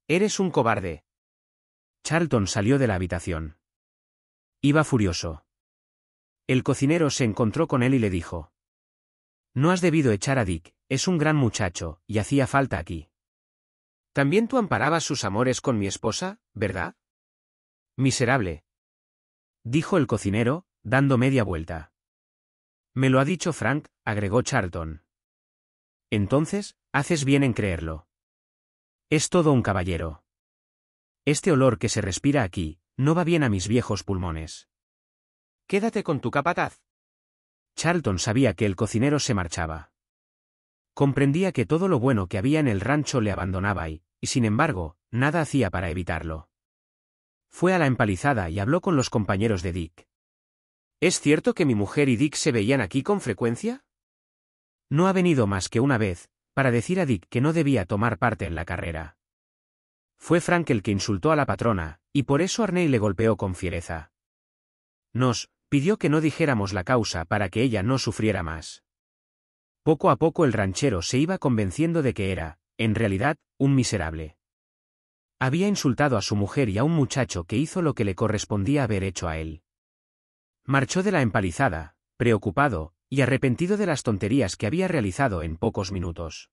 Eres un cobarde. Charlton salió de la habitación. Iba furioso. El cocinero se encontró con él y le dijo. No has debido echar a Dick, es un gran muchacho, y hacía falta aquí. También tú amparabas sus amores con mi esposa, ¿verdad? Miserable, dijo el cocinero, dando media vuelta. Me lo ha dicho Frank, agregó Charlton. Entonces, haces bien en creerlo. Es todo un caballero. Este olor que se respira aquí, no va bien a mis viejos pulmones. Quédate con tu capataz. Charlton sabía que el cocinero se marchaba. Comprendía que todo lo bueno que había en el rancho le abandonaba y, y sin embargo, nada hacía para evitarlo. Fue a la empalizada y habló con los compañeros de Dick. ¿Es cierto que mi mujer y Dick se veían aquí con frecuencia? No ha venido más que una vez, para decir a Dick que no debía tomar parte en la carrera. Fue Frank el que insultó a la patrona, y por eso Arney le golpeó con fiereza. Nos pidió que no dijéramos la causa para que ella no sufriera más. Poco a poco el ranchero se iba convenciendo de que era, en realidad, un miserable. Había insultado a su mujer y a un muchacho que hizo lo que le correspondía haber hecho a él. Marchó de la empalizada, preocupado, y arrepentido de las tonterías que había realizado en pocos minutos.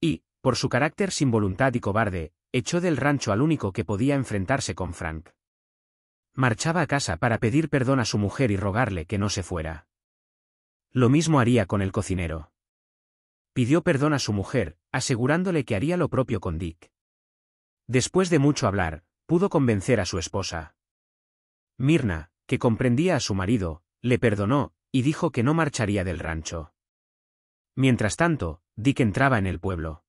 Y, por su carácter sin voluntad y cobarde, echó del rancho al único que podía enfrentarse con Frank. Marchaba a casa para pedir perdón a su mujer y rogarle que no se fuera. Lo mismo haría con el cocinero. Pidió perdón a su mujer, asegurándole que haría lo propio con Dick. Después de mucho hablar, pudo convencer a su esposa. Mirna, que comprendía a su marido, le perdonó, y dijo que no marcharía del rancho. Mientras tanto, Dick entraba en el pueblo.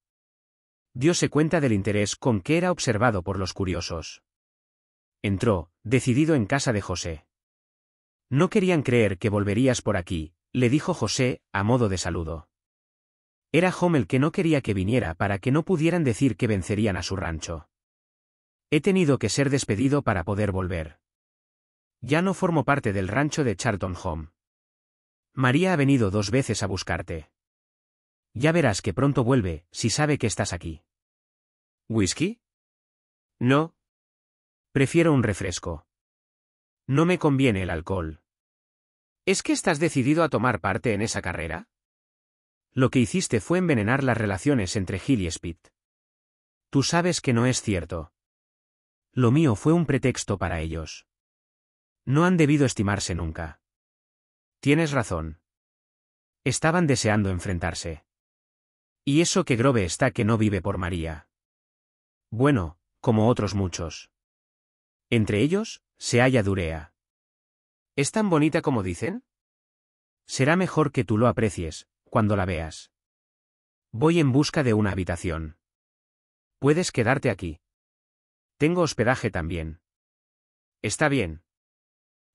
Diose cuenta del interés con que era observado por los curiosos. Entró, decidido en casa de José. No querían creer que volverías por aquí, le dijo José, a modo de saludo. Era Home que no quería que viniera para que no pudieran decir que vencerían a su rancho. He tenido que ser despedido para poder volver. Ya no formo parte del rancho de Charlton Home. María ha venido dos veces a buscarte. Ya verás que pronto vuelve, si sabe que estás aquí. ¿Whisky? No. Prefiero un refresco. No me conviene el alcohol. ¿Es que estás decidido a tomar parte en esa carrera? Lo que hiciste fue envenenar las relaciones entre Gil y Speed. Tú sabes que no es cierto. Lo mío fue un pretexto para ellos. No han debido estimarse nunca. Tienes razón. Estaban deseando enfrentarse. Y eso que Grove está que no vive por María. Bueno, como otros muchos. Entre ellos, se halla Durea. ¿Es tan bonita como dicen? Será mejor que tú lo aprecies, cuando la veas. Voy en busca de una habitación. Puedes quedarte aquí. Tengo hospedaje también. Está bien.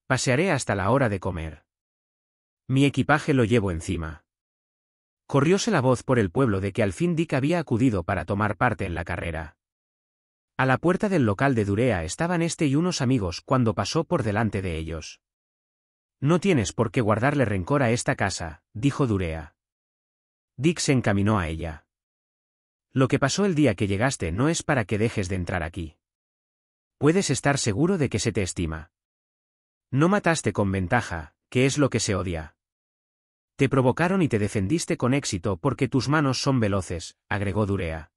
Pasearé hasta la hora de comer. Mi equipaje lo llevo encima. Corrióse la voz por el pueblo de que al fin Dick había acudido para tomar parte en la carrera. A la puerta del local de Durea estaban este y unos amigos cuando pasó por delante de ellos. No tienes por qué guardarle rencor a esta casa, dijo Durea. Dick se encaminó a ella. Lo que pasó el día que llegaste no es para que dejes de entrar aquí. Puedes estar seguro de que se te estima. No mataste con ventaja, que es lo que se odia. Te provocaron y te defendiste con éxito porque tus manos son veloces, agregó Durea.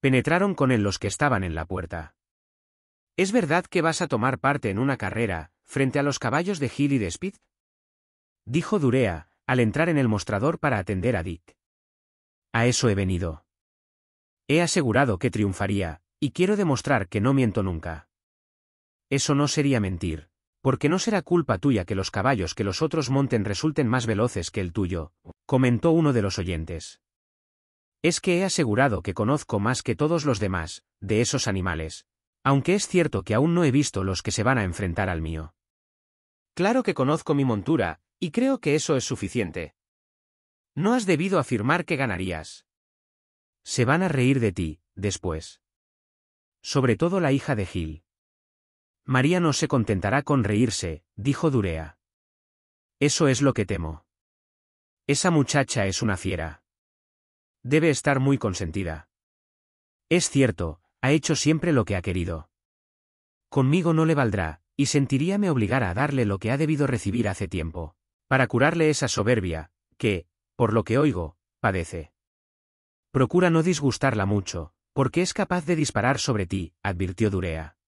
Penetraron con él los que estaban en la puerta. ¿Es verdad que vas a tomar parte en una carrera, frente a los caballos de Hill y de Speed? Dijo Durea, al entrar en el mostrador para atender a Dick. A eso he venido. He asegurado que triunfaría, y quiero demostrar que no miento nunca. Eso no sería mentir, porque no será culpa tuya que los caballos que los otros monten resulten más veloces que el tuyo, comentó uno de los oyentes. Es que he asegurado que conozco más que todos los demás, de esos animales, aunque es cierto que aún no he visto los que se van a enfrentar al mío. Claro que conozco mi montura, y creo que eso es suficiente. No has debido afirmar que ganarías. Se van a reír de ti, después. Sobre todo la hija de Gil. María no se contentará con reírse, dijo Durea. Eso es lo que temo. Esa muchacha es una fiera. Debe estar muy consentida. Es cierto, ha hecho siempre lo que ha querido. Conmigo no le valdrá, y sentiría me obligar a darle lo que ha debido recibir hace tiempo para curarle esa soberbia, que, por lo que oigo, padece. Procura no disgustarla mucho, porque es capaz de disparar sobre ti, advirtió Durea.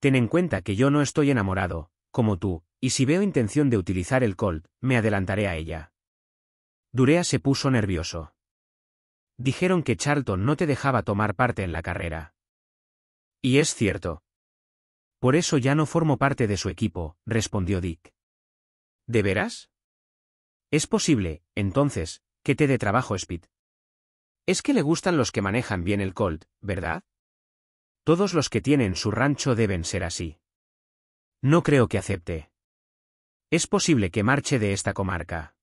Ten en cuenta que yo no estoy enamorado, como tú, y si veo intención de utilizar el Colt, me adelantaré a ella. Durea se puso nervioso. Dijeron que Charlton no te dejaba tomar parte en la carrera. Y es cierto. Por eso ya no formo parte de su equipo, respondió Dick. ¿De veras? Es posible, entonces, que te dé trabajo Spit. Es que le gustan los que manejan bien el Colt, ¿verdad? Todos los que tienen su rancho deben ser así. No creo que acepte. Es posible que marche de esta comarca.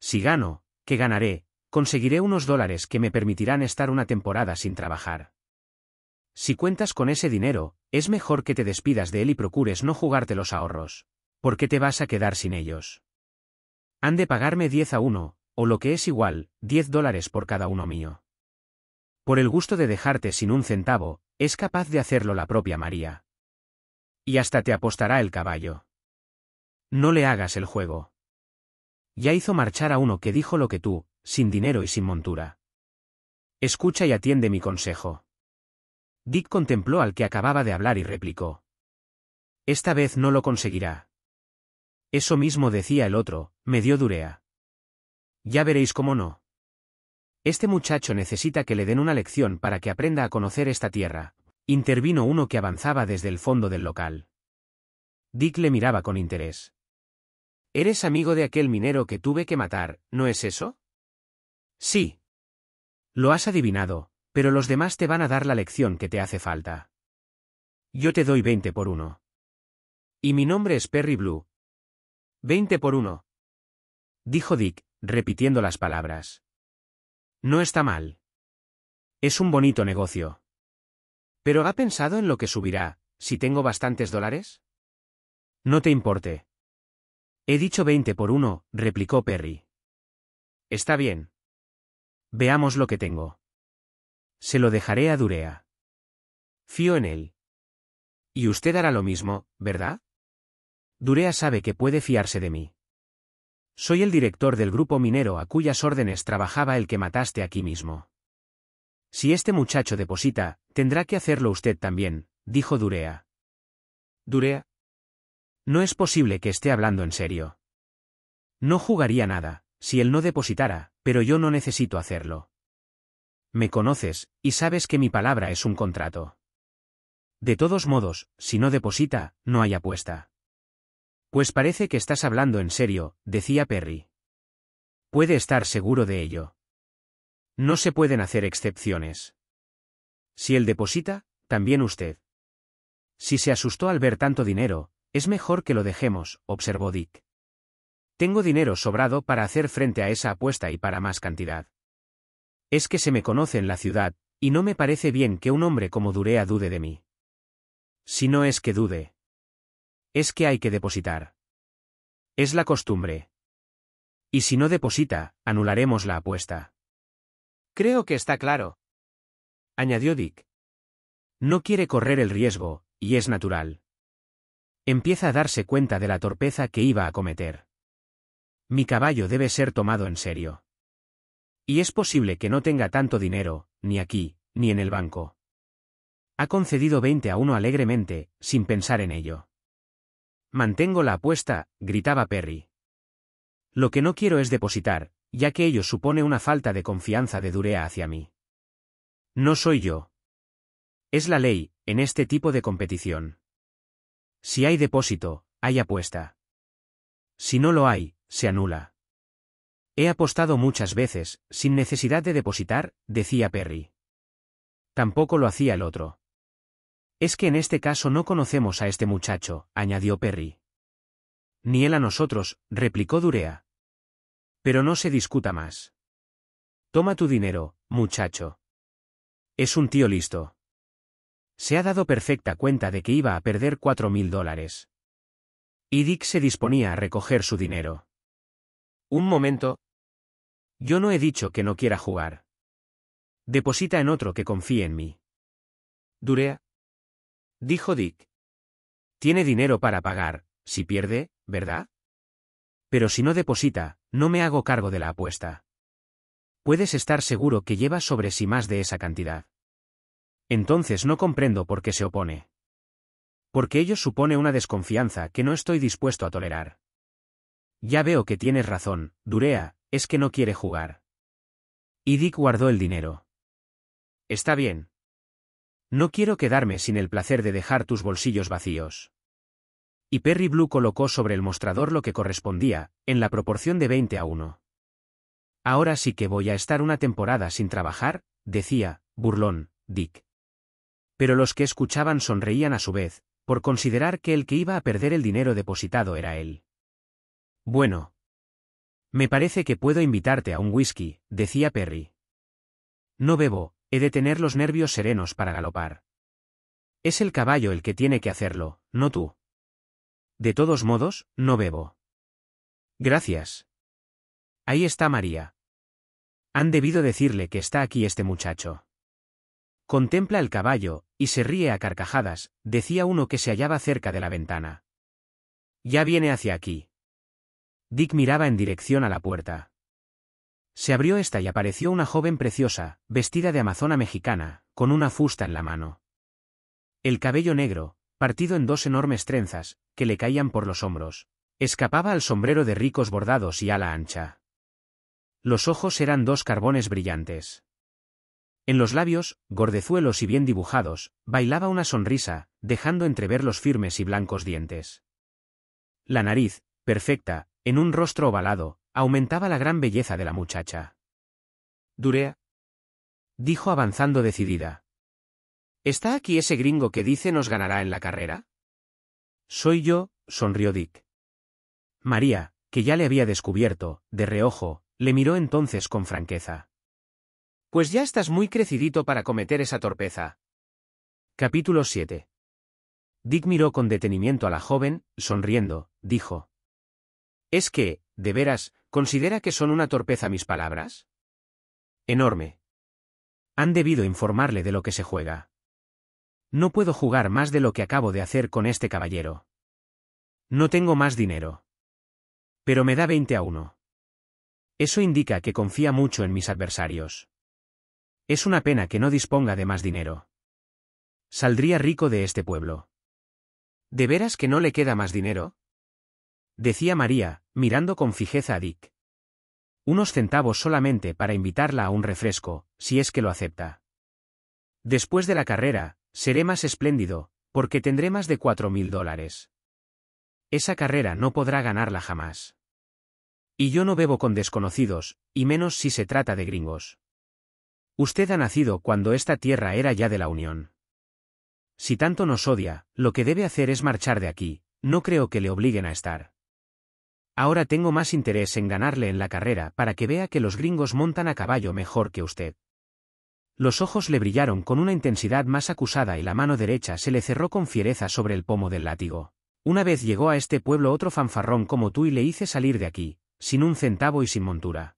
Si gano, que ganaré, conseguiré unos dólares que me permitirán estar una temporada sin trabajar. Si cuentas con ese dinero, es mejor que te despidas de él y procures no jugarte los ahorros. ¿por qué te vas a quedar sin ellos? Han de pagarme diez a uno, o lo que es igual, diez dólares por cada uno mío. Por el gusto de dejarte sin un centavo, es capaz de hacerlo la propia María. Y hasta te apostará el caballo. No le hagas el juego. Ya hizo marchar a uno que dijo lo que tú, sin dinero y sin montura. Escucha y atiende mi consejo. Dick contempló al que acababa de hablar y replicó. Esta vez no lo conseguirá. Eso mismo decía el otro, me dio durea. Ya veréis cómo no. Este muchacho necesita que le den una lección para que aprenda a conocer esta tierra, intervino uno que avanzaba desde el fondo del local. Dick le miraba con interés. Eres amigo de aquel minero que tuve que matar, ¿no es eso? Sí. Lo has adivinado, pero los demás te van a dar la lección que te hace falta. Yo te doy veinte por uno. Y mi nombre es Perry Blue, «20 por uno. Dijo Dick, repitiendo las palabras. No está mal. Es un bonito negocio. Pero ¿ha pensado en lo que subirá, si tengo bastantes dólares? No te importe. He dicho veinte por uno, replicó Perry. Está bien. Veamos lo que tengo. Se lo dejaré a Durea. Fío en él. Y usted hará lo mismo, ¿verdad? Durea sabe que puede fiarse de mí. Soy el director del grupo minero a cuyas órdenes trabajaba el que mataste aquí mismo. Si este muchacho deposita, tendrá que hacerlo usted también, dijo Durea. Durea. No es posible que esté hablando en serio. No jugaría nada, si él no depositara, pero yo no necesito hacerlo. Me conoces, y sabes que mi palabra es un contrato. De todos modos, si no deposita, no hay apuesta. Pues parece que estás hablando en serio, decía Perry. Puede estar seguro de ello. No se pueden hacer excepciones. Si él deposita, también usted. Si se asustó al ver tanto dinero, es mejor que lo dejemos, observó Dick. Tengo dinero sobrado para hacer frente a esa apuesta y para más cantidad. Es que se me conoce en la ciudad, y no me parece bien que un hombre como Durea dude de mí. Si no es que dude. Es que hay que depositar. Es la costumbre. Y si no deposita, anularemos la apuesta. Creo que está claro. Añadió Dick. No quiere correr el riesgo, y es natural. Empieza a darse cuenta de la torpeza que iba a cometer. Mi caballo debe ser tomado en serio. Y es posible que no tenga tanto dinero, ni aquí, ni en el banco. Ha concedido 20 a uno alegremente, sin pensar en ello. Mantengo la apuesta, gritaba Perry. Lo que no quiero es depositar, ya que ello supone una falta de confianza de Durea hacia mí. No soy yo. Es la ley, en este tipo de competición. Si hay depósito, hay apuesta. Si no lo hay, se anula. He apostado muchas veces, sin necesidad de depositar, decía Perry. Tampoco lo hacía el otro. Es que en este caso no conocemos a este muchacho, añadió Perry. Ni él a nosotros, replicó Durea. Pero no se discuta más. Toma tu dinero, muchacho. Es un tío listo. Se ha dado perfecta cuenta de que iba a perder cuatro mil dólares. Y Dick se disponía a recoger su dinero. Un momento. Yo no he dicho que no quiera jugar. Deposita en otro que confíe en mí. Durea, dijo Dick. Tiene dinero para pagar, si pierde, ¿verdad? Pero si no deposita, no me hago cargo de la apuesta. Puedes estar seguro que lleva sobre sí más de esa cantidad. Entonces no comprendo por qué se opone. Porque ello supone una desconfianza que no estoy dispuesto a tolerar. Ya veo que tienes razón, Durea, es que no quiere jugar. Y Dick guardó el dinero. Está bien, no quiero quedarme sin el placer de dejar tus bolsillos vacíos. Y Perry Blue colocó sobre el mostrador lo que correspondía, en la proporción de 20 a 1. Ahora sí que voy a estar una temporada sin trabajar, decía, burlón, Dick. Pero los que escuchaban sonreían a su vez, por considerar que el que iba a perder el dinero depositado era él. Bueno. Me parece que puedo invitarte a un whisky, decía Perry. No bebo, He de tener los nervios serenos para galopar. Es el caballo el que tiene que hacerlo, no tú. De todos modos, no bebo. Gracias. Ahí está María. Han debido decirle que está aquí este muchacho. Contempla el caballo, y se ríe a carcajadas, decía uno que se hallaba cerca de la ventana. Ya viene hacia aquí. Dick miraba en dirección a la puerta. Se abrió esta y apareció una joven preciosa, vestida de amazona mexicana, con una fusta en la mano. El cabello negro, partido en dos enormes trenzas, que le caían por los hombros, escapaba al sombrero de ricos bordados y ala ancha. Los ojos eran dos carbones brillantes. En los labios, gordezuelos y bien dibujados, bailaba una sonrisa, dejando entrever los firmes y blancos dientes. La nariz, perfecta, en un rostro ovalado, aumentaba la gran belleza de la muchacha. Durea. Dijo avanzando decidida. ¿Está aquí ese gringo que dice nos ganará en la carrera? Soy yo, sonrió Dick. María, que ya le había descubierto, de reojo, le miró entonces con franqueza. Pues ya estás muy crecidito para cometer esa torpeza. Capítulo 7. Dick miró con detenimiento a la joven, sonriendo, dijo. Es que, de veras, ¿Considera que son una torpeza mis palabras? Enorme. Han debido informarle de lo que se juega. No puedo jugar más de lo que acabo de hacer con este caballero. No tengo más dinero. Pero me da 20 a 1. Eso indica que confía mucho en mis adversarios. Es una pena que no disponga de más dinero. Saldría rico de este pueblo. ¿De veras que no le queda más dinero? decía María, mirando con fijeza a Dick. Unos centavos solamente para invitarla a un refresco, si es que lo acepta. Después de la carrera, seré más espléndido, porque tendré más de cuatro mil dólares. Esa carrera no podrá ganarla jamás. Y yo no bebo con desconocidos, y menos si se trata de gringos. Usted ha nacido cuando esta tierra era ya de la Unión. Si tanto nos odia, lo que debe hacer es marchar de aquí, no creo que le obliguen a estar. Ahora tengo más interés en ganarle en la carrera para que vea que los gringos montan a caballo mejor que usted. Los ojos le brillaron con una intensidad más acusada y la mano derecha se le cerró con fiereza sobre el pomo del látigo. Una vez llegó a este pueblo otro fanfarrón como tú y le hice salir de aquí, sin un centavo y sin montura.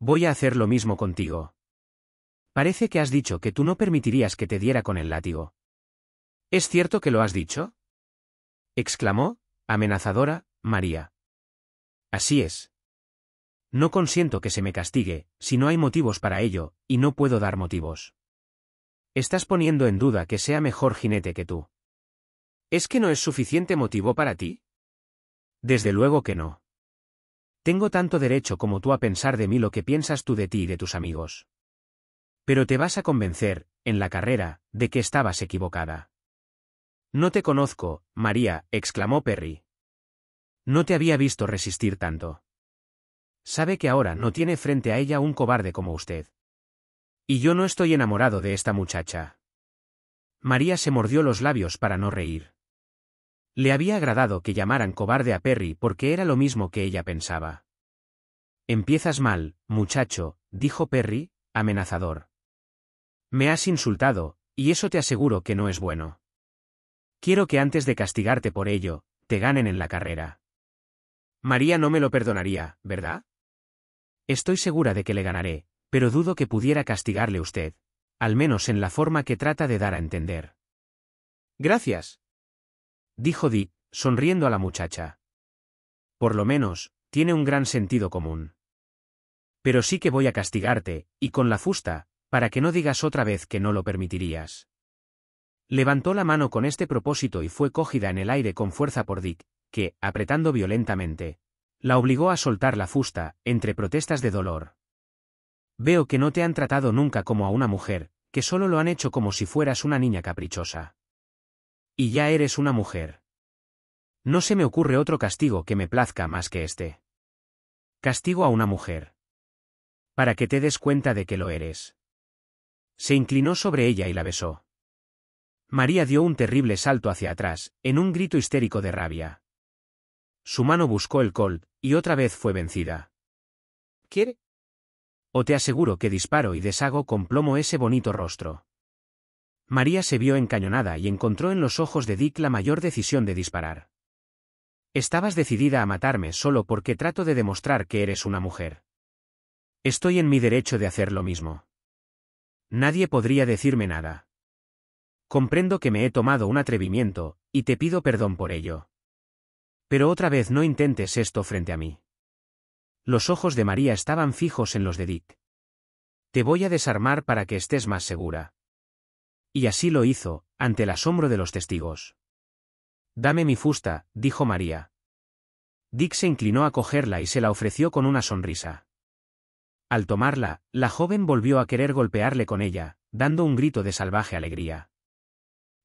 Voy a hacer lo mismo contigo. Parece que has dicho que tú no permitirías que te diera con el látigo. ¿Es cierto que lo has dicho? exclamó, amenazadora, María. Así es. No consiento que se me castigue, si no hay motivos para ello, y no puedo dar motivos. Estás poniendo en duda que sea mejor jinete que tú. ¿Es que no es suficiente motivo para ti? Desde luego que no. Tengo tanto derecho como tú a pensar de mí lo que piensas tú de ti y de tus amigos. Pero te vas a convencer, en la carrera, de que estabas equivocada. No te conozco, María, exclamó Perry. No te había visto resistir tanto. Sabe que ahora no tiene frente a ella un cobarde como usted. Y yo no estoy enamorado de esta muchacha. María se mordió los labios para no reír. Le había agradado que llamaran cobarde a Perry porque era lo mismo que ella pensaba. Empiezas mal, muchacho, dijo Perry, amenazador. Me has insultado, y eso te aseguro que no es bueno. Quiero que antes de castigarte por ello, te ganen en la carrera. María no me lo perdonaría, ¿verdad? Estoy segura de que le ganaré, pero dudo que pudiera castigarle usted, al menos en la forma que trata de dar a entender. Gracias. Dijo Dick, sonriendo a la muchacha. Por lo menos, tiene un gran sentido común. Pero sí que voy a castigarte, y con la fusta, para que no digas otra vez que no lo permitirías. Levantó la mano con este propósito y fue cogida en el aire con fuerza por Dick, que, apretando violentamente, la obligó a soltar la fusta, entre protestas de dolor. Veo que no te han tratado nunca como a una mujer, que solo lo han hecho como si fueras una niña caprichosa. Y ya eres una mujer. No se me ocurre otro castigo que me plazca más que este. Castigo a una mujer. Para que te des cuenta de que lo eres. Se inclinó sobre ella y la besó. María dio un terrible salto hacia atrás, en un grito histérico de rabia. Su mano buscó el col, y otra vez fue vencida. ¿Quiere? O te aseguro que disparo y deshago con plomo ese bonito rostro. María se vio encañonada y encontró en los ojos de Dick la mayor decisión de disparar. Estabas decidida a matarme solo porque trato de demostrar que eres una mujer. Estoy en mi derecho de hacer lo mismo. Nadie podría decirme nada. Comprendo que me he tomado un atrevimiento, y te pido perdón por ello. Pero otra vez no intentes esto frente a mí. Los ojos de María estaban fijos en los de Dick. Te voy a desarmar para que estés más segura. Y así lo hizo, ante el asombro de los testigos. Dame mi fusta, dijo María. Dick se inclinó a cogerla y se la ofreció con una sonrisa. Al tomarla, la joven volvió a querer golpearle con ella, dando un grito de salvaje alegría.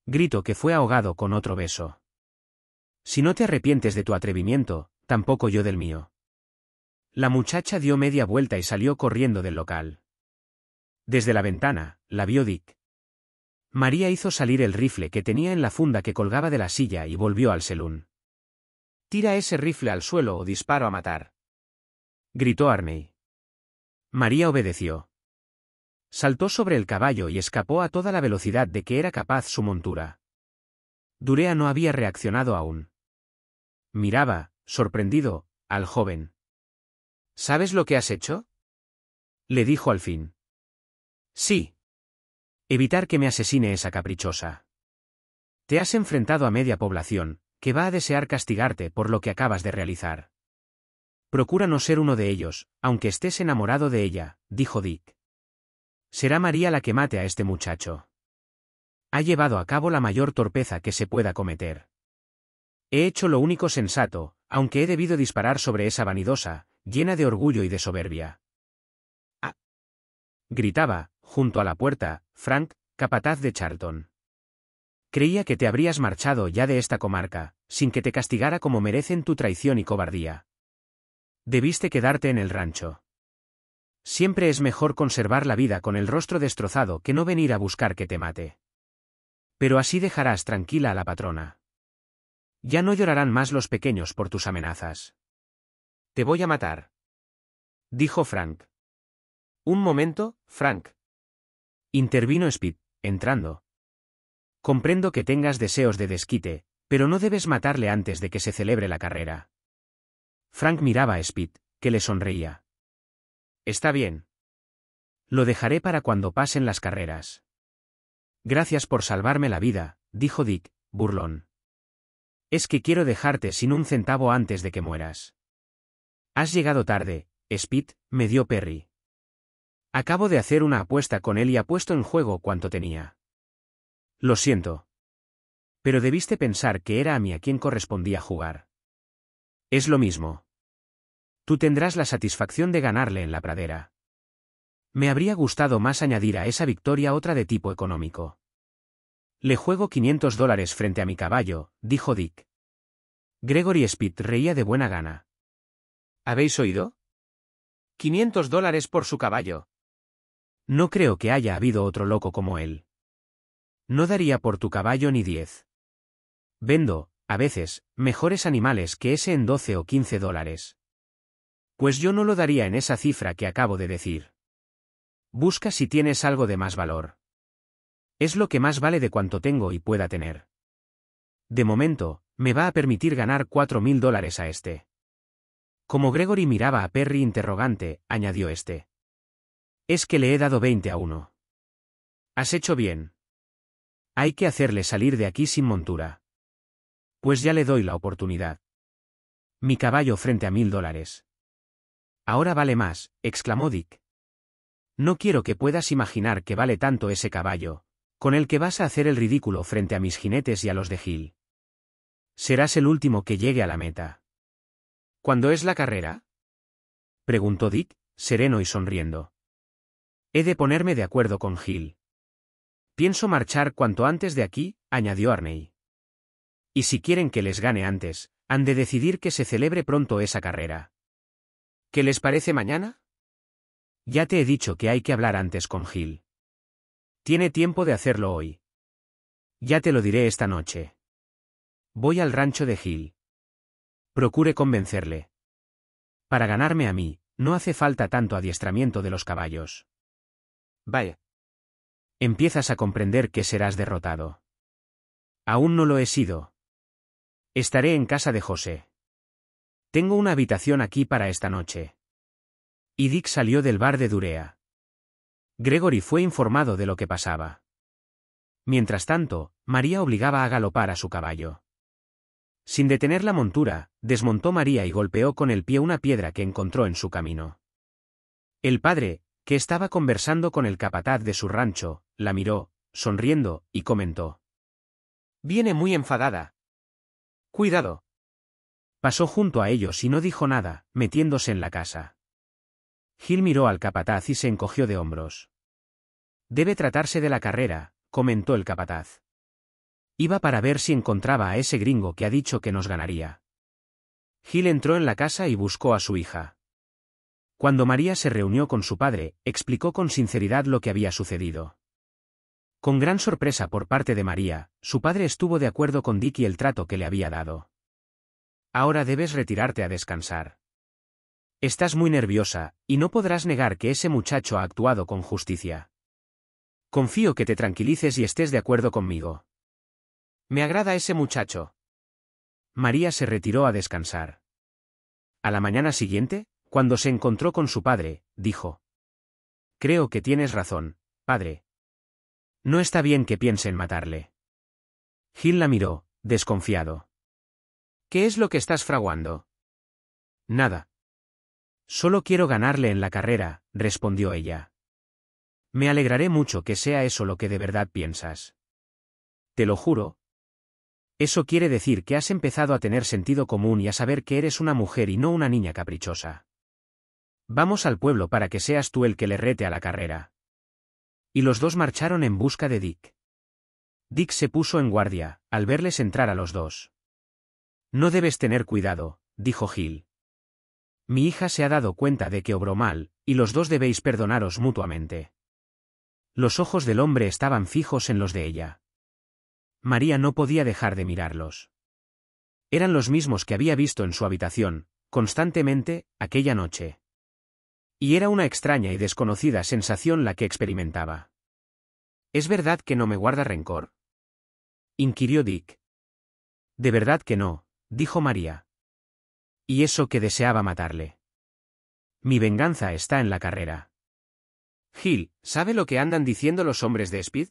Grito que fue ahogado con otro beso. Si no te arrepientes de tu atrevimiento, tampoco yo del mío. La muchacha dio media vuelta y salió corriendo del local. Desde la ventana, la vio Dick. María hizo salir el rifle que tenía en la funda que colgaba de la silla y volvió al salón. Tira ese rifle al suelo o disparo a matar. Gritó Arney. María obedeció. Saltó sobre el caballo y escapó a toda la velocidad de que era capaz su montura. Durea no había reaccionado aún. Miraba, sorprendido, al joven. ¿Sabes lo que has hecho? Le dijo al fin. Sí. Evitar que me asesine esa caprichosa. Te has enfrentado a media población, que va a desear castigarte por lo que acabas de realizar. Procura no ser uno de ellos, aunque estés enamorado de ella, dijo Dick. Será María la que mate a este muchacho. Ha llevado a cabo la mayor torpeza que se pueda cometer. He hecho lo único sensato, aunque he debido disparar sobre esa vanidosa, llena de orgullo y de soberbia. Ah. Gritaba, junto a la puerta, Frank, capataz de Charlton. Creía que te habrías marchado ya de esta comarca, sin que te castigara como merecen tu traición y cobardía. Debiste quedarte en el rancho. Siempre es mejor conservar la vida con el rostro destrozado que no venir a buscar que te mate. Pero así dejarás tranquila a la patrona. Ya no llorarán más los pequeños por tus amenazas. Te voy a matar. Dijo Frank. Un momento, Frank. Intervino Speed, entrando. Comprendo que tengas deseos de desquite, pero no debes matarle antes de que se celebre la carrera. Frank miraba a Speed, que le sonreía. Está bien. Lo dejaré para cuando pasen las carreras. Gracias por salvarme la vida, dijo Dick, burlón. Es que quiero dejarte sin un centavo antes de que mueras. Has llegado tarde, Spit, me dio Perry. Acabo de hacer una apuesta con él y ha puesto en juego cuanto tenía. Lo siento. Pero debiste pensar que era a mí a quien correspondía jugar. Es lo mismo. Tú tendrás la satisfacción de ganarle en la pradera. Me habría gustado más añadir a esa victoria otra de tipo económico. Le juego 500 dólares frente a mi caballo, dijo Dick. Gregory Spitt reía de buena gana. ¿Habéis oído? 500 dólares por su caballo. No creo que haya habido otro loco como él. No daría por tu caballo ni 10. Vendo, a veces, mejores animales que ese en 12 o 15 dólares. Pues yo no lo daría en esa cifra que acabo de decir. Busca si tienes algo de más valor. Es lo que más vale de cuanto tengo y pueda tener. De momento, me va a permitir ganar cuatro mil dólares a este. Como Gregory miraba a Perry interrogante, añadió este. Es que le he dado veinte a uno. Has hecho bien. Hay que hacerle salir de aquí sin montura. Pues ya le doy la oportunidad. Mi caballo frente a mil dólares. Ahora vale más, exclamó Dick. No quiero que puedas imaginar que vale tanto ese caballo, con el que vas a hacer el ridículo frente a mis jinetes y a los de Gil. Serás el último que llegue a la meta. ¿Cuándo es la carrera? preguntó Dick, sereno y sonriendo. He de ponerme de acuerdo con Gil. Pienso marchar cuanto antes de aquí, añadió Arney. Y si quieren que les gane antes, han de decidir que se celebre pronto esa carrera. ¿Qué les parece mañana? Ya te he dicho que hay que hablar antes con Gil. Tiene tiempo de hacerlo hoy. Ya te lo diré esta noche. Voy al rancho de Gil. Procure convencerle. Para ganarme a mí, no hace falta tanto adiestramiento de los caballos. Vaya. Empiezas a comprender que serás derrotado. Aún no lo he sido. Estaré en casa de José. Tengo una habitación aquí para esta noche. Y Dick salió del bar de Durea. Gregory fue informado de lo que pasaba. Mientras tanto, María obligaba a galopar a su caballo. Sin detener la montura, desmontó María y golpeó con el pie una piedra que encontró en su camino. El padre, que estaba conversando con el capataz de su rancho, la miró, sonriendo, y comentó. Viene muy enfadada. Cuidado. Pasó junto a ellos y no dijo nada, metiéndose en la casa. Gil miró al capataz y se encogió de hombros. Debe tratarse de la carrera, comentó el capataz. Iba para ver si encontraba a ese gringo que ha dicho que nos ganaría. Gil entró en la casa y buscó a su hija. Cuando María se reunió con su padre, explicó con sinceridad lo que había sucedido. Con gran sorpresa por parte de María, su padre estuvo de acuerdo con Dick y el trato que le había dado. Ahora debes retirarte a descansar. Estás muy nerviosa, y no podrás negar que ese muchacho ha actuado con justicia. Confío que te tranquilices y estés de acuerdo conmigo. Me agrada ese muchacho. María se retiró a descansar. A la mañana siguiente, cuando se encontró con su padre, dijo. Creo que tienes razón, padre. No está bien que piense en matarle. Gil la miró, desconfiado. ¿Qué es lo que estás fraguando? Nada. Solo quiero ganarle en la carrera, respondió ella. Me alegraré mucho que sea eso lo que de verdad piensas. Te lo juro. Eso quiere decir que has empezado a tener sentido común y a saber que eres una mujer y no una niña caprichosa. Vamos al pueblo para que seas tú el que le rete a la carrera. Y los dos marcharon en busca de Dick. Dick se puso en guardia, al verles entrar a los dos. No debes tener cuidado, dijo Gil. Mi hija se ha dado cuenta de que obró mal, y los dos debéis perdonaros mutuamente. Los ojos del hombre estaban fijos en los de ella. María no podía dejar de mirarlos. Eran los mismos que había visto en su habitación, constantemente, aquella noche. Y era una extraña y desconocida sensación la que experimentaba. ¿Es verdad que no me guarda rencor? inquirió Dick. De verdad que no, dijo María. Y eso que deseaba matarle. Mi venganza está en la carrera. Gil, ¿sabe lo que andan diciendo los hombres de Speed?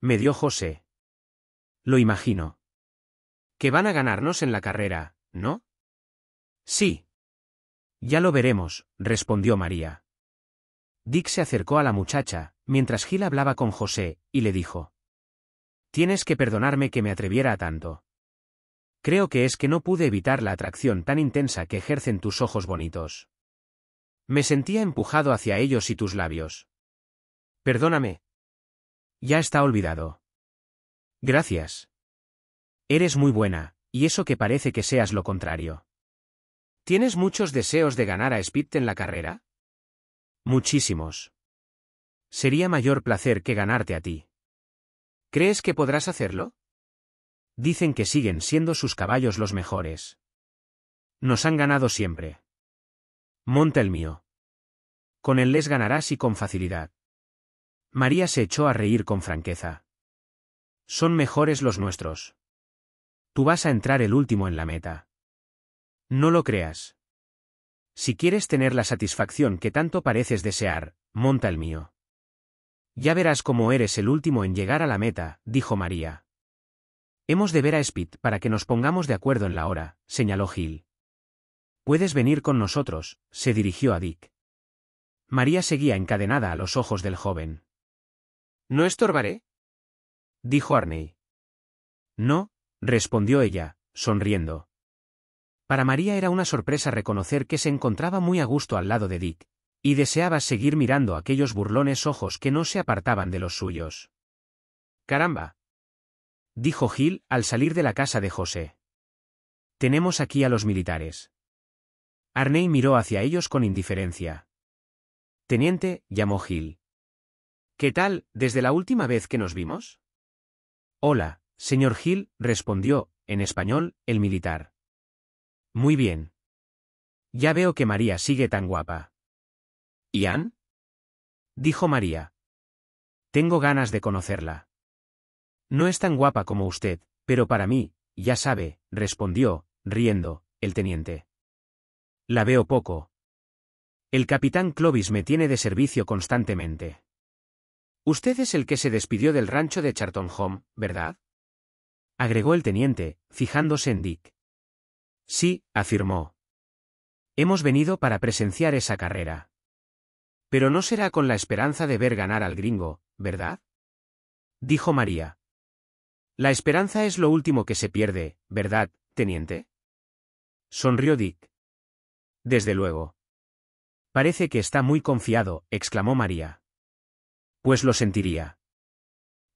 Me dio José. Lo imagino. Que van a ganarnos en la carrera, ¿no? Sí. Ya lo veremos, respondió María. Dick se acercó a la muchacha, mientras Gil hablaba con José, y le dijo. Tienes que perdonarme que me atreviera a tanto. Creo que es que no pude evitar la atracción tan intensa que ejercen tus ojos bonitos. Me sentía empujado hacia ellos y tus labios. Perdóname. Ya está olvidado. Gracias. Eres muy buena, y eso que parece que seas lo contrario. ¿Tienes muchos deseos de ganar a Spit en la carrera? Muchísimos. Sería mayor placer que ganarte a ti. ¿Crees que podrás hacerlo? Dicen que siguen siendo sus caballos los mejores. Nos han ganado siempre. Monta el mío. Con él les ganarás y con facilidad. María se echó a reír con franqueza. Son mejores los nuestros. Tú vas a entrar el último en la meta. No lo creas. Si quieres tener la satisfacción que tanto pareces desear, monta el mío. Ya verás cómo eres el último en llegar a la meta, dijo María. Hemos de ver a Spit para que nos pongamos de acuerdo en la hora, señaló Gil. Puedes venir con nosotros, se dirigió a Dick. María seguía encadenada a los ojos del joven. ¿No estorbaré? dijo Arney. No, respondió ella, sonriendo. Para María era una sorpresa reconocer que se encontraba muy a gusto al lado de Dick, y deseaba seguir mirando aquellos burlones ojos que no se apartaban de los suyos. Caramba. dijo Gil al salir de la casa de José. Tenemos aquí a los militares. Arney miró hacia ellos con indiferencia. Teniente, llamó Gil. ¿Qué tal, desde la última vez que nos vimos? Hola, señor Gil, respondió, en español, el militar. Muy bien. Ya veo que María sigue tan guapa. ¿Y Dijo María. Tengo ganas de conocerla. No es tan guapa como usted, pero para mí, ya sabe, respondió, riendo, el teniente. La veo poco. El capitán Clovis me tiene de servicio constantemente. Usted es el que se despidió del rancho de Charton Home, ¿verdad? agregó el teniente, fijándose en Dick. Sí, afirmó. Hemos venido para presenciar esa carrera. Pero no será con la esperanza de ver ganar al gringo, ¿verdad? dijo María. La esperanza es lo último que se pierde, ¿verdad, teniente? Sonrió Dick. Desde luego. Parece que está muy confiado, exclamó María. Pues lo sentiría.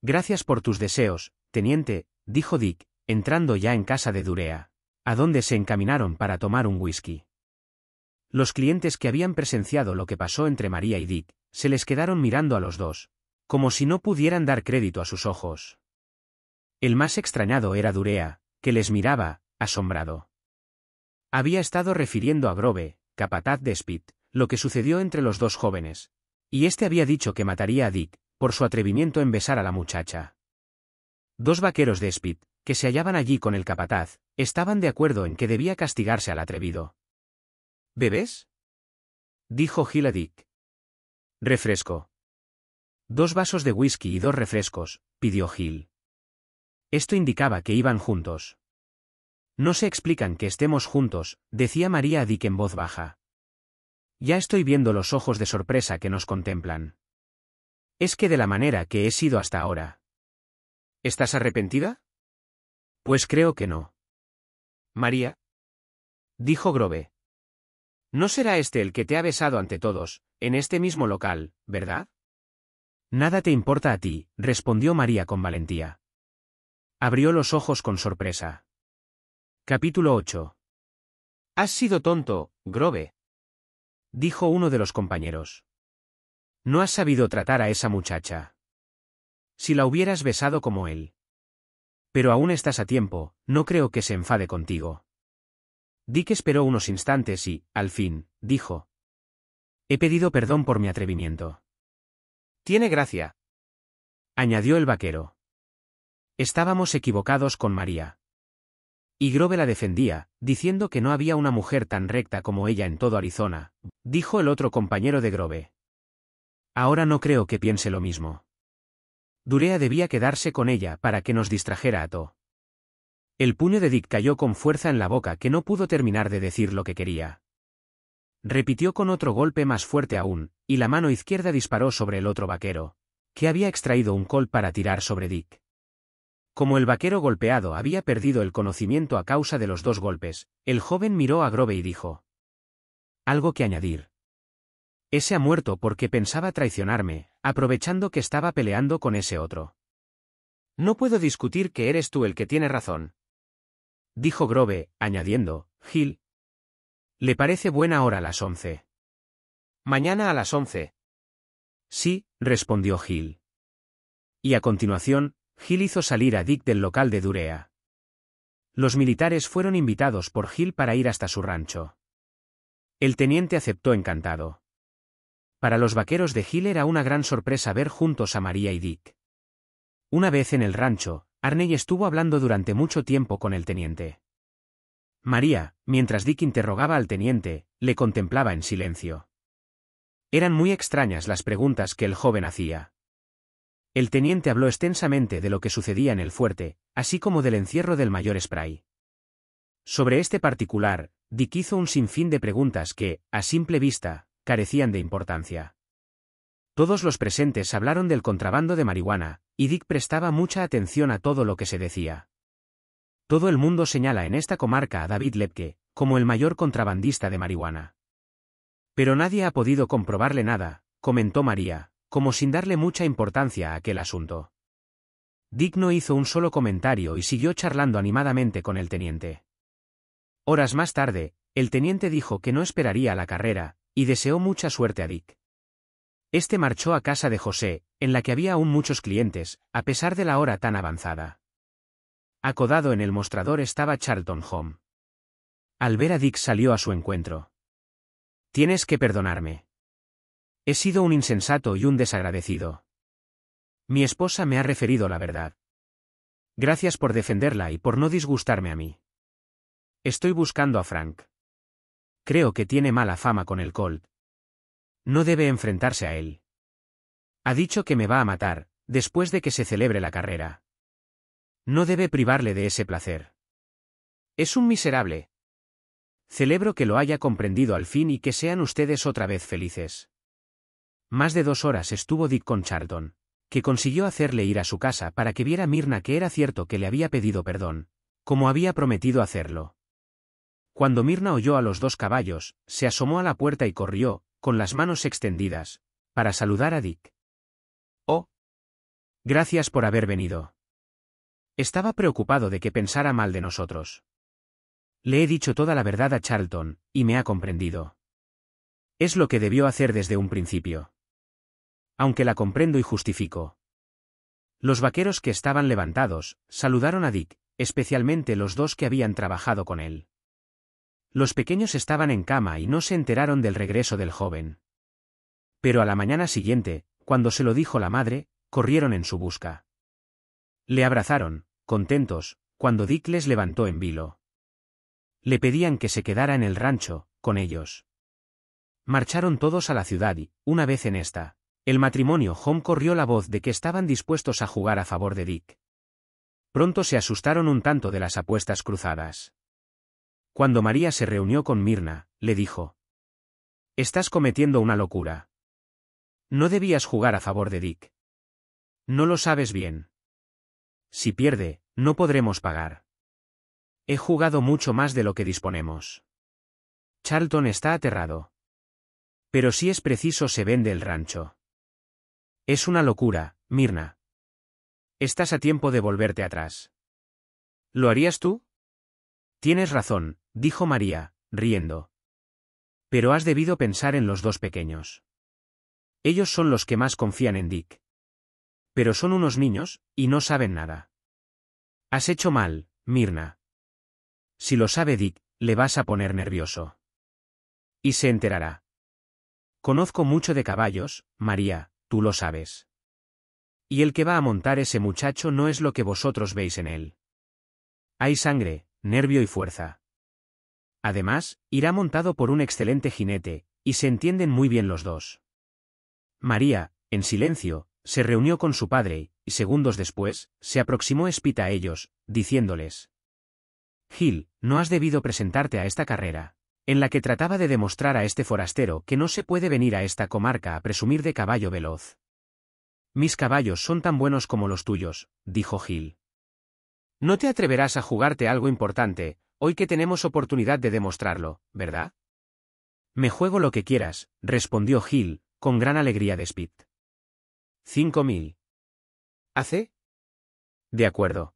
Gracias por tus deseos, teniente, dijo Dick, entrando ya en casa de Durea, a donde se encaminaron para tomar un whisky. Los clientes que habían presenciado lo que pasó entre María y Dick, se les quedaron mirando a los dos, como si no pudieran dar crédito a sus ojos. El más extrañado era Durea, que les miraba, asombrado. Había estado refiriendo a Grove, capataz de Spit, lo que sucedió entre los dos jóvenes. Y este había dicho que mataría a Dick, por su atrevimiento en besar a la muchacha. Dos vaqueros de Spit, que se hallaban allí con el capataz, estaban de acuerdo en que debía castigarse al atrevido. ¿Bebés? dijo Gil a Dick. Refresco. Dos vasos de whisky y dos refrescos, pidió Gil. Esto indicaba que iban juntos. No se explican que estemos juntos, decía María a Dick en voz baja. Ya estoy viendo los ojos de sorpresa que nos contemplan. Es que de la manera que he sido hasta ahora. ¿Estás arrepentida? Pues creo que no. María. Dijo Grobe. No será este el que te ha besado ante todos, en este mismo local, ¿verdad? Nada te importa a ti, respondió María con valentía. Abrió los ojos con sorpresa. Capítulo 8. Has sido tonto, Grobe», Dijo uno de los compañeros. No has sabido tratar a esa muchacha. Si la hubieras besado como él. Pero aún estás a tiempo, no creo que se enfade contigo. Dick esperó unos instantes y, al fin, dijo. He pedido perdón por mi atrevimiento. Tiene gracia. Añadió el vaquero. Estábamos equivocados con María. Y Grove la defendía, diciendo que no había una mujer tan recta como ella en todo Arizona, dijo el otro compañero de Grove. Ahora no creo que piense lo mismo. Durea debía quedarse con ella para que nos distrajera a To. El puño de Dick cayó con fuerza en la boca que no pudo terminar de decir lo que quería. Repitió con otro golpe más fuerte aún, y la mano izquierda disparó sobre el otro vaquero, que había extraído un col para tirar sobre Dick. Como el vaquero golpeado había perdido el conocimiento a causa de los dos golpes, el joven miró a Grove y dijo. Algo que añadir. Ese ha muerto porque pensaba traicionarme, aprovechando que estaba peleando con ese otro. No puedo discutir que eres tú el que tiene razón. Dijo Grove, añadiendo, Gil. Le parece buena hora a las once. Mañana a las once. Sí, respondió Gil. Y a continuación, Gil hizo salir a Dick del local de Durea. Los militares fueron invitados por Gil para ir hasta su rancho. El teniente aceptó encantado. Para los vaqueros de Gil era una gran sorpresa ver juntos a María y Dick. Una vez en el rancho, Arney estuvo hablando durante mucho tiempo con el teniente. María, mientras Dick interrogaba al teniente, le contemplaba en silencio. Eran muy extrañas las preguntas que el joven hacía. El teniente habló extensamente de lo que sucedía en el fuerte, así como del encierro del mayor Spray. Sobre este particular, Dick hizo un sinfín de preguntas que, a simple vista, carecían de importancia. Todos los presentes hablaron del contrabando de marihuana, y Dick prestaba mucha atención a todo lo que se decía. Todo el mundo señala en esta comarca a David Lepke, como el mayor contrabandista de marihuana. Pero nadie ha podido comprobarle nada, comentó María, como sin darle mucha importancia a aquel asunto. Dick no hizo un solo comentario y siguió charlando animadamente con el teniente. Horas más tarde, el teniente dijo que no esperaría la carrera, y deseó mucha suerte a Dick. Este marchó a casa de José, en la que había aún muchos clientes, a pesar de la hora tan avanzada. Acodado en el mostrador estaba Charlton Home. Al ver a Dick salió a su encuentro. Tienes que perdonarme. He sido un insensato y un desagradecido. Mi esposa me ha referido la verdad. Gracias por defenderla y por no disgustarme a mí. Estoy buscando a Frank. Creo que tiene mala fama con el Colt. No debe enfrentarse a él. Ha dicho que me va a matar, después de que se celebre la carrera. No debe privarle de ese placer. Es un miserable. Celebro que lo haya comprendido al fin y que sean ustedes otra vez felices. Más de dos horas estuvo Dick con Charlton, que consiguió hacerle ir a su casa para que viera Mirna que era cierto que le había pedido perdón, como había prometido hacerlo. Cuando Mirna oyó a los dos caballos, se asomó a la puerta y corrió, con las manos extendidas, para saludar a Dick. Oh. Gracias por haber venido. Estaba preocupado de que pensara mal de nosotros. Le he dicho toda la verdad a Charlton, y me ha comprendido. Es lo que debió hacer desde un principio aunque la comprendo y justifico. Los vaqueros que estaban levantados, saludaron a Dick, especialmente los dos que habían trabajado con él. Los pequeños estaban en cama y no se enteraron del regreso del joven. Pero a la mañana siguiente, cuando se lo dijo la madre, corrieron en su busca. Le abrazaron, contentos, cuando Dick les levantó en vilo. Le pedían que se quedara en el rancho, con ellos. Marcharon todos a la ciudad y, una vez en esta, el matrimonio Home corrió la voz de que estaban dispuestos a jugar a favor de Dick. Pronto se asustaron un tanto de las apuestas cruzadas. Cuando María se reunió con Mirna, le dijo. Estás cometiendo una locura. No debías jugar a favor de Dick. No lo sabes bien. Si pierde, no podremos pagar. He jugado mucho más de lo que disponemos. Charlton está aterrado. Pero si es preciso se vende el rancho. Es una locura, Mirna. Estás a tiempo de volverte atrás. ¿Lo harías tú? Tienes razón, dijo María, riendo. Pero has debido pensar en los dos pequeños. Ellos son los que más confían en Dick. Pero son unos niños, y no saben nada. Has hecho mal, Mirna. Si lo sabe Dick, le vas a poner nervioso. Y se enterará. Conozco mucho de caballos, María, tú lo sabes. Y el que va a montar ese muchacho no es lo que vosotros veis en él. Hay sangre, nervio y fuerza. Además, irá montado por un excelente jinete, y se entienden muy bien los dos. María, en silencio, se reunió con su padre, y segundos después, se aproximó Espita a ellos, diciéndoles. Gil, no has debido presentarte a esta carrera en la que trataba de demostrar a este forastero que no se puede venir a esta comarca a presumir de caballo veloz. Mis caballos son tan buenos como los tuyos, dijo Gil. No te atreverás a jugarte algo importante, hoy que tenemos oportunidad de demostrarlo, ¿verdad? Me juego lo que quieras, respondió Gil, con gran alegría de Spit. Cinco mil. ¿Hace? De acuerdo.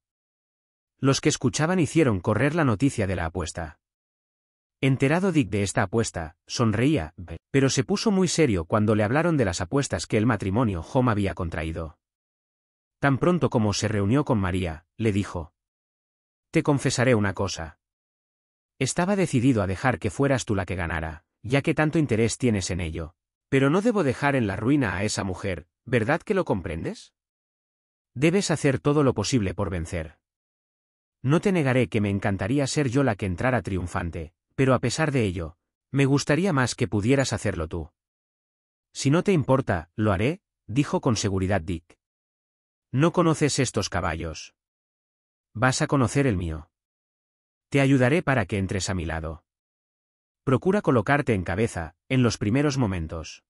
Los que escuchaban hicieron correr la noticia de la apuesta. Enterado Dick de esta apuesta, sonreía, pero se puso muy serio cuando le hablaron de las apuestas que el matrimonio Home había contraído. Tan pronto como se reunió con María, le dijo. Te confesaré una cosa. Estaba decidido a dejar que fueras tú la que ganara, ya que tanto interés tienes en ello. Pero no debo dejar en la ruina a esa mujer, ¿verdad que lo comprendes? Debes hacer todo lo posible por vencer. No te negaré que me encantaría ser yo la que entrara triunfante, pero a pesar de ello, me gustaría más que pudieras hacerlo tú. Si no te importa, lo haré, dijo con seguridad Dick. No conoces estos caballos. Vas a conocer el mío. Te ayudaré para que entres a mi lado. Procura colocarte en cabeza, en los primeros momentos.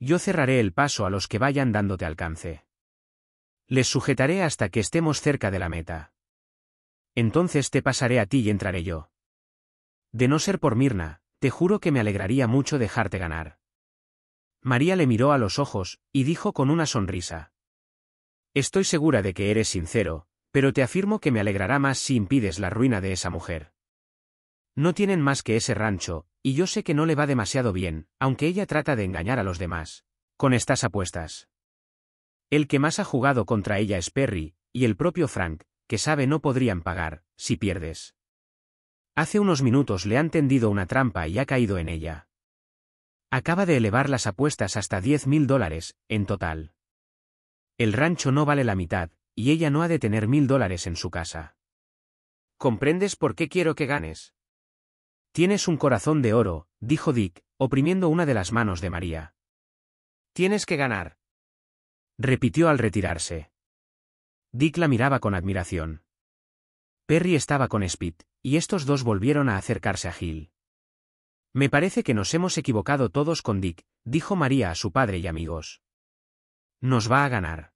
Yo cerraré el paso a los que vayan dándote alcance. Les sujetaré hasta que estemos cerca de la meta. Entonces te pasaré a ti y entraré yo. De no ser por Mirna, te juro que me alegraría mucho dejarte ganar. María le miró a los ojos, y dijo con una sonrisa. Estoy segura de que eres sincero, pero te afirmo que me alegrará más si impides la ruina de esa mujer. No tienen más que ese rancho, y yo sé que no le va demasiado bien, aunque ella trata de engañar a los demás. Con estas apuestas. El que más ha jugado contra ella es Perry, y el propio Frank, que sabe no podrían pagar, si pierdes. Hace unos minutos le han tendido una trampa y ha caído en ella. Acaba de elevar las apuestas hasta 10.000 mil dólares, en total. El rancho no vale la mitad, y ella no ha de tener mil dólares en su casa. ¿Comprendes por qué quiero que ganes? Tienes un corazón de oro, dijo Dick, oprimiendo una de las manos de María. Tienes que ganar. Repitió al retirarse. Dick la miraba con admiración. Perry estaba con Speed y estos dos volvieron a acercarse a Gil. Me parece que nos hemos equivocado todos con Dick, dijo María a su padre y amigos. Nos va a ganar.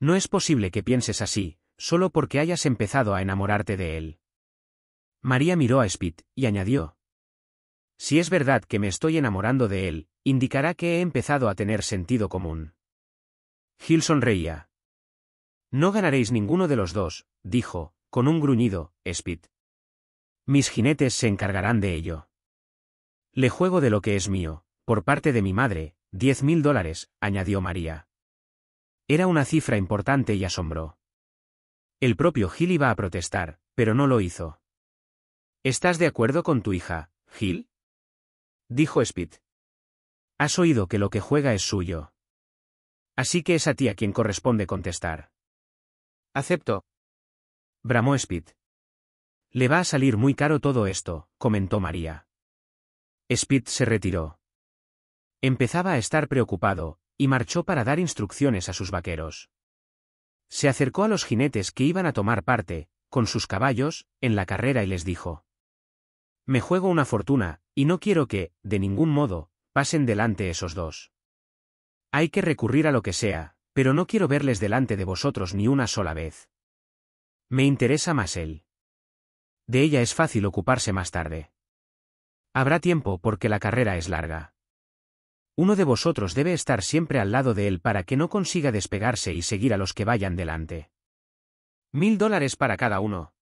No es posible que pienses así, solo porque hayas empezado a enamorarte de él. María miró a Spit, y añadió. Si es verdad que me estoy enamorando de él, indicará que he empezado a tener sentido común. Gil sonreía. No ganaréis ninguno de los dos, dijo, con un gruñido, Spit. Mis jinetes se encargarán de ello. Le juego de lo que es mío, por parte de mi madre, diez mil dólares, añadió María. Era una cifra importante y asombró. El propio Gil iba a protestar, pero no lo hizo. ¿Estás de acuerdo con tu hija, Gil? Dijo Spit. Has oído que lo que juega es suyo. Así que es a ti a quien corresponde contestar. Acepto. Bramó Spit. Le va a salir muy caro todo esto, comentó María. Spit se retiró. Empezaba a estar preocupado, y marchó para dar instrucciones a sus vaqueros. Se acercó a los jinetes que iban a tomar parte, con sus caballos, en la carrera y les dijo. Me juego una fortuna, y no quiero que, de ningún modo, pasen delante esos dos. Hay que recurrir a lo que sea, pero no quiero verles delante de vosotros ni una sola vez. Me interesa más él. De ella es fácil ocuparse más tarde. Habrá tiempo porque la carrera es larga. Uno de vosotros debe estar siempre al lado de él para que no consiga despegarse y seguir a los que vayan delante. Mil dólares para cada uno.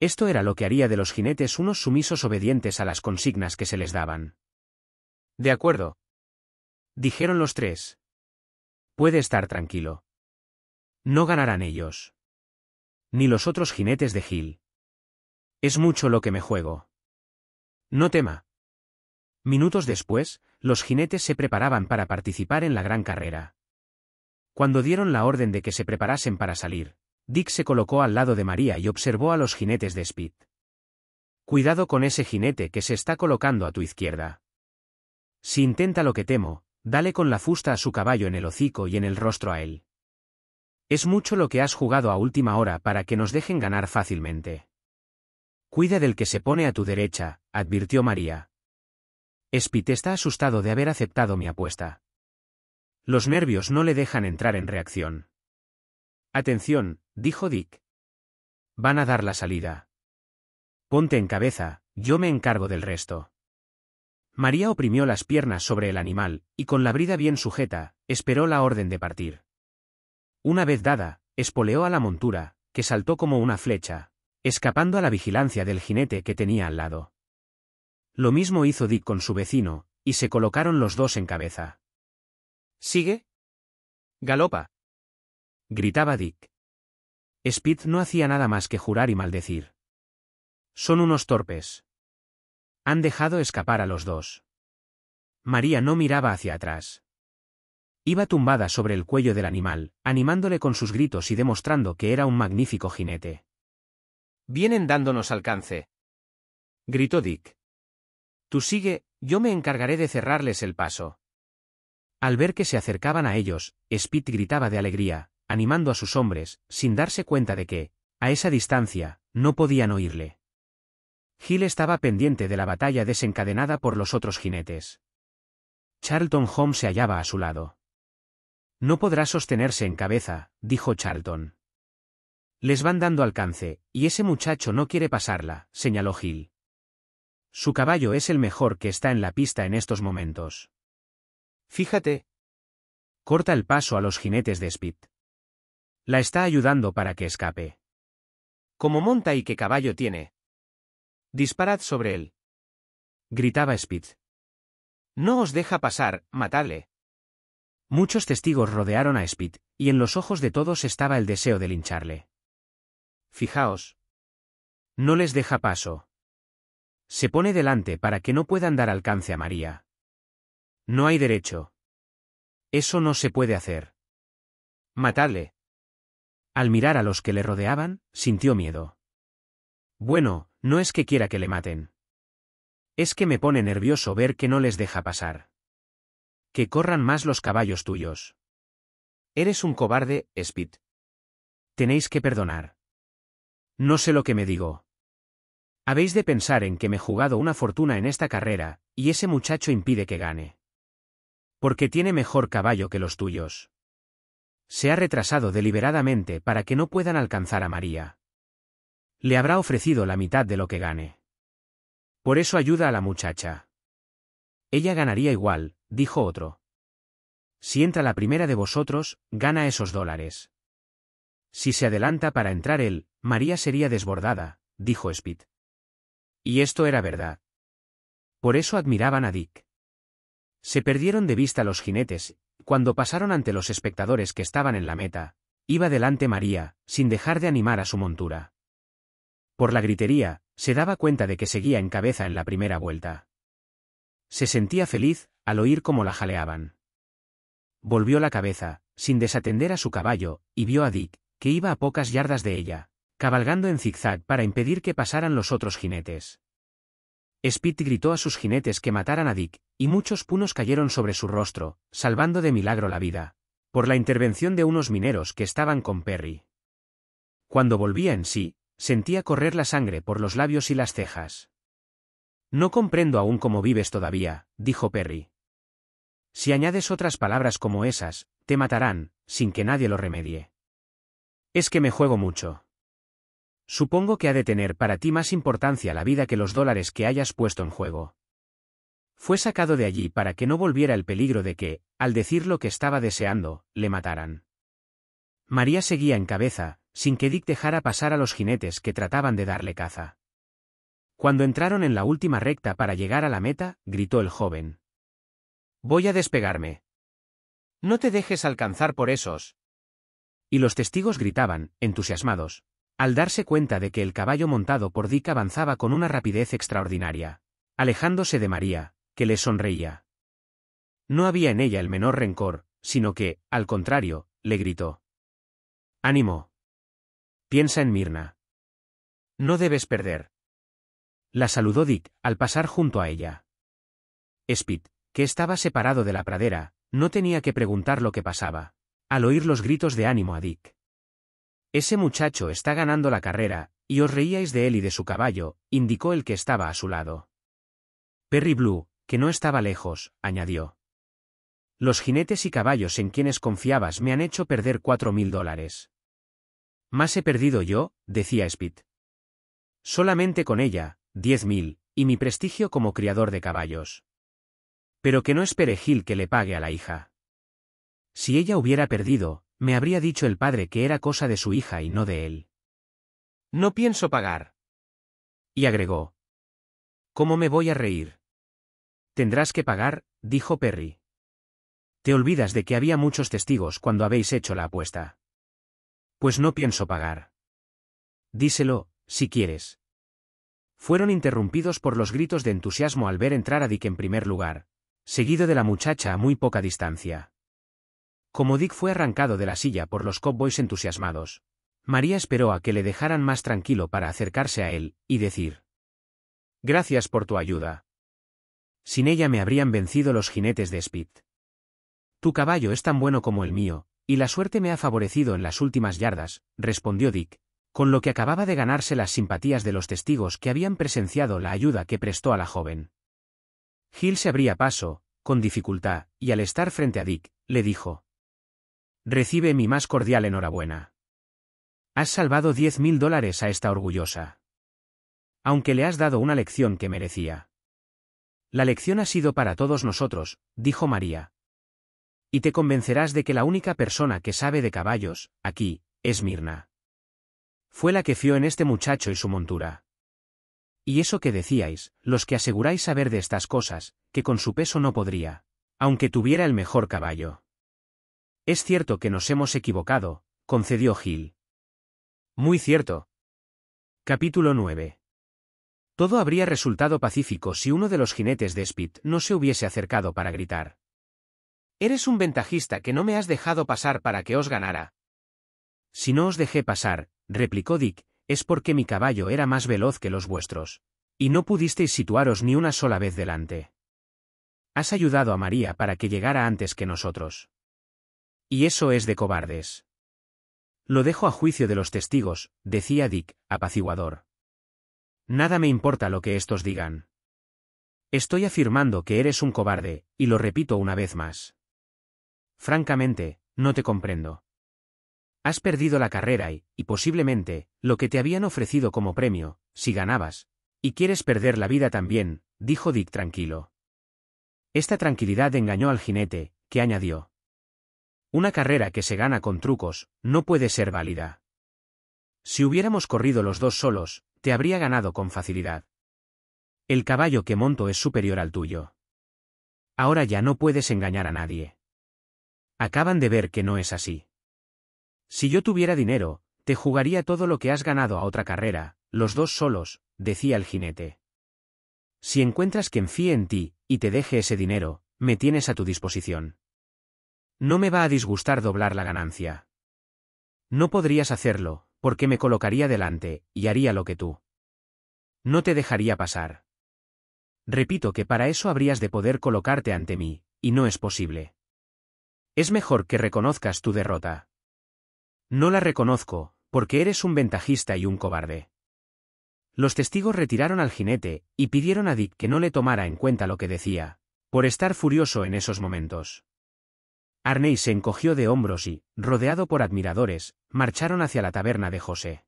Esto era lo que haría de los jinetes unos sumisos obedientes a las consignas que se les daban. De acuerdo. Dijeron los tres. Puede estar tranquilo. No ganarán ellos. Ni los otros jinetes de Gil. Es mucho lo que me juego. No tema. Minutos después, los jinetes se preparaban para participar en la gran carrera. Cuando dieron la orden de que se preparasen para salir, Dick se colocó al lado de María y observó a los jinetes de Speed. Cuidado con ese jinete que se está colocando a tu izquierda. Si intenta lo que temo, dale con la fusta a su caballo en el hocico y en el rostro a él. Es mucho lo que has jugado a última hora para que nos dejen ganar fácilmente. Cuida del que se pone a tu derecha, advirtió María. Spit está asustado de haber aceptado mi apuesta. Los nervios no le dejan entrar en reacción. Atención, dijo Dick. Van a dar la salida. Ponte en cabeza, yo me encargo del resto. María oprimió las piernas sobre el animal, y con la brida bien sujeta, esperó la orden de partir. Una vez dada, espoleó a la montura, que saltó como una flecha, escapando a la vigilancia del jinete que tenía al lado. Lo mismo hizo Dick con su vecino, y se colocaron los dos en cabeza. ¿Sigue? Galopa. gritaba Dick. Spit no hacía nada más que jurar y maldecir. Son unos torpes. Han dejado escapar a los dos. María no miraba hacia atrás. Iba tumbada sobre el cuello del animal, animándole con sus gritos y demostrando que era un magnífico jinete. Vienen dándonos alcance. Gritó Dick. Tú sigue, yo me encargaré de cerrarles el paso. Al ver que se acercaban a ellos, Spit gritaba de alegría, animando a sus hombres, sin darse cuenta de que, a esa distancia, no podían oírle. Gil estaba pendiente de la batalla desencadenada por los otros jinetes. Charlton Holmes se hallaba a su lado. No podrá sostenerse en cabeza, dijo Charlton. Les van dando alcance, y ese muchacho no quiere pasarla, señaló Gil. Su caballo es el mejor que está en la pista en estos momentos. Fíjate. Corta el paso a los jinetes de Spit. La está ayudando para que escape. «¿Cómo monta y qué caballo tiene? Disparad sobre él. Gritaba spit No os deja pasar, matadle. Muchos testigos rodearon a spit y en los ojos de todos estaba el deseo de lincharle. Fijaos. No les deja paso. Se pone delante para que no puedan dar alcance a María. No hay derecho. Eso no se puede hacer. Matadle. Al mirar a los que le rodeaban, sintió miedo. Bueno, no es que quiera que le maten. Es que me pone nervioso ver que no les deja pasar. Que corran más los caballos tuyos. Eres un cobarde, Spit. Tenéis que perdonar. No sé lo que me digo. Habéis de pensar en que me he jugado una fortuna en esta carrera, y ese muchacho impide que gane. Porque tiene mejor caballo que los tuyos. Se ha retrasado deliberadamente para que no puedan alcanzar a María. Le habrá ofrecido la mitad de lo que gane. Por eso ayuda a la muchacha. Ella ganaría igual, dijo otro. Si entra la primera de vosotros, gana esos dólares. Si se adelanta para entrar él, María sería desbordada, dijo Spit. Y esto era verdad. Por eso admiraban a Dick. Se perdieron de vista los jinetes, cuando pasaron ante los espectadores que estaban en la meta, iba delante María, sin dejar de animar a su montura. Por la gritería, se daba cuenta de que seguía en cabeza en la primera vuelta. Se sentía feliz, al oír cómo la jaleaban. Volvió la cabeza, sin desatender a su caballo, y vio a Dick, que iba a pocas yardas de ella cabalgando en zigzag para impedir que pasaran los otros jinetes. Spit gritó a sus jinetes que mataran a Dick, y muchos punos cayeron sobre su rostro, salvando de milagro la vida, por la intervención de unos mineros que estaban con Perry. Cuando volvía en sí, sentía correr la sangre por los labios y las cejas. No comprendo aún cómo vives todavía, dijo Perry. Si añades otras palabras como esas, te matarán, sin que nadie lo remedie. Es que me juego mucho. Supongo que ha de tener para ti más importancia la vida que los dólares que hayas puesto en juego. Fue sacado de allí para que no volviera el peligro de que, al decir lo que estaba deseando, le mataran. María seguía en cabeza, sin que Dick dejara pasar a los jinetes que trataban de darle caza. Cuando entraron en la última recta para llegar a la meta, gritó el joven. Voy a despegarme. No te dejes alcanzar por esos. Y los testigos gritaban, entusiasmados, al darse cuenta de que el caballo montado por Dick avanzaba con una rapidez extraordinaria, alejándose de María, que le sonreía. No había en ella el menor rencor, sino que, al contrario, le gritó. Ánimo. Piensa en Mirna. No debes perder. La saludó Dick, al pasar junto a ella. Spit, que estaba separado de la pradera, no tenía que preguntar lo que pasaba, al oír los gritos de ánimo a Dick. Ese muchacho está ganando la carrera, y os reíais de él y de su caballo, indicó el que estaba a su lado. Perry Blue, que no estaba lejos, añadió. Los jinetes y caballos en quienes confiabas me han hecho perder cuatro mil dólares. Más he perdido yo, decía Spit. Solamente con ella, diez mil, y mi prestigio como criador de caballos. Pero que no espere Gil que le pague a la hija. Si ella hubiera perdido, me habría dicho el padre que era cosa de su hija y no de él. No pienso pagar. Y agregó. ¿Cómo me voy a reír? Tendrás que pagar, dijo Perry. Te olvidas de que había muchos testigos cuando habéis hecho la apuesta. Pues no pienso pagar. Díselo, si quieres. Fueron interrumpidos por los gritos de entusiasmo al ver entrar a Dick en primer lugar, seguido de la muchacha a muy poca distancia. Como Dick fue arrancado de la silla por los cowboys entusiasmados, María esperó a que le dejaran más tranquilo para acercarse a él y decir: Gracias por tu ayuda. Sin ella me habrían vencido los jinetes de Spit. Tu caballo es tan bueno como el mío, y la suerte me ha favorecido en las últimas yardas, respondió Dick, con lo que acababa de ganarse las simpatías de los testigos que habían presenciado la ayuda que prestó a la joven. Gil se abría paso, con dificultad, y al estar frente a Dick, le dijo. Recibe mi más cordial enhorabuena. Has salvado diez mil dólares a esta orgullosa. Aunque le has dado una lección que merecía. La lección ha sido para todos nosotros, dijo María. Y te convencerás de que la única persona que sabe de caballos, aquí, es Mirna. Fue la que fió en este muchacho y su montura. Y eso que decíais, los que aseguráis saber de estas cosas, que con su peso no podría, aunque tuviera el mejor caballo. Es cierto que nos hemos equivocado, concedió Gil. Muy cierto. Capítulo 9. Todo habría resultado pacífico si uno de los jinetes de Spit no se hubiese acercado para gritar. Eres un ventajista que no me has dejado pasar para que os ganara. Si no os dejé pasar, replicó Dick, es porque mi caballo era más veloz que los vuestros. Y no pudisteis situaros ni una sola vez delante. Has ayudado a María para que llegara antes que nosotros. Y eso es de cobardes. Lo dejo a juicio de los testigos, decía Dick, apaciguador. Nada me importa lo que estos digan. Estoy afirmando que eres un cobarde, y lo repito una vez más. Francamente, no te comprendo. Has perdido la carrera y, y posiblemente, lo que te habían ofrecido como premio, si ganabas, y quieres perder la vida también, dijo Dick tranquilo. Esta tranquilidad engañó al jinete, que añadió. Una carrera que se gana con trucos, no puede ser válida. Si hubiéramos corrido los dos solos, te habría ganado con facilidad. El caballo que monto es superior al tuyo. Ahora ya no puedes engañar a nadie. Acaban de ver que no es así. Si yo tuviera dinero, te jugaría todo lo que has ganado a otra carrera, los dos solos, decía el jinete. Si encuentras que enfíe en ti, y te deje ese dinero, me tienes a tu disposición. No me va a disgustar doblar la ganancia. No podrías hacerlo, porque me colocaría delante, y haría lo que tú. No te dejaría pasar. Repito que para eso habrías de poder colocarte ante mí, y no es posible. Es mejor que reconozcas tu derrota. No la reconozco, porque eres un ventajista y un cobarde. Los testigos retiraron al jinete, y pidieron a Dick que no le tomara en cuenta lo que decía, por estar furioso en esos momentos. Arney se encogió de hombros y, rodeado por admiradores, marcharon hacia la taberna de José.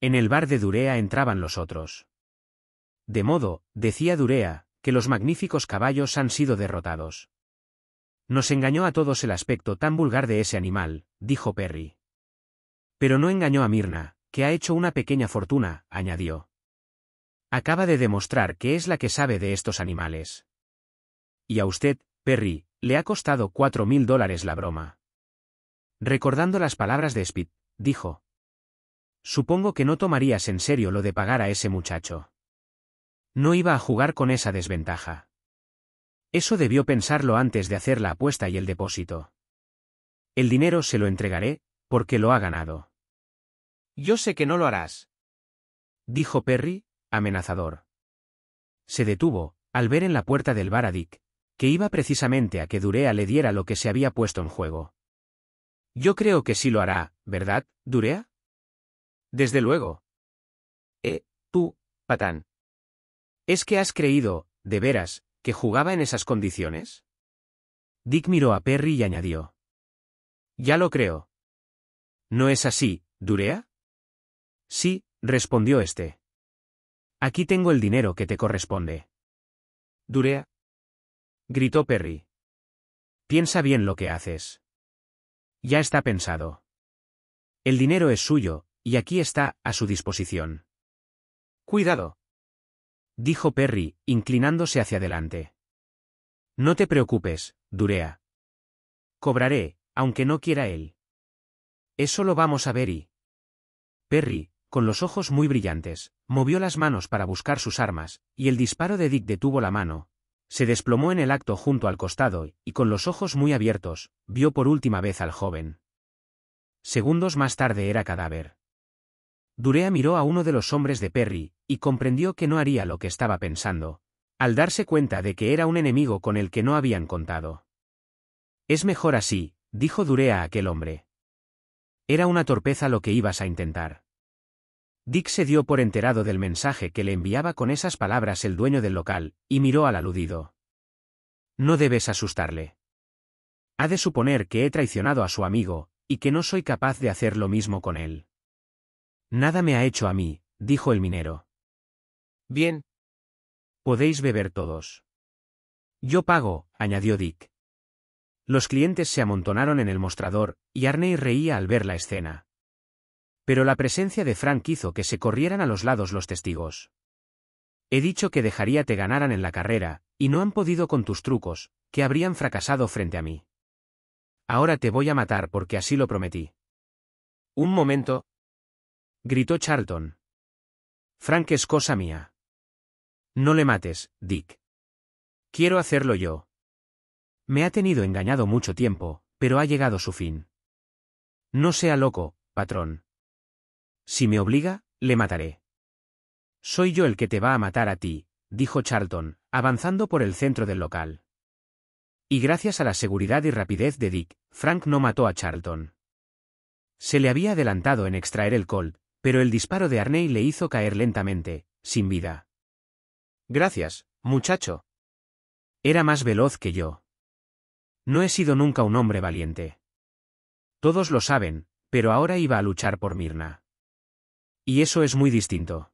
En el bar de Durea entraban los otros. De modo, decía Durea, que los magníficos caballos han sido derrotados. Nos engañó a todos el aspecto tan vulgar de ese animal, dijo Perry. Pero no engañó a Mirna, que ha hecho una pequeña fortuna, añadió. Acaba de demostrar que es la que sabe de estos animales. Y a usted, Perry, le ha costado cuatro mil dólares la broma. Recordando las palabras de Spit, dijo. Supongo que no tomarías en serio lo de pagar a ese muchacho. No iba a jugar con esa desventaja. Eso debió pensarlo antes de hacer la apuesta y el depósito. El dinero se lo entregaré, porque lo ha ganado. Yo sé que no lo harás. Dijo Perry, amenazador. Se detuvo, al ver en la puerta del bar a Dick, que iba precisamente a que Durea le diera lo que se había puesto en juego. Yo creo que sí lo hará, ¿verdad, Durea? Desde luego. Eh, tú, patán. ¿Es que has creído, de veras, que jugaba en esas condiciones? Dick miró a Perry y añadió. Ya lo creo. ¿No es así, Durea? Sí, respondió este. Aquí tengo el dinero que te corresponde. Durea, gritó Perry. Piensa bien lo que haces. Ya está pensado. El dinero es suyo, y aquí está, a su disposición. Cuidado. Dijo Perry, inclinándose hacia adelante. No te preocupes, Durea. Cobraré, aunque no quiera él. Eso lo vamos a ver y... Perry, con los ojos muy brillantes, movió las manos para buscar sus armas, y el disparo de Dick detuvo la mano, se desplomó en el acto junto al costado, y con los ojos muy abiertos, vio por última vez al joven. Segundos más tarde era cadáver. Durea miró a uno de los hombres de Perry, y comprendió que no haría lo que estaba pensando, al darse cuenta de que era un enemigo con el que no habían contado. Es mejor así, dijo Durea a aquel hombre. Era una torpeza lo que ibas a intentar. Dick se dio por enterado del mensaje que le enviaba con esas palabras el dueño del local, y miró al aludido. No debes asustarle. Ha de suponer que he traicionado a su amigo, y que no soy capaz de hacer lo mismo con él. Nada me ha hecho a mí, dijo el minero. Bien. Podéis beber todos. Yo pago, añadió Dick. Los clientes se amontonaron en el mostrador, y Arney reía al ver la escena. Pero la presencia de Frank hizo que se corrieran a los lados los testigos. He dicho que dejaría te ganaran en la carrera, y no han podido con tus trucos, que habrían fracasado frente a mí. Ahora te voy a matar porque así lo prometí. Un momento. gritó Charlton. Frank es cosa mía. No le mates, Dick. Quiero hacerlo yo. Me ha tenido engañado mucho tiempo, pero ha llegado su fin. No sea loco, patrón. Si me obliga, le mataré. Soy yo el que te va a matar a ti, dijo Charlton, avanzando por el centro del local. Y gracias a la seguridad y rapidez de Dick, Frank no mató a Charlton. Se le había adelantado en extraer el Colt, pero el disparo de Arney le hizo caer lentamente, sin vida. Gracias, muchacho. Era más veloz que yo. No he sido nunca un hombre valiente. Todos lo saben, pero ahora iba a luchar por Mirna. Y eso es muy distinto.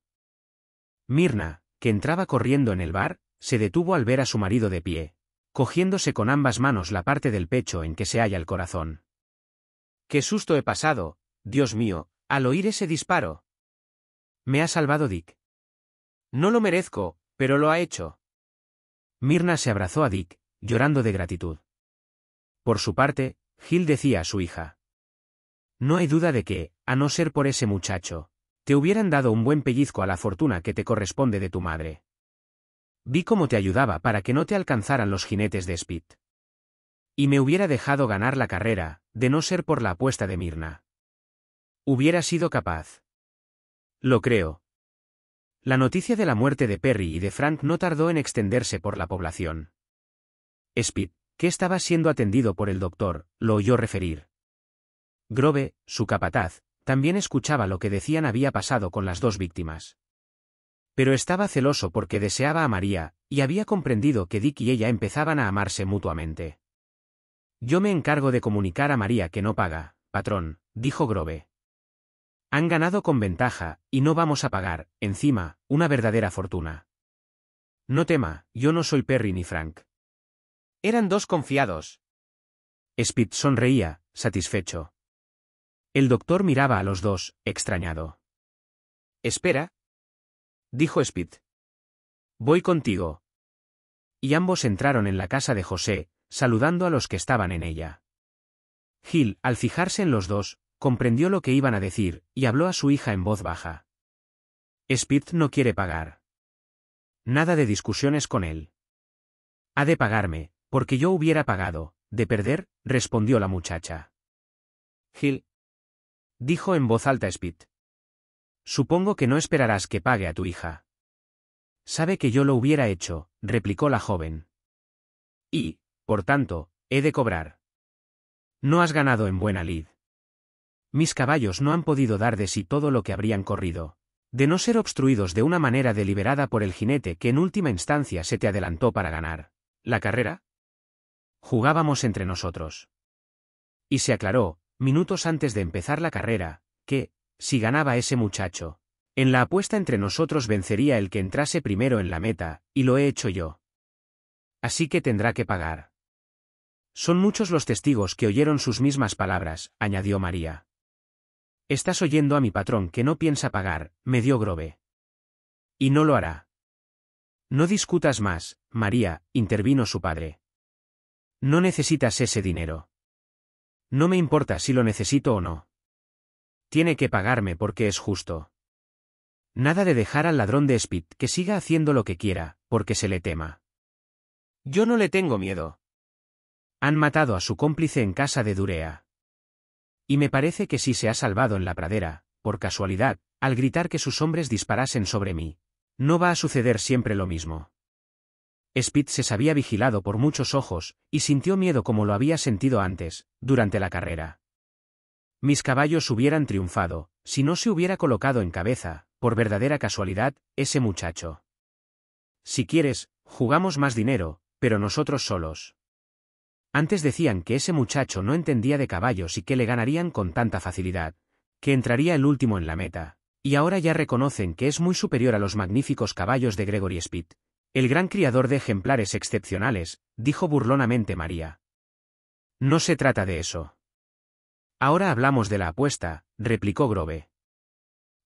Mirna, que entraba corriendo en el bar, se detuvo al ver a su marido de pie, cogiéndose con ambas manos la parte del pecho en que se halla el corazón. ¡Qué susto he pasado, Dios mío, al oír ese disparo! Me ha salvado Dick. No lo merezco, pero lo ha hecho. Mirna se abrazó a Dick, llorando de gratitud. Por su parte, Gil decía a su hija. No hay duda de que, a no ser por ese muchacho, te hubieran dado un buen pellizco a la fortuna que te corresponde de tu madre. Vi cómo te ayudaba para que no te alcanzaran los jinetes de Spit. Y me hubiera dejado ganar la carrera, de no ser por la apuesta de Mirna. Hubiera sido capaz. Lo creo. La noticia de la muerte de Perry y de Frank no tardó en extenderse por la población. Spit, que estaba siendo atendido por el doctor, lo oyó referir. Grove, su capataz, también escuchaba lo que decían había pasado con las dos víctimas. Pero estaba celoso porque deseaba a María, y había comprendido que Dick y ella empezaban a amarse mutuamente. Yo me encargo de comunicar a María que no paga, patrón, dijo Grove. Han ganado con ventaja, y no vamos a pagar, encima, una verdadera fortuna. No tema, yo no soy Perry ni Frank. Eran dos confiados. Spitz sonreía, satisfecho. El doctor miraba a los dos, extrañado. Espera. Dijo Spit. Voy contigo. Y ambos entraron en la casa de José, saludando a los que estaban en ella. Gil, al fijarse en los dos, comprendió lo que iban a decir, y habló a su hija en voz baja. Spit no quiere pagar. Nada de discusiones con él. Ha de pagarme, porque yo hubiera pagado, de perder, respondió la muchacha. Gil, dijo en voz alta Spit. Supongo que no esperarás que pague a tu hija. Sabe que yo lo hubiera hecho, replicó la joven. Y, por tanto, he de cobrar. No has ganado en buena lid. Mis caballos no han podido dar de sí todo lo que habrían corrido, de no ser obstruidos de una manera deliberada por el jinete que en última instancia se te adelantó para ganar. ¿La carrera? Jugábamos entre nosotros. Y se aclaró, minutos antes de empezar la carrera, que, si ganaba ese muchacho, en la apuesta entre nosotros vencería el que entrase primero en la meta, y lo he hecho yo. Así que tendrá que pagar. Son muchos los testigos que oyeron sus mismas palabras, añadió María. Estás oyendo a mi patrón que no piensa pagar, me dio Grove. Y no lo hará. No discutas más, María, intervino su padre. No necesitas ese dinero. No me importa si lo necesito o no. Tiene que pagarme porque es justo. Nada de dejar al ladrón de Spit que siga haciendo lo que quiera, porque se le tema. Yo no le tengo miedo. Han matado a su cómplice en casa de Durea. Y me parece que si se ha salvado en la pradera, por casualidad, al gritar que sus hombres disparasen sobre mí, no va a suceder siempre lo mismo. Speed se sabía vigilado por muchos ojos, y sintió miedo como lo había sentido antes, durante la carrera. Mis caballos hubieran triunfado, si no se hubiera colocado en cabeza, por verdadera casualidad, ese muchacho. Si quieres, jugamos más dinero, pero nosotros solos. Antes decían que ese muchacho no entendía de caballos y que le ganarían con tanta facilidad, que entraría el último en la meta, y ahora ya reconocen que es muy superior a los magníficos caballos de Gregory Speed, el gran criador de ejemplares excepcionales, dijo burlonamente María. No se trata de eso. Ahora hablamos de la apuesta, replicó Grobe.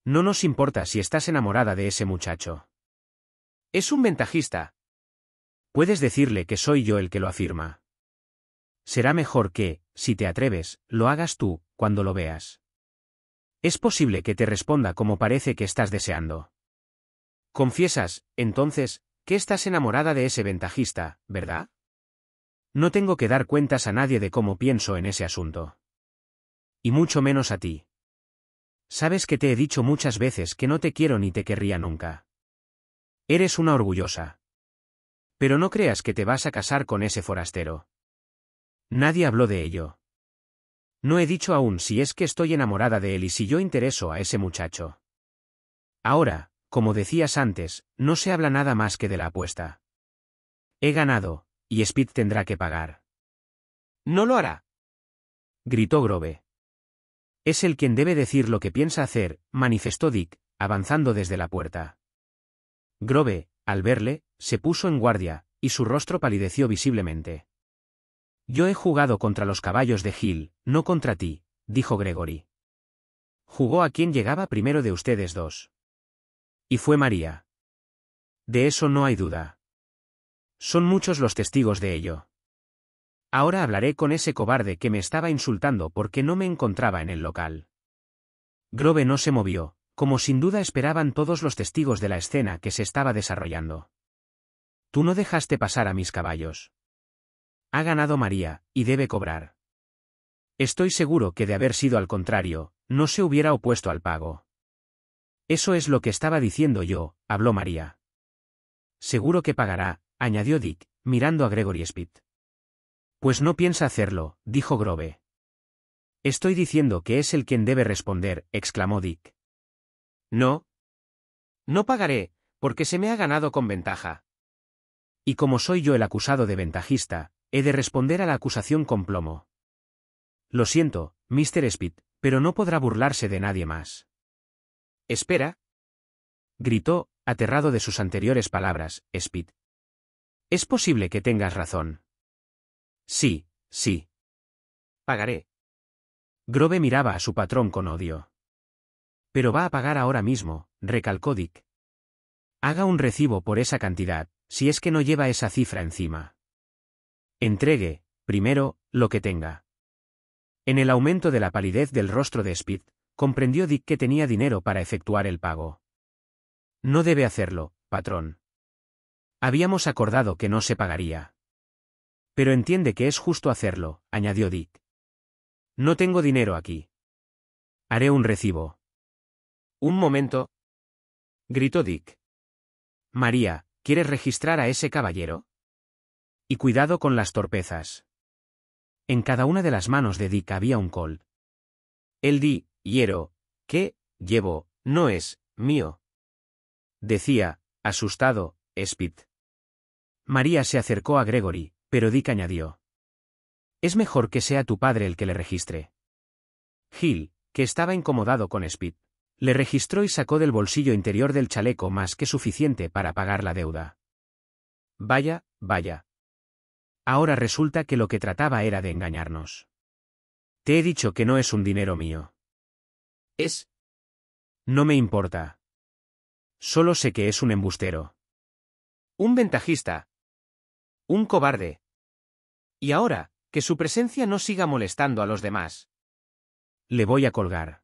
No nos importa si estás enamorada de ese muchacho. Es un ventajista. Puedes decirle que soy yo el que lo afirma. Será mejor que, si te atreves, lo hagas tú, cuando lo veas. Es posible que te responda como parece que estás deseando. Confiesas, entonces, que estás enamorada de ese ventajista, ¿verdad? No tengo que dar cuentas a nadie de cómo pienso en ese asunto. Y mucho menos a ti. Sabes que te he dicho muchas veces que no te quiero ni te querría nunca. Eres una orgullosa. Pero no creas que te vas a casar con ese forastero. Nadie habló de ello. No he dicho aún si es que estoy enamorada de él y si yo intereso a ese muchacho. Ahora, como decías antes, no se habla nada más que de la apuesta. He ganado, y Speed tendrá que pagar. No lo hará. Gritó Grove. Es el quien debe decir lo que piensa hacer, manifestó Dick, avanzando desde la puerta. Grove, al verle, se puso en guardia, y su rostro palideció visiblemente. Yo he jugado contra los caballos de Hill, no contra ti, dijo Gregory. Jugó a quien llegaba primero de ustedes dos. Y fue María. De eso no hay duda. Son muchos los testigos de ello. Ahora hablaré con ese cobarde que me estaba insultando porque no me encontraba en el local. Grove no se movió, como sin duda esperaban todos los testigos de la escena que se estaba desarrollando. Tú no dejaste pasar a mis caballos. Ha ganado María, y debe cobrar. Estoy seguro que de haber sido al contrario, no se hubiera opuesto al pago. Eso es lo que estaba diciendo yo, habló María. Seguro que pagará, añadió Dick, mirando a Gregory Spitt. Pues no piensa hacerlo, dijo Grove. Estoy diciendo que es el quien debe responder, exclamó Dick. No. No pagaré, porque se me ha ganado con ventaja. Y como soy yo el acusado de ventajista, he de responder a la acusación con plomo. Lo siento, Mr. Spitt, pero no podrá burlarse de nadie más. Espera. gritó, aterrado de sus anteriores palabras, spit Es posible que tengas razón. Sí, sí. Pagaré. Grove miraba a su patrón con odio. Pero va a pagar ahora mismo, recalcó Dick. Haga un recibo por esa cantidad, si es que no lleva esa cifra encima. Entregue, primero, lo que tenga. En el aumento de la palidez del rostro de Spit, comprendió Dick que tenía dinero para efectuar el pago. No debe hacerlo, patrón. Habíamos acordado que no se pagaría. Pero entiende que es justo hacerlo, añadió Dick. No tengo dinero aquí. Haré un recibo. Un momento. gritó Dick. María, ¿quieres registrar a ese caballero? Y cuidado con las torpezas. En cada una de las manos de Dick había un col. El di hiero, que, llevo, no es, mío. Decía, asustado, Spit. María se acercó a Gregory, pero Dick añadió. Es mejor que sea tu padre el que le registre. Gil, que estaba incomodado con Spit, le registró y sacó del bolsillo interior del chaleco más que suficiente para pagar la deuda. Vaya, vaya. Ahora resulta que lo que trataba era de engañarnos. Te he dicho que no es un dinero mío es? No me importa. Solo sé que es un embustero. Un ventajista. Un cobarde. Y ahora, que su presencia no siga molestando a los demás. Le voy a colgar.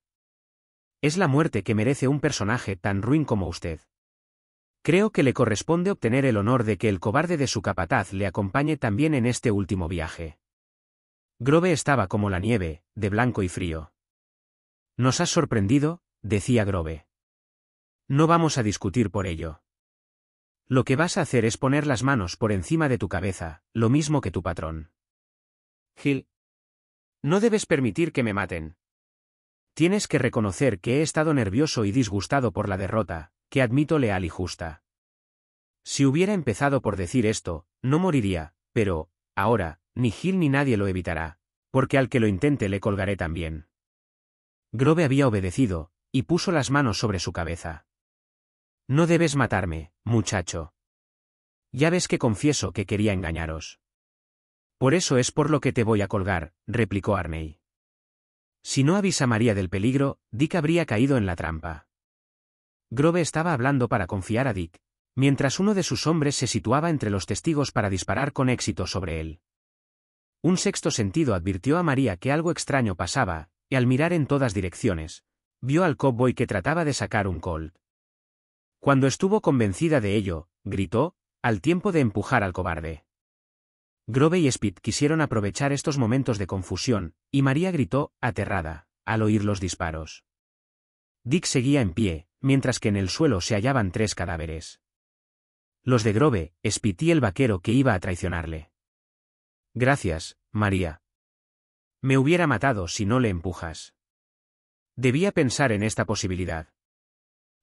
Es la muerte que merece un personaje tan ruin como usted. Creo que le corresponde obtener el honor de que el cobarde de su capataz le acompañe también en este último viaje. Grove estaba como la nieve, de blanco y frío. Nos has sorprendido, decía Grove. No vamos a discutir por ello. Lo que vas a hacer es poner las manos por encima de tu cabeza, lo mismo que tu patrón. Gil. No debes permitir que me maten. Tienes que reconocer que he estado nervioso y disgustado por la derrota, que admito leal y justa. Si hubiera empezado por decir esto, no moriría, pero, ahora, ni Gil ni nadie lo evitará, porque al que lo intente le colgaré también. Grove había obedecido, y puso las manos sobre su cabeza. No debes matarme, muchacho. Ya ves que confieso que quería engañaros. Por eso es por lo que te voy a colgar, replicó Arney. Si no avisa María del peligro, Dick habría caído en la trampa. Grove estaba hablando para confiar a Dick, mientras uno de sus hombres se situaba entre los testigos para disparar con éxito sobre él. Un sexto sentido advirtió a María que algo extraño pasaba, y al mirar en todas direcciones, vio al cowboy que trataba de sacar un colt. Cuando estuvo convencida de ello, gritó, al tiempo de empujar al cobarde. Grove y Spit quisieron aprovechar estos momentos de confusión, y María gritó, aterrada, al oír los disparos. Dick seguía en pie, mientras que en el suelo se hallaban tres cadáveres. Los de Grove, Spit y el vaquero que iba a traicionarle. Gracias, María, me hubiera matado si no le empujas. Debía pensar en esta posibilidad.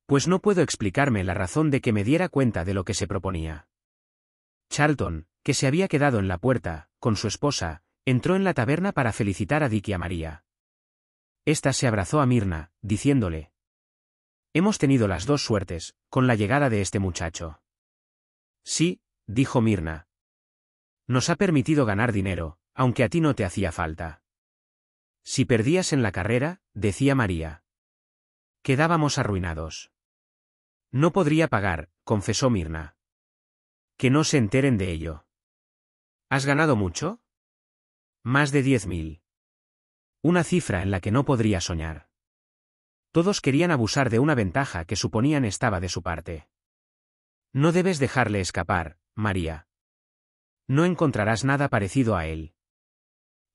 Pues no puedo explicarme la razón de que me diera cuenta de lo que se proponía. Charlton, que se había quedado en la puerta, con su esposa, entró en la taberna para felicitar a Dick y a María. Esta se abrazó a Mirna, diciéndole. Hemos tenido las dos suertes, con la llegada de este muchacho. Sí, dijo Mirna. Nos ha permitido ganar dinero, aunque a ti no te hacía falta. Si perdías en la carrera, decía María. Quedábamos arruinados. No podría pagar, confesó Mirna. Que no se enteren de ello. ¿Has ganado mucho? Más de diez mil. Una cifra en la que no podría soñar. Todos querían abusar de una ventaja que suponían estaba de su parte. No debes dejarle escapar, María. No encontrarás nada parecido a él.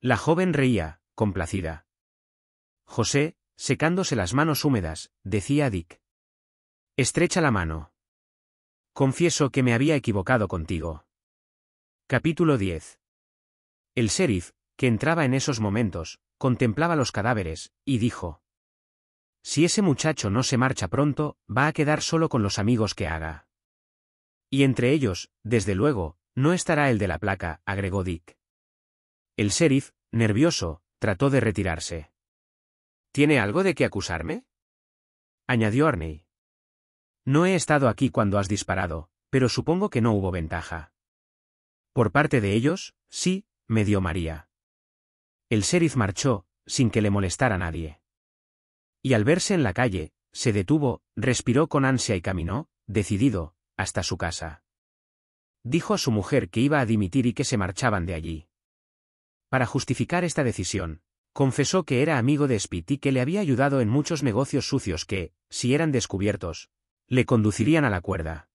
La joven reía, complacida. José, secándose las manos húmedas, decía a Dick. Estrecha la mano. Confieso que me había equivocado contigo. Capítulo 10. El sheriff, que entraba en esos momentos, contemplaba los cadáveres, y dijo. Si ese muchacho no se marcha pronto, va a quedar solo con los amigos que haga. Y entre ellos, desde luego, no estará el de la placa, agregó Dick. El sheriff, nervioso, Trató de retirarse. ¿Tiene algo de qué acusarme? añadió Arney. No he estado aquí cuando has disparado, pero supongo que no hubo ventaja. Por parte de ellos, sí, me dio María. El sheriff marchó, sin que le molestara nadie. Y al verse en la calle, se detuvo, respiró con ansia y caminó, decidido, hasta su casa. Dijo a su mujer que iba a dimitir y que se marchaban de allí. Para justificar esta decisión, confesó que era amigo de Spiti que le había ayudado en muchos negocios sucios que, si eran descubiertos, le conducirían a la cuerda.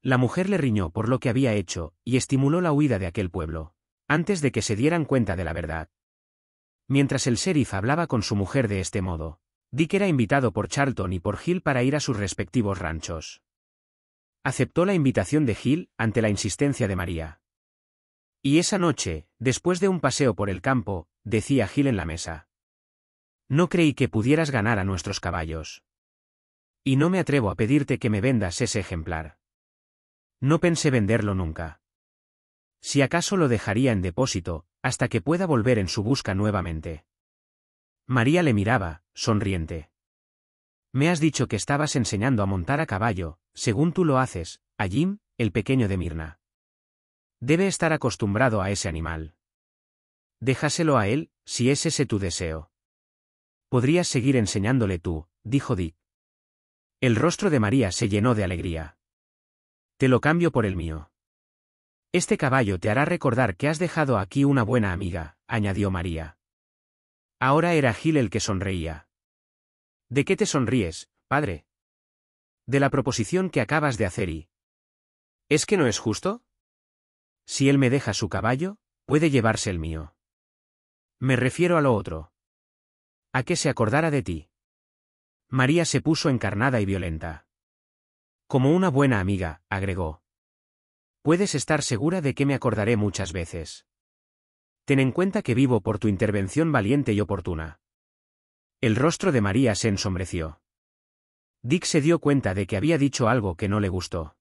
La mujer le riñó por lo que había hecho y estimuló la huida de aquel pueblo, antes de que se dieran cuenta de la verdad. Mientras el sheriff hablaba con su mujer de este modo, Dick era invitado por Charlton y por Hill para ir a sus respectivos ranchos. Aceptó la invitación de Hill ante la insistencia de María. Y esa noche, después de un paseo por el campo, decía Gil en la mesa. No creí que pudieras ganar a nuestros caballos. Y no me atrevo a pedirte que me vendas ese ejemplar. No pensé venderlo nunca. Si acaso lo dejaría en depósito, hasta que pueda volver en su busca nuevamente. María le miraba, sonriente. Me has dicho que estabas enseñando a montar a caballo, según tú lo haces, a Jim, el pequeño de Mirna. Debe estar acostumbrado a ese animal. Déjaselo a él, si es ese tu deseo. Podrías seguir enseñándole tú, dijo Dick. El rostro de María se llenó de alegría. Te lo cambio por el mío. Este caballo te hará recordar que has dejado aquí una buena amiga, añadió María. Ahora era Gil el que sonreía. ¿De qué te sonríes, padre? De la proposición que acabas de hacer y... ¿Es que no es justo? Si él me deja su caballo, puede llevarse el mío. Me refiero a lo otro. A que se acordara de ti. María se puso encarnada y violenta. Como una buena amiga, agregó. Puedes estar segura de que me acordaré muchas veces. Ten en cuenta que vivo por tu intervención valiente y oportuna. El rostro de María se ensombreció. Dick se dio cuenta de que había dicho algo que no le gustó.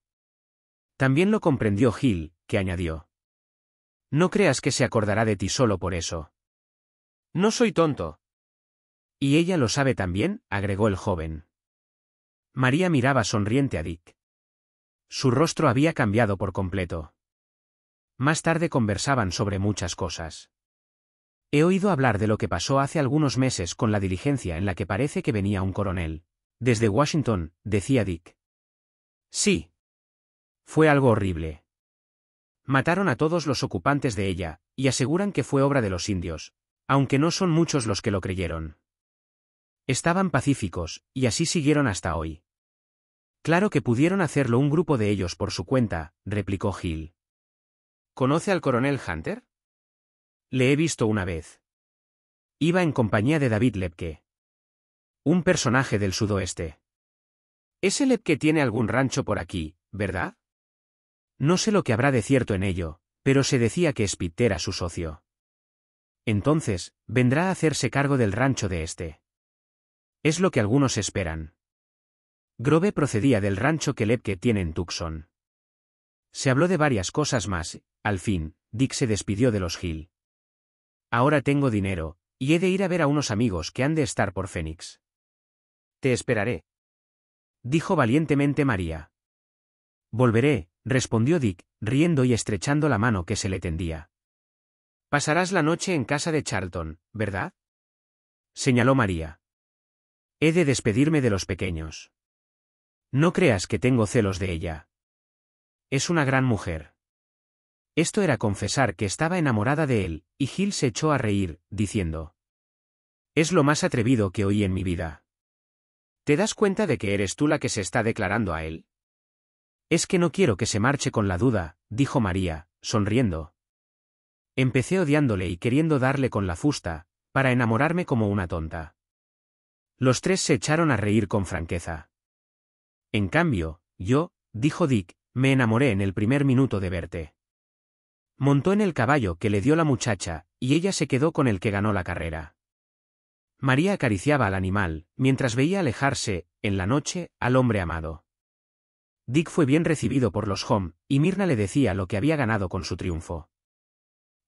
También lo comprendió Gil, que añadió. No creas que se acordará de ti solo por eso. No soy tonto. Y ella lo sabe también, agregó el joven. María miraba sonriente a Dick. Su rostro había cambiado por completo. Más tarde conversaban sobre muchas cosas. He oído hablar de lo que pasó hace algunos meses con la diligencia en la que parece que venía un coronel. Desde Washington, decía Dick. Sí, fue algo horrible. Mataron a todos los ocupantes de ella, y aseguran que fue obra de los indios, aunque no son muchos los que lo creyeron. Estaban pacíficos, y así siguieron hasta hoy. Claro que pudieron hacerlo un grupo de ellos por su cuenta, replicó Gil. ¿Conoce al coronel Hunter? Le he visto una vez. Iba en compañía de David Lepke. Un personaje del sudoeste. Ese Lepke tiene algún rancho por aquí, ¿verdad? No sé lo que habrá de cierto en ello, pero se decía que Spit era su socio. Entonces, vendrá a hacerse cargo del rancho de este. Es lo que algunos esperan. Grove procedía del rancho que Lepke tiene en Tucson. Se habló de varias cosas más, al fin, Dick se despidió de los Hill. Ahora tengo dinero, y he de ir a ver a unos amigos que han de estar por Fénix. Te esperaré. Dijo valientemente María. Volveré, respondió Dick, riendo y estrechando la mano que se le tendía. Pasarás la noche en casa de Charlton, ¿verdad? señaló María. He de despedirme de los pequeños. No creas que tengo celos de ella. Es una gran mujer. Esto era confesar que estaba enamorada de él, y Gil se echó a reír, diciendo. Es lo más atrevido que oí en mi vida. ¿Te das cuenta de que eres tú la que se está declarando a él? Es que no quiero que se marche con la duda, dijo María, sonriendo. Empecé odiándole y queriendo darle con la fusta, para enamorarme como una tonta. Los tres se echaron a reír con franqueza. En cambio, yo, dijo Dick, me enamoré en el primer minuto de verte. Montó en el caballo que le dio la muchacha, y ella se quedó con el que ganó la carrera. María acariciaba al animal, mientras veía alejarse, en la noche, al hombre amado. Dick fue bien recibido por los Home, y Mirna le decía lo que había ganado con su triunfo.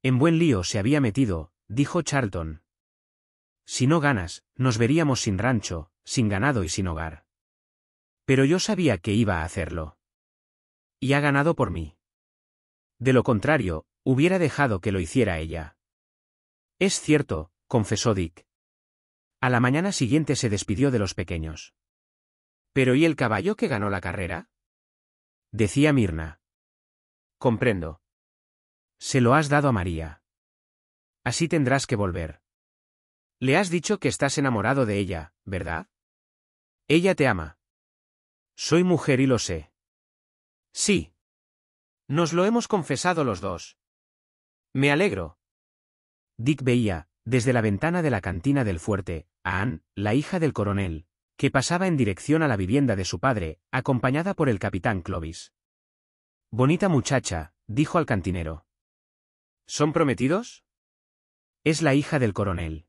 En buen lío se había metido, dijo Charlton. Si no ganas, nos veríamos sin rancho, sin ganado y sin hogar. Pero yo sabía que iba a hacerlo. Y ha ganado por mí. De lo contrario, hubiera dejado que lo hiciera ella. Es cierto, confesó Dick. A la mañana siguiente se despidió de los pequeños. ¿Pero y el caballo que ganó la carrera? decía Mirna. Comprendo. Se lo has dado a María. Así tendrás que volver. Le has dicho que estás enamorado de ella, ¿verdad? Ella te ama. Soy mujer y lo sé. Sí. Nos lo hemos confesado los dos. Me alegro. Dick veía, desde la ventana de la cantina del fuerte, a Anne, la hija del coronel, que pasaba en dirección a la vivienda de su padre, acompañada por el capitán Clovis. Bonita muchacha, dijo al cantinero. ¿Son prometidos? Es la hija del coronel.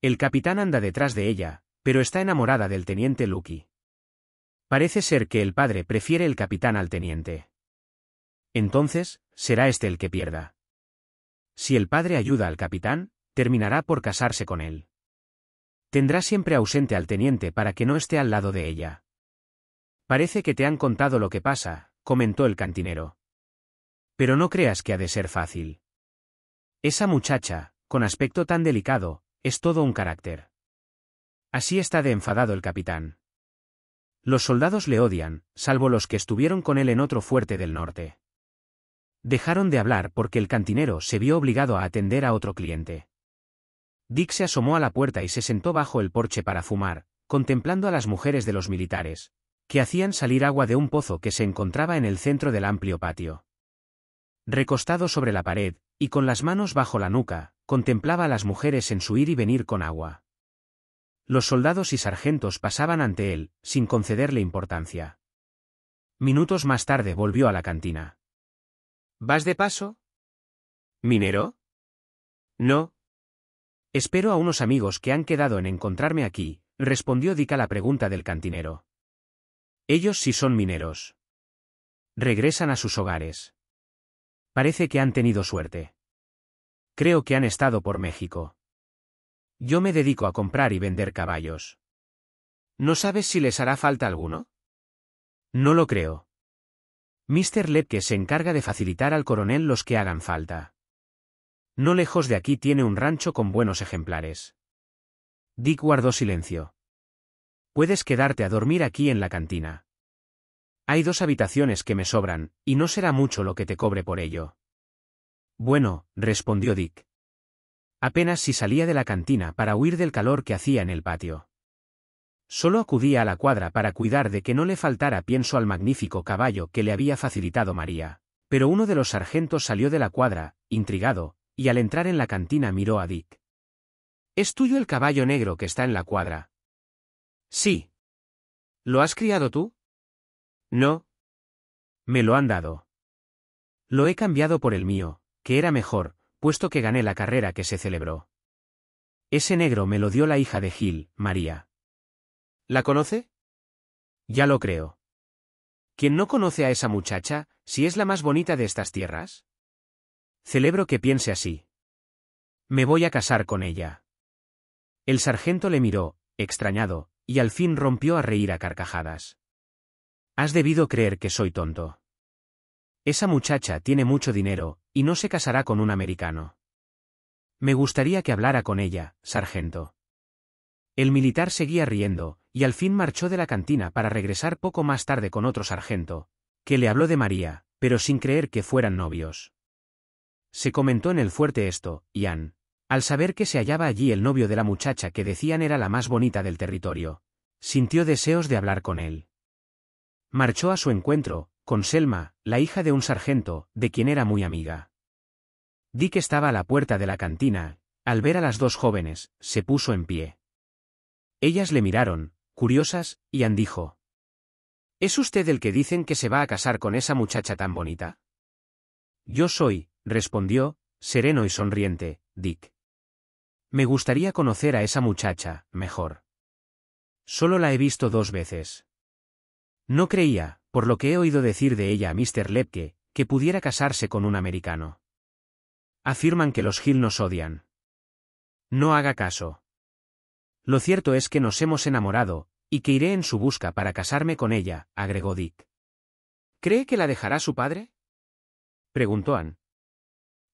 El capitán anda detrás de ella, pero está enamorada del teniente Lucky. Parece ser que el padre prefiere el capitán al teniente. Entonces, será este el que pierda. Si el padre ayuda al capitán, terminará por casarse con él. Tendrá siempre ausente al teniente para que no esté al lado de ella. Parece que te han contado lo que pasa, comentó el cantinero. Pero no creas que ha de ser fácil. Esa muchacha, con aspecto tan delicado, es todo un carácter. Así está de enfadado el capitán. Los soldados le odian, salvo los que estuvieron con él en otro fuerte del norte. Dejaron de hablar porque el cantinero se vio obligado a atender a otro cliente. Dick se asomó a la puerta y se sentó bajo el porche para fumar, contemplando a las mujeres de los militares, que hacían salir agua de un pozo que se encontraba en el centro del amplio patio. Recostado sobre la pared, y con las manos bajo la nuca, contemplaba a las mujeres en su ir y venir con agua. Los soldados y sargentos pasaban ante él, sin concederle importancia. Minutos más tarde volvió a la cantina. ¿Vas de paso? ¿Minero? No, Espero a unos amigos que han quedado en encontrarme aquí, respondió Dica a la pregunta del cantinero. Ellos sí son mineros. Regresan a sus hogares. Parece que han tenido suerte. Creo que han estado por México. Yo me dedico a comprar y vender caballos. ¿No sabes si les hará falta alguno? No lo creo. Mr. Lepke se encarga de facilitar al coronel los que hagan falta. No lejos de aquí tiene un rancho con buenos ejemplares. Dick guardó silencio. Puedes quedarte a dormir aquí en la cantina. Hay dos habitaciones que me sobran, y no será mucho lo que te cobre por ello. Bueno, respondió Dick. Apenas si salía de la cantina para huir del calor que hacía en el patio. Solo acudía a la cuadra para cuidar de que no le faltara pienso al magnífico caballo que le había facilitado María. Pero uno de los sargentos salió de la cuadra, intrigado, y al entrar en la cantina miró a Dick. ¿Es tuyo el caballo negro que está en la cuadra? Sí. ¿Lo has criado tú? No. Me lo han dado. Lo he cambiado por el mío, que era mejor, puesto que gané la carrera que se celebró. Ese negro me lo dio la hija de Gil, María. ¿La conoce? Ya lo creo. «¿Quién no conoce a esa muchacha, si es la más bonita de estas tierras? Celebro que piense así. Me voy a casar con ella. El sargento le miró, extrañado, y al fin rompió a reír a carcajadas. Has debido creer que soy tonto. Esa muchacha tiene mucho dinero, y no se casará con un americano. Me gustaría que hablara con ella, sargento. El militar seguía riendo, y al fin marchó de la cantina para regresar poco más tarde con otro sargento, que le habló de María, pero sin creer que fueran novios. Se comentó en el fuerte esto, y al saber que se hallaba allí el novio de la muchacha que decían era la más bonita del territorio, sintió deseos de hablar con él. Marchó a su encuentro, con Selma, la hija de un sargento, de quien era muy amiga. que estaba a la puerta de la cantina, al ver a las dos jóvenes, se puso en pie. Ellas le miraron, curiosas, y Ann dijo. ¿Es usted el que dicen que se va a casar con esa muchacha tan bonita? Yo soy, respondió, sereno y sonriente, Dick. Me gustaría conocer a esa muchacha, mejor. Solo la he visto dos veces. No creía, por lo que he oído decir de ella a Mr. Lepke, que pudiera casarse con un americano. Afirman que los Gil nos odian. No haga caso. Lo cierto es que nos hemos enamorado, y que iré en su busca para casarme con ella, agregó Dick. ¿Cree que la dejará su padre? preguntó Ann.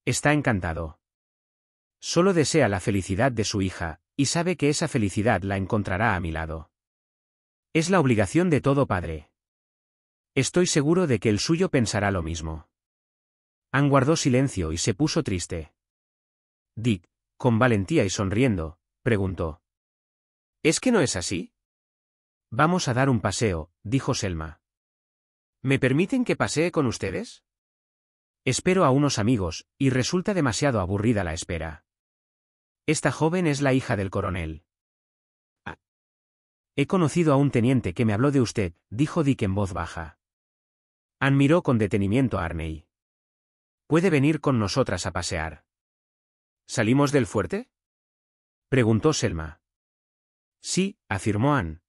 Está encantado. Solo desea la felicidad de su hija, y sabe que esa felicidad la encontrará a mi lado. Es la obligación de todo padre. Estoy seguro de que el suyo pensará lo mismo. Ann guardó silencio y se puso triste. Dick, con valentía y sonriendo, preguntó. ¿Es que no es así? Vamos a dar un paseo, dijo Selma. ¿Me permiten que pasee con ustedes? Espero a unos amigos, y resulta demasiado aburrida la espera. Esta joven es la hija del coronel. Ah. He conocido a un teniente que me habló de usted, dijo Dick en voz baja. Ann miró con detenimiento a Arney. Puede venir con nosotras a pasear. ¿Salimos del fuerte? preguntó Selma. Sí, afirmó Ann.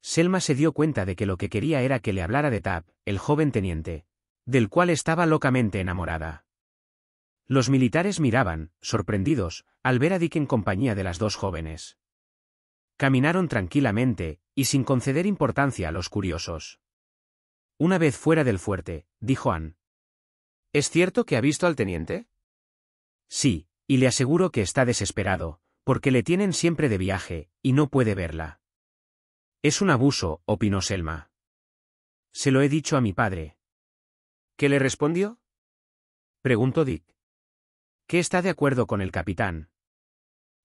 Selma se dio cuenta de que lo que quería era que le hablara de Tap, el joven teniente, del cual estaba locamente enamorada. Los militares miraban, sorprendidos, al ver a Dick en compañía de las dos jóvenes. Caminaron tranquilamente, y sin conceder importancia a los curiosos. Una vez fuera del fuerte, dijo Anne. ¿Es cierto que ha visto al teniente? Sí, y le aseguro que está desesperado, porque le tienen siempre de viaje, y no puede verla. Es un abuso, opinó Selma. Se lo he dicho a mi padre, ¿Qué le respondió? Preguntó Dick. ¿Qué está de acuerdo con el capitán?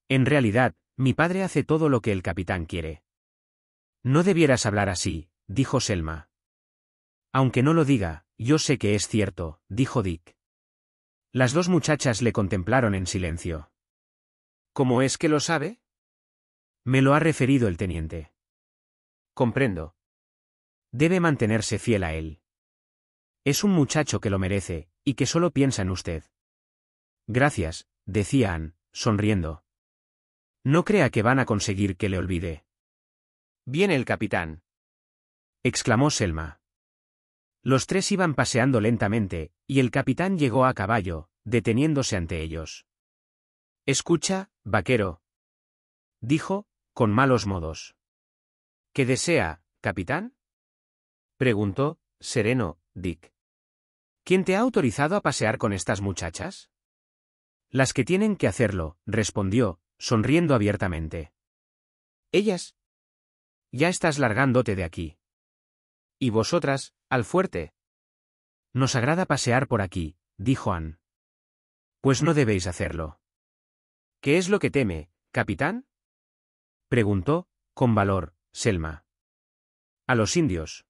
En realidad, mi padre hace todo lo que el capitán quiere. No debieras hablar así, dijo Selma. Aunque no lo diga, yo sé que es cierto, dijo Dick. Las dos muchachas le contemplaron en silencio. ¿Cómo es que lo sabe? Me lo ha referido el teniente. Comprendo. Debe mantenerse fiel a él. Es un muchacho que lo merece, y que solo piensa en usted. Gracias, decía Ann, sonriendo. No crea que van a conseguir que le olvide. Viene el capitán. exclamó Selma. Los tres iban paseando lentamente, y el capitán llegó a caballo, deteniéndose ante ellos. Escucha, vaquero. Dijo, con malos modos. ¿Qué desea, capitán? preguntó, sereno, Dick. ¿Quién te ha autorizado a pasear con estas muchachas? Las que tienen que hacerlo, respondió, sonriendo abiertamente. Ellas. Ya estás largándote de aquí. Y vosotras, al fuerte. Nos agrada pasear por aquí, dijo Ann. Pues no debéis hacerlo. ¿Qué es lo que teme, capitán? preguntó, con valor, Selma. A los indios.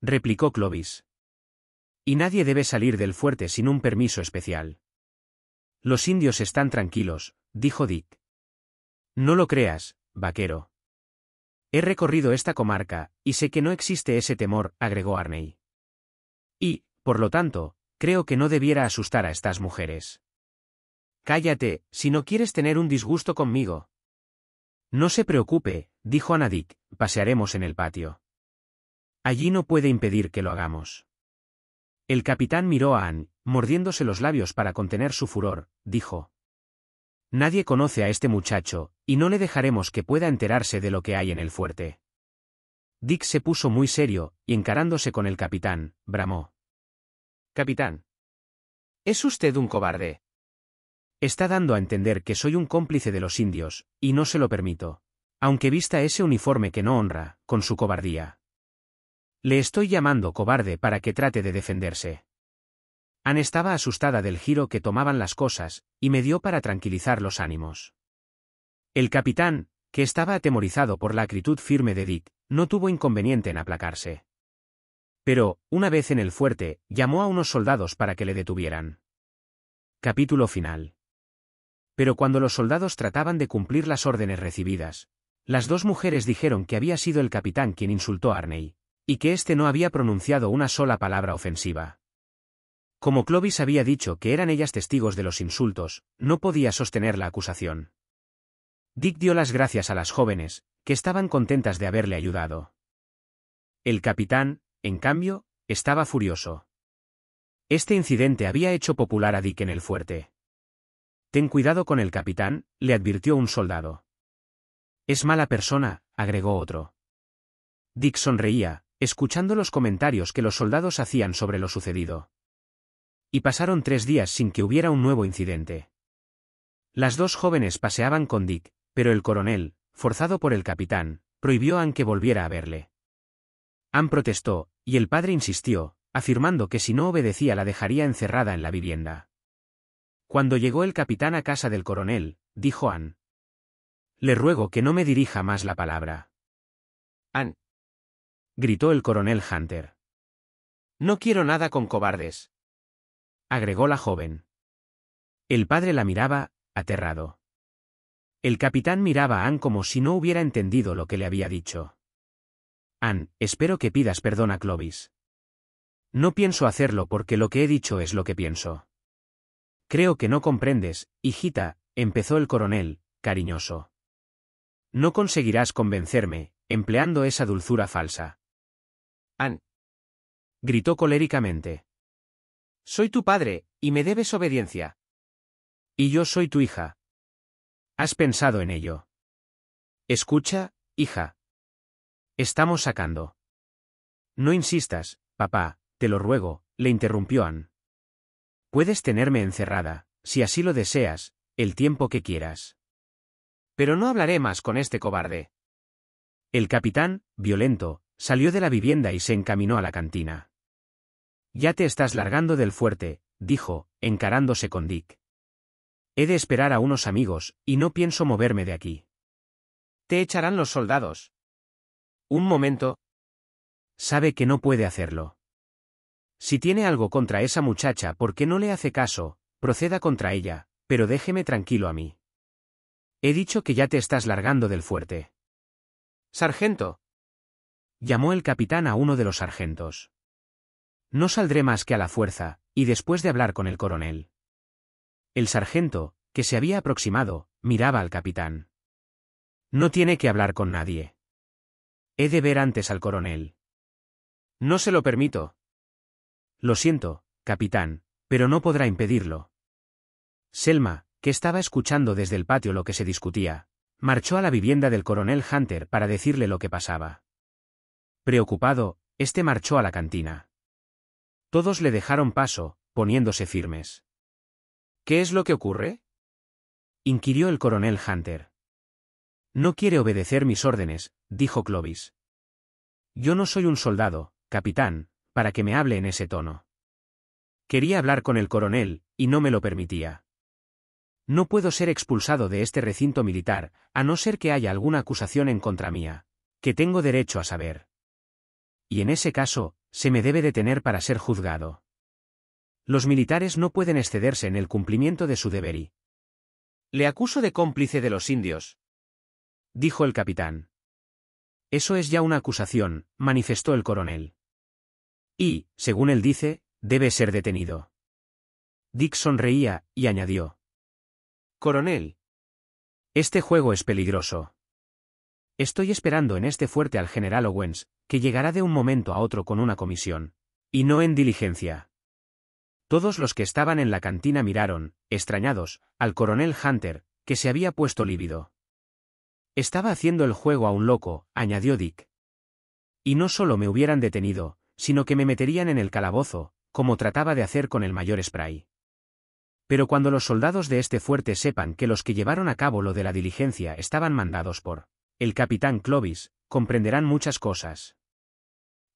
replicó Clovis. Y nadie debe salir del fuerte sin un permiso especial. Los indios están tranquilos, dijo Dick. No lo creas, vaquero. He recorrido esta comarca, y sé que no existe ese temor, agregó Arney. Y, por lo tanto, creo que no debiera asustar a estas mujeres. Cállate, si no quieres tener un disgusto conmigo. No se preocupe, dijo Dick. pasearemos en el patio. Allí no puede impedir que lo hagamos. El capitán miró a Anne, mordiéndose los labios para contener su furor, dijo. Nadie conoce a este muchacho, y no le dejaremos que pueda enterarse de lo que hay en el fuerte. Dick se puso muy serio, y encarándose con el capitán, bramó. Capitán. ¿Es usted un cobarde? Está dando a entender que soy un cómplice de los indios, y no se lo permito. Aunque vista ese uniforme que no honra, con su cobardía. Le estoy llamando cobarde para que trate de defenderse. Anne estaba asustada del giro que tomaban las cosas, y me dio para tranquilizar los ánimos. El capitán, que estaba atemorizado por la actitud firme de Dick, no tuvo inconveniente en aplacarse. Pero, una vez en el fuerte, llamó a unos soldados para que le detuvieran. Capítulo final. Pero cuando los soldados trataban de cumplir las órdenes recibidas, las dos mujeres dijeron que había sido el capitán quien insultó a Arney, y que éste no había pronunciado una sola palabra ofensiva. Como Clovis había dicho que eran ellas testigos de los insultos, no podía sostener la acusación. Dick dio las gracias a las jóvenes, que estaban contentas de haberle ayudado. El capitán, en cambio, estaba furioso. Este incidente había hecho popular a Dick en el fuerte. Ten cuidado con el capitán, le advirtió un soldado. Es mala persona, agregó otro. Dick sonreía, escuchando los comentarios que los soldados hacían sobre lo sucedido. Y pasaron tres días sin que hubiera un nuevo incidente. Las dos jóvenes paseaban con Dick, pero el coronel, forzado por el capitán, prohibió a Ann que volviera a verle. Ann protestó, y el padre insistió, afirmando que si no obedecía la dejaría encerrada en la vivienda. Cuando llegó el capitán a casa del coronel, dijo Ann. Le ruego que no me dirija más la palabra. Ann, gritó el coronel Hunter. No quiero nada con cobardes. agregó la joven. El padre la miraba, aterrado. El capitán miraba a Ann como si no hubiera entendido lo que le había dicho. Ann, espero que pidas perdón a Clovis. No pienso hacerlo porque lo que he dicho es lo que pienso. Creo que no comprendes, hijita, empezó el coronel, cariñoso. No conseguirás convencerme, empleando esa dulzura falsa. Gritó coléricamente. Soy tu padre, y me debes obediencia. Y yo soy tu hija. Has pensado en ello. Escucha, hija. Estamos sacando. No insistas, papá, te lo ruego, le interrumpió Ann. Puedes tenerme encerrada, si así lo deseas, el tiempo que quieras. Pero no hablaré más con este cobarde. El capitán, violento, Salió de la vivienda y se encaminó a la cantina. Ya te estás largando del fuerte, dijo, encarándose con Dick. He de esperar a unos amigos, y no pienso moverme de aquí. Te echarán los soldados. Un momento. Sabe que no puede hacerlo. Si tiene algo contra esa muchacha porque no le hace caso, proceda contra ella, pero déjeme tranquilo a mí. He dicho que ya te estás largando del fuerte. Sargento, llamó el capitán a uno de los sargentos. No saldré más que a la fuerza, y después de hablar con el coronel. El sargento, que se había aproximado, miraba al capitán. No tiene que hablar con nadie. He de ver antes al coronel. No se lo permito. Lo siento, capitán, pero no podrá impedirlo. Selma, que estaba escuchando desde el patio lo que se discutía, marchó a la vivienda del coronel Hunter para decirle lo que pasaba. Preocupado, este marchó a la cantina. Todos le dejaron paso, poniéndose firmes. ¿Qué es lo que ocurre? inquirió el coronel Hunter. No quiere obedecer mis órdenes, dijo Clovis. Yo no soy un soldado, capitán, para que me hable en ese tono. Quería hablar con el coronel, y no me lo permitía. No puedo ser expulsado de este recinto militar, a no ser que haya alguna acusación en contra mía, que tengo derecho a saber y en ese caso, se me debe detener para ser juzgado. Los militares no pueden excederse en el cumplimiento de su deber y... Le acuso de cómplice de los indios. Dijo el capitán. Eso es ya una acusación, manifestó el coronel. Y, según él dice, debe ser detenido. Dick sonreía, y añadió. Coronel. Este juego es peligroso. Estoy esperando en este fuerte al general Owens, que llegará de un momento a otro con una comisión, y no en diligencia. Todos los que estaban en la cantina miraron, extrañados, al coronel Hunter, que se había puesto lívido. Estaba haciendo el juego a un loco, añadió Dick. Y no solo me hubieran detenido, sino que me meterían en el calabozo, como trataba de hacer con el mayor spray. Pero cuando los soldados de este fuerte sepan que los que llevaron a cabo lo de la diligencia estaban mandados por el capitán Clovis, comprenderán muchas cosas.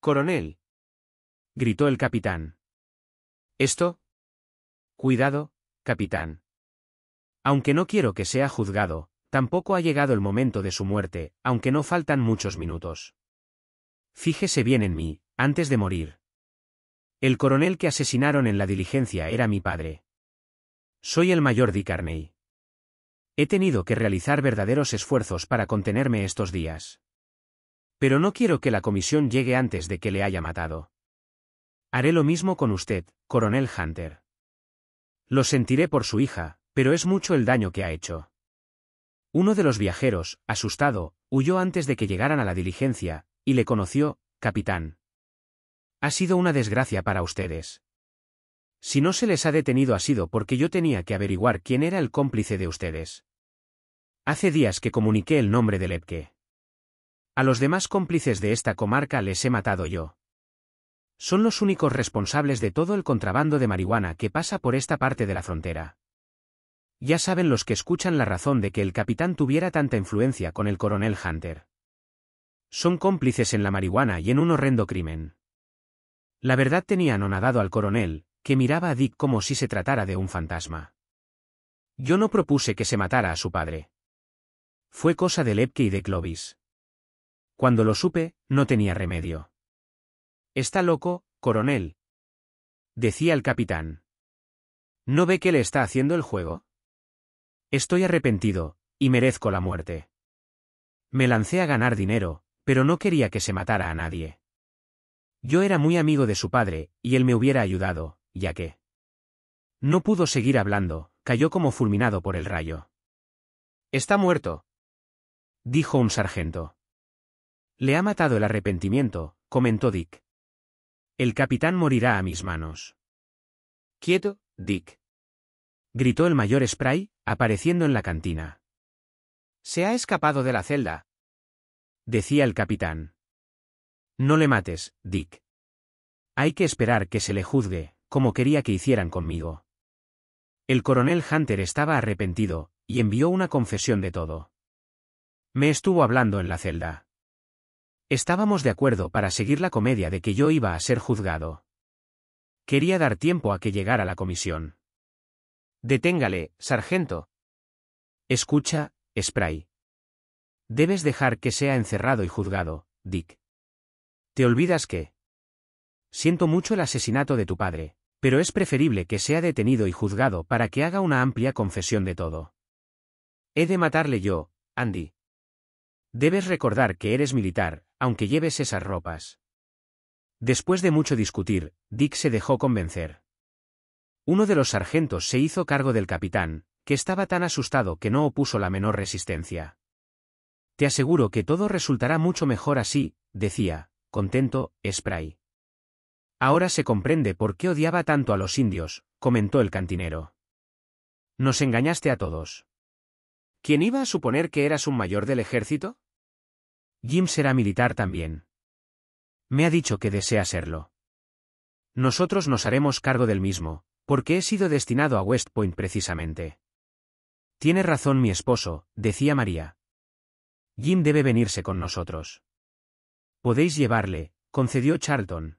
Coronel. gritó el capitán. Esto. Cuidado, capitán. Aunque no quiero que sea juzgado, tampoco ha llegado el momento de su muerte, aunque no faltan muchos minutos. Fíjese bien en mí, antes de morir. El coronel que asesinaron en la diligencia era mi padre. Soy el mayor de Carney. He tenido que realizar verdaderos esfuerzos para contenerme estos días. Pero no quiero que la comisión llegue antes de que le haya matado. Haré lo mismo con usted, coronel Hunter. Lo sentiré por su hija, pero es mucho el daño que ha hecho. Uno de los viajeros, asustado, huyó antes de que llegaran a la diligencia, y le conoció, capitán. Ha sido una desgracia para ustedes. Si no se les ha detenido ha sido porque yo tenía que averiguar quién era el cómplice de ustedes. Hace días que comuniqué el nombre de Lepke. A los demás cómplices de esta comarca les he matado yo. Son los únicos responsables de todo el contrabando de marihuana que pasa por esta parte de la frontera. Ya saben los que escuchan la razón de que el capitán tuviera tanta influencia con el coronel Hunter. Son cómplices en la marihuana y en un horrendo crimen. La verdad tenía anonadado al coronel, que miraba a Dick como si se tratara de un fantasma. Yo no propuse que se matara a su padre. Fue cosa de Lepke y de Clovis. Cuando lo supe, no tenía remedio. Está loco, coronel. Decía el capitán. ¿No ve que le está haciendo el juego? Estoy arrepentido, y merezco la muerte. Me lancé a ganar dinero, pero no quería que se matara a nadie. Yo era muy amigo de su padre, y él me hubiera ayudado, ya que... No pudo seguir hablando, cayó como fulminado por el rayo. Está muerto, dijo un sargento. Le ha matado el arrepentimiento, comentó Dick. El capitán morirá a mis manos. Quieto, Dick. Gritó el mayor Spray, apareciendo en la cantina. Se ha escapado de la celda. Decía el capitán. No le mates, Dick. Hay que esperar que se le juzgue, como quería que hicieran conmigo. El coronel Hunter estaba arrepentido, y envió una confesión de todo. Me estuvo hablando en la celda. Estábamos de acuerdo para seguir la comedia de que yo iba a ser juzgado. Quería dar tiempo a que llegara la comisión. Deténgale, sargento. Escucha, Spray. Debes dejar que sea encerrado y juzgado, Dick. ¿Te olvidas que? Siento mucho el asesinato de tu padre, pero es preferible que sea detenido y juzgado para que haga una amplia confesión de todo. He de matarle yo, Andy. Debes recordar que eres militar, aunque lleves esas ropas. Después de mucho discutir, Dick se dejó convencer. Uno de los sargentos se hizo cargo del capitán, que estaba tan asustado que no opuso la menor resistencia. Te aseguro que todo resultará mucho mejor así, decía, contento, Spray. Ahora se comprende por qué odiaba tanto a los indios, comentó el cantinero. Nos engañaste a todos. ¿Quién iba a suponer que eras un mayor del ejército? Jim será militar también. Me ha dicho que desea serlo. Nosotros nos haremos cargo del mismo, porque he sido destinado a West Point precisamente. Tiene razón mi esposo, decía María. Jim debe venirse con nosotros. Podéis llevarle, concedió Charlton.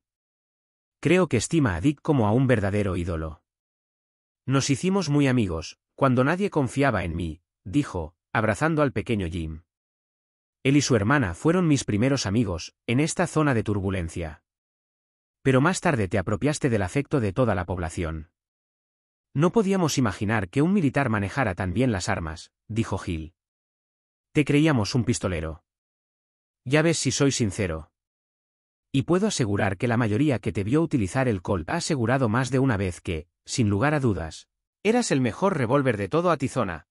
Creo que estima a Dick como a un verdadero ídolo. Nos hicimos muy amigos, cuando nadie confiaba en mí, dijo, abrazando al pequeño Jim. Él y su hermana fueron mis primeros amigos, en esta zona de turbulencia. Pero más tarde te apropiaste del afecto de toda la población. No podíamos imaginar que un militar manejara tan bien las armas, dijo Gil. Te creíamos un pistolero. Ya ves si soy sincero. Y puedo asegurar que la mayoría que te vio utilizar el Colt ha asegurado más de una vez que, sin lugar a dudas, eras el mejor revólver de todo Atizona.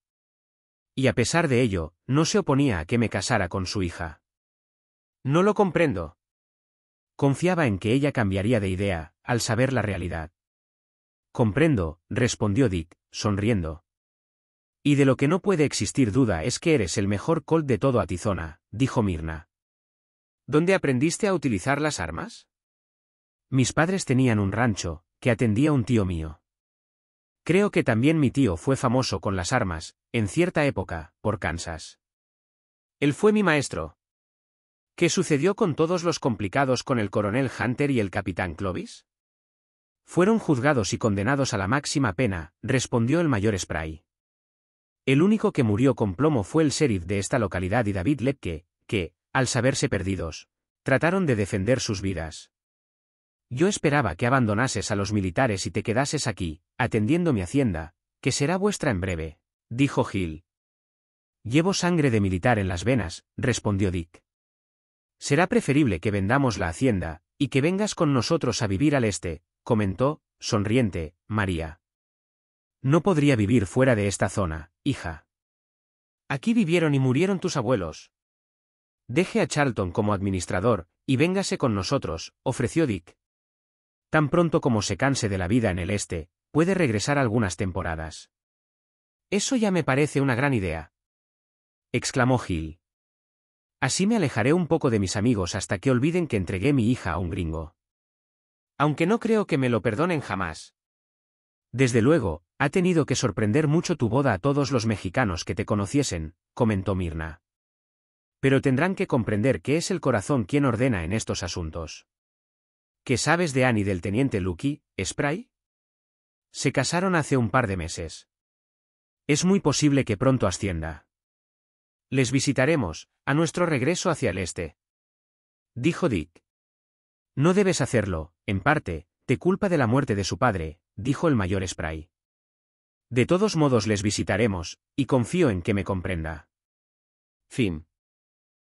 Y a pesar de ello, no se oponía a que me casara con su hija. No lo comprendo. Confiaba en que ella cambiaría de idea, al saber la realidad. Comprendo, respondió Dick, sonriendo. Y de lo que no puede existir duda es que eres el mejor Colt de todo Atizona, dijo Mirna. ¿Dónde aprendiste a utilizar las armas? Mis padres tenían un rancho, que atendía un tío mío. Creo que también mi tío fue famoso con las armas, en cierta época, por Kansas. Él fue mi maestro. ¿Qué sucedió con todos los complicados con el coronel Hunter y el capitán Clovis? Fueron juzgados y condenados a la máxima pena, respondió el mayor Spray. El único que murió con plomo fue el sheriff de esta localidad y David Lepke, que, al saberse perdidos, trataron de defender sus vidas. Yo esperaba que abandonases a los militares y te quedases aquí, atendiendo mi hacienda, que será vuestra en breve, dijo Gil. Llevo sangre de militar en las venas, respondió Dick. Será preferible que vendamos la hacienda, y que vengas con nosotros a vivir al este, comentó, sonriente, María. No podría vivir fuera de esta zona, hija. Aquí vivieron y murieron tus abuelos. Deje a Charlton como administrador, y véngase con nosotros, ofreció Dick, tan pronto como se canse de la vida en el este, puede regresar algunas temporadas. Eso ya me parece una gran idea. exclamó Gil. Así me alejaré un poco de mis amigos hasta que olviden que entregué mi hija a un gringo. Aunque no creo que me lo perdonen jamás. Desde luego, ha tenido que sorprender mucho tu boda a todos los mexicanos que te conociesen, comentó Mirna. Pero tendrán que comprender que es el corazón quien ordena en estos asuntos. ¿Qué sabes de Annie del teniente Lucky, Spray? Se casaron hace un par de meses. Es muy posible que pronto ascienda. Les visitaremos, a nuestro regreso hacia el este. Dijo Dick. No debes hacerlo, en parte, te culpa de la muerte de su padre, dijo el mayor Spray. De todos modos les visitaremos, y confío en que me comprenda. Fin.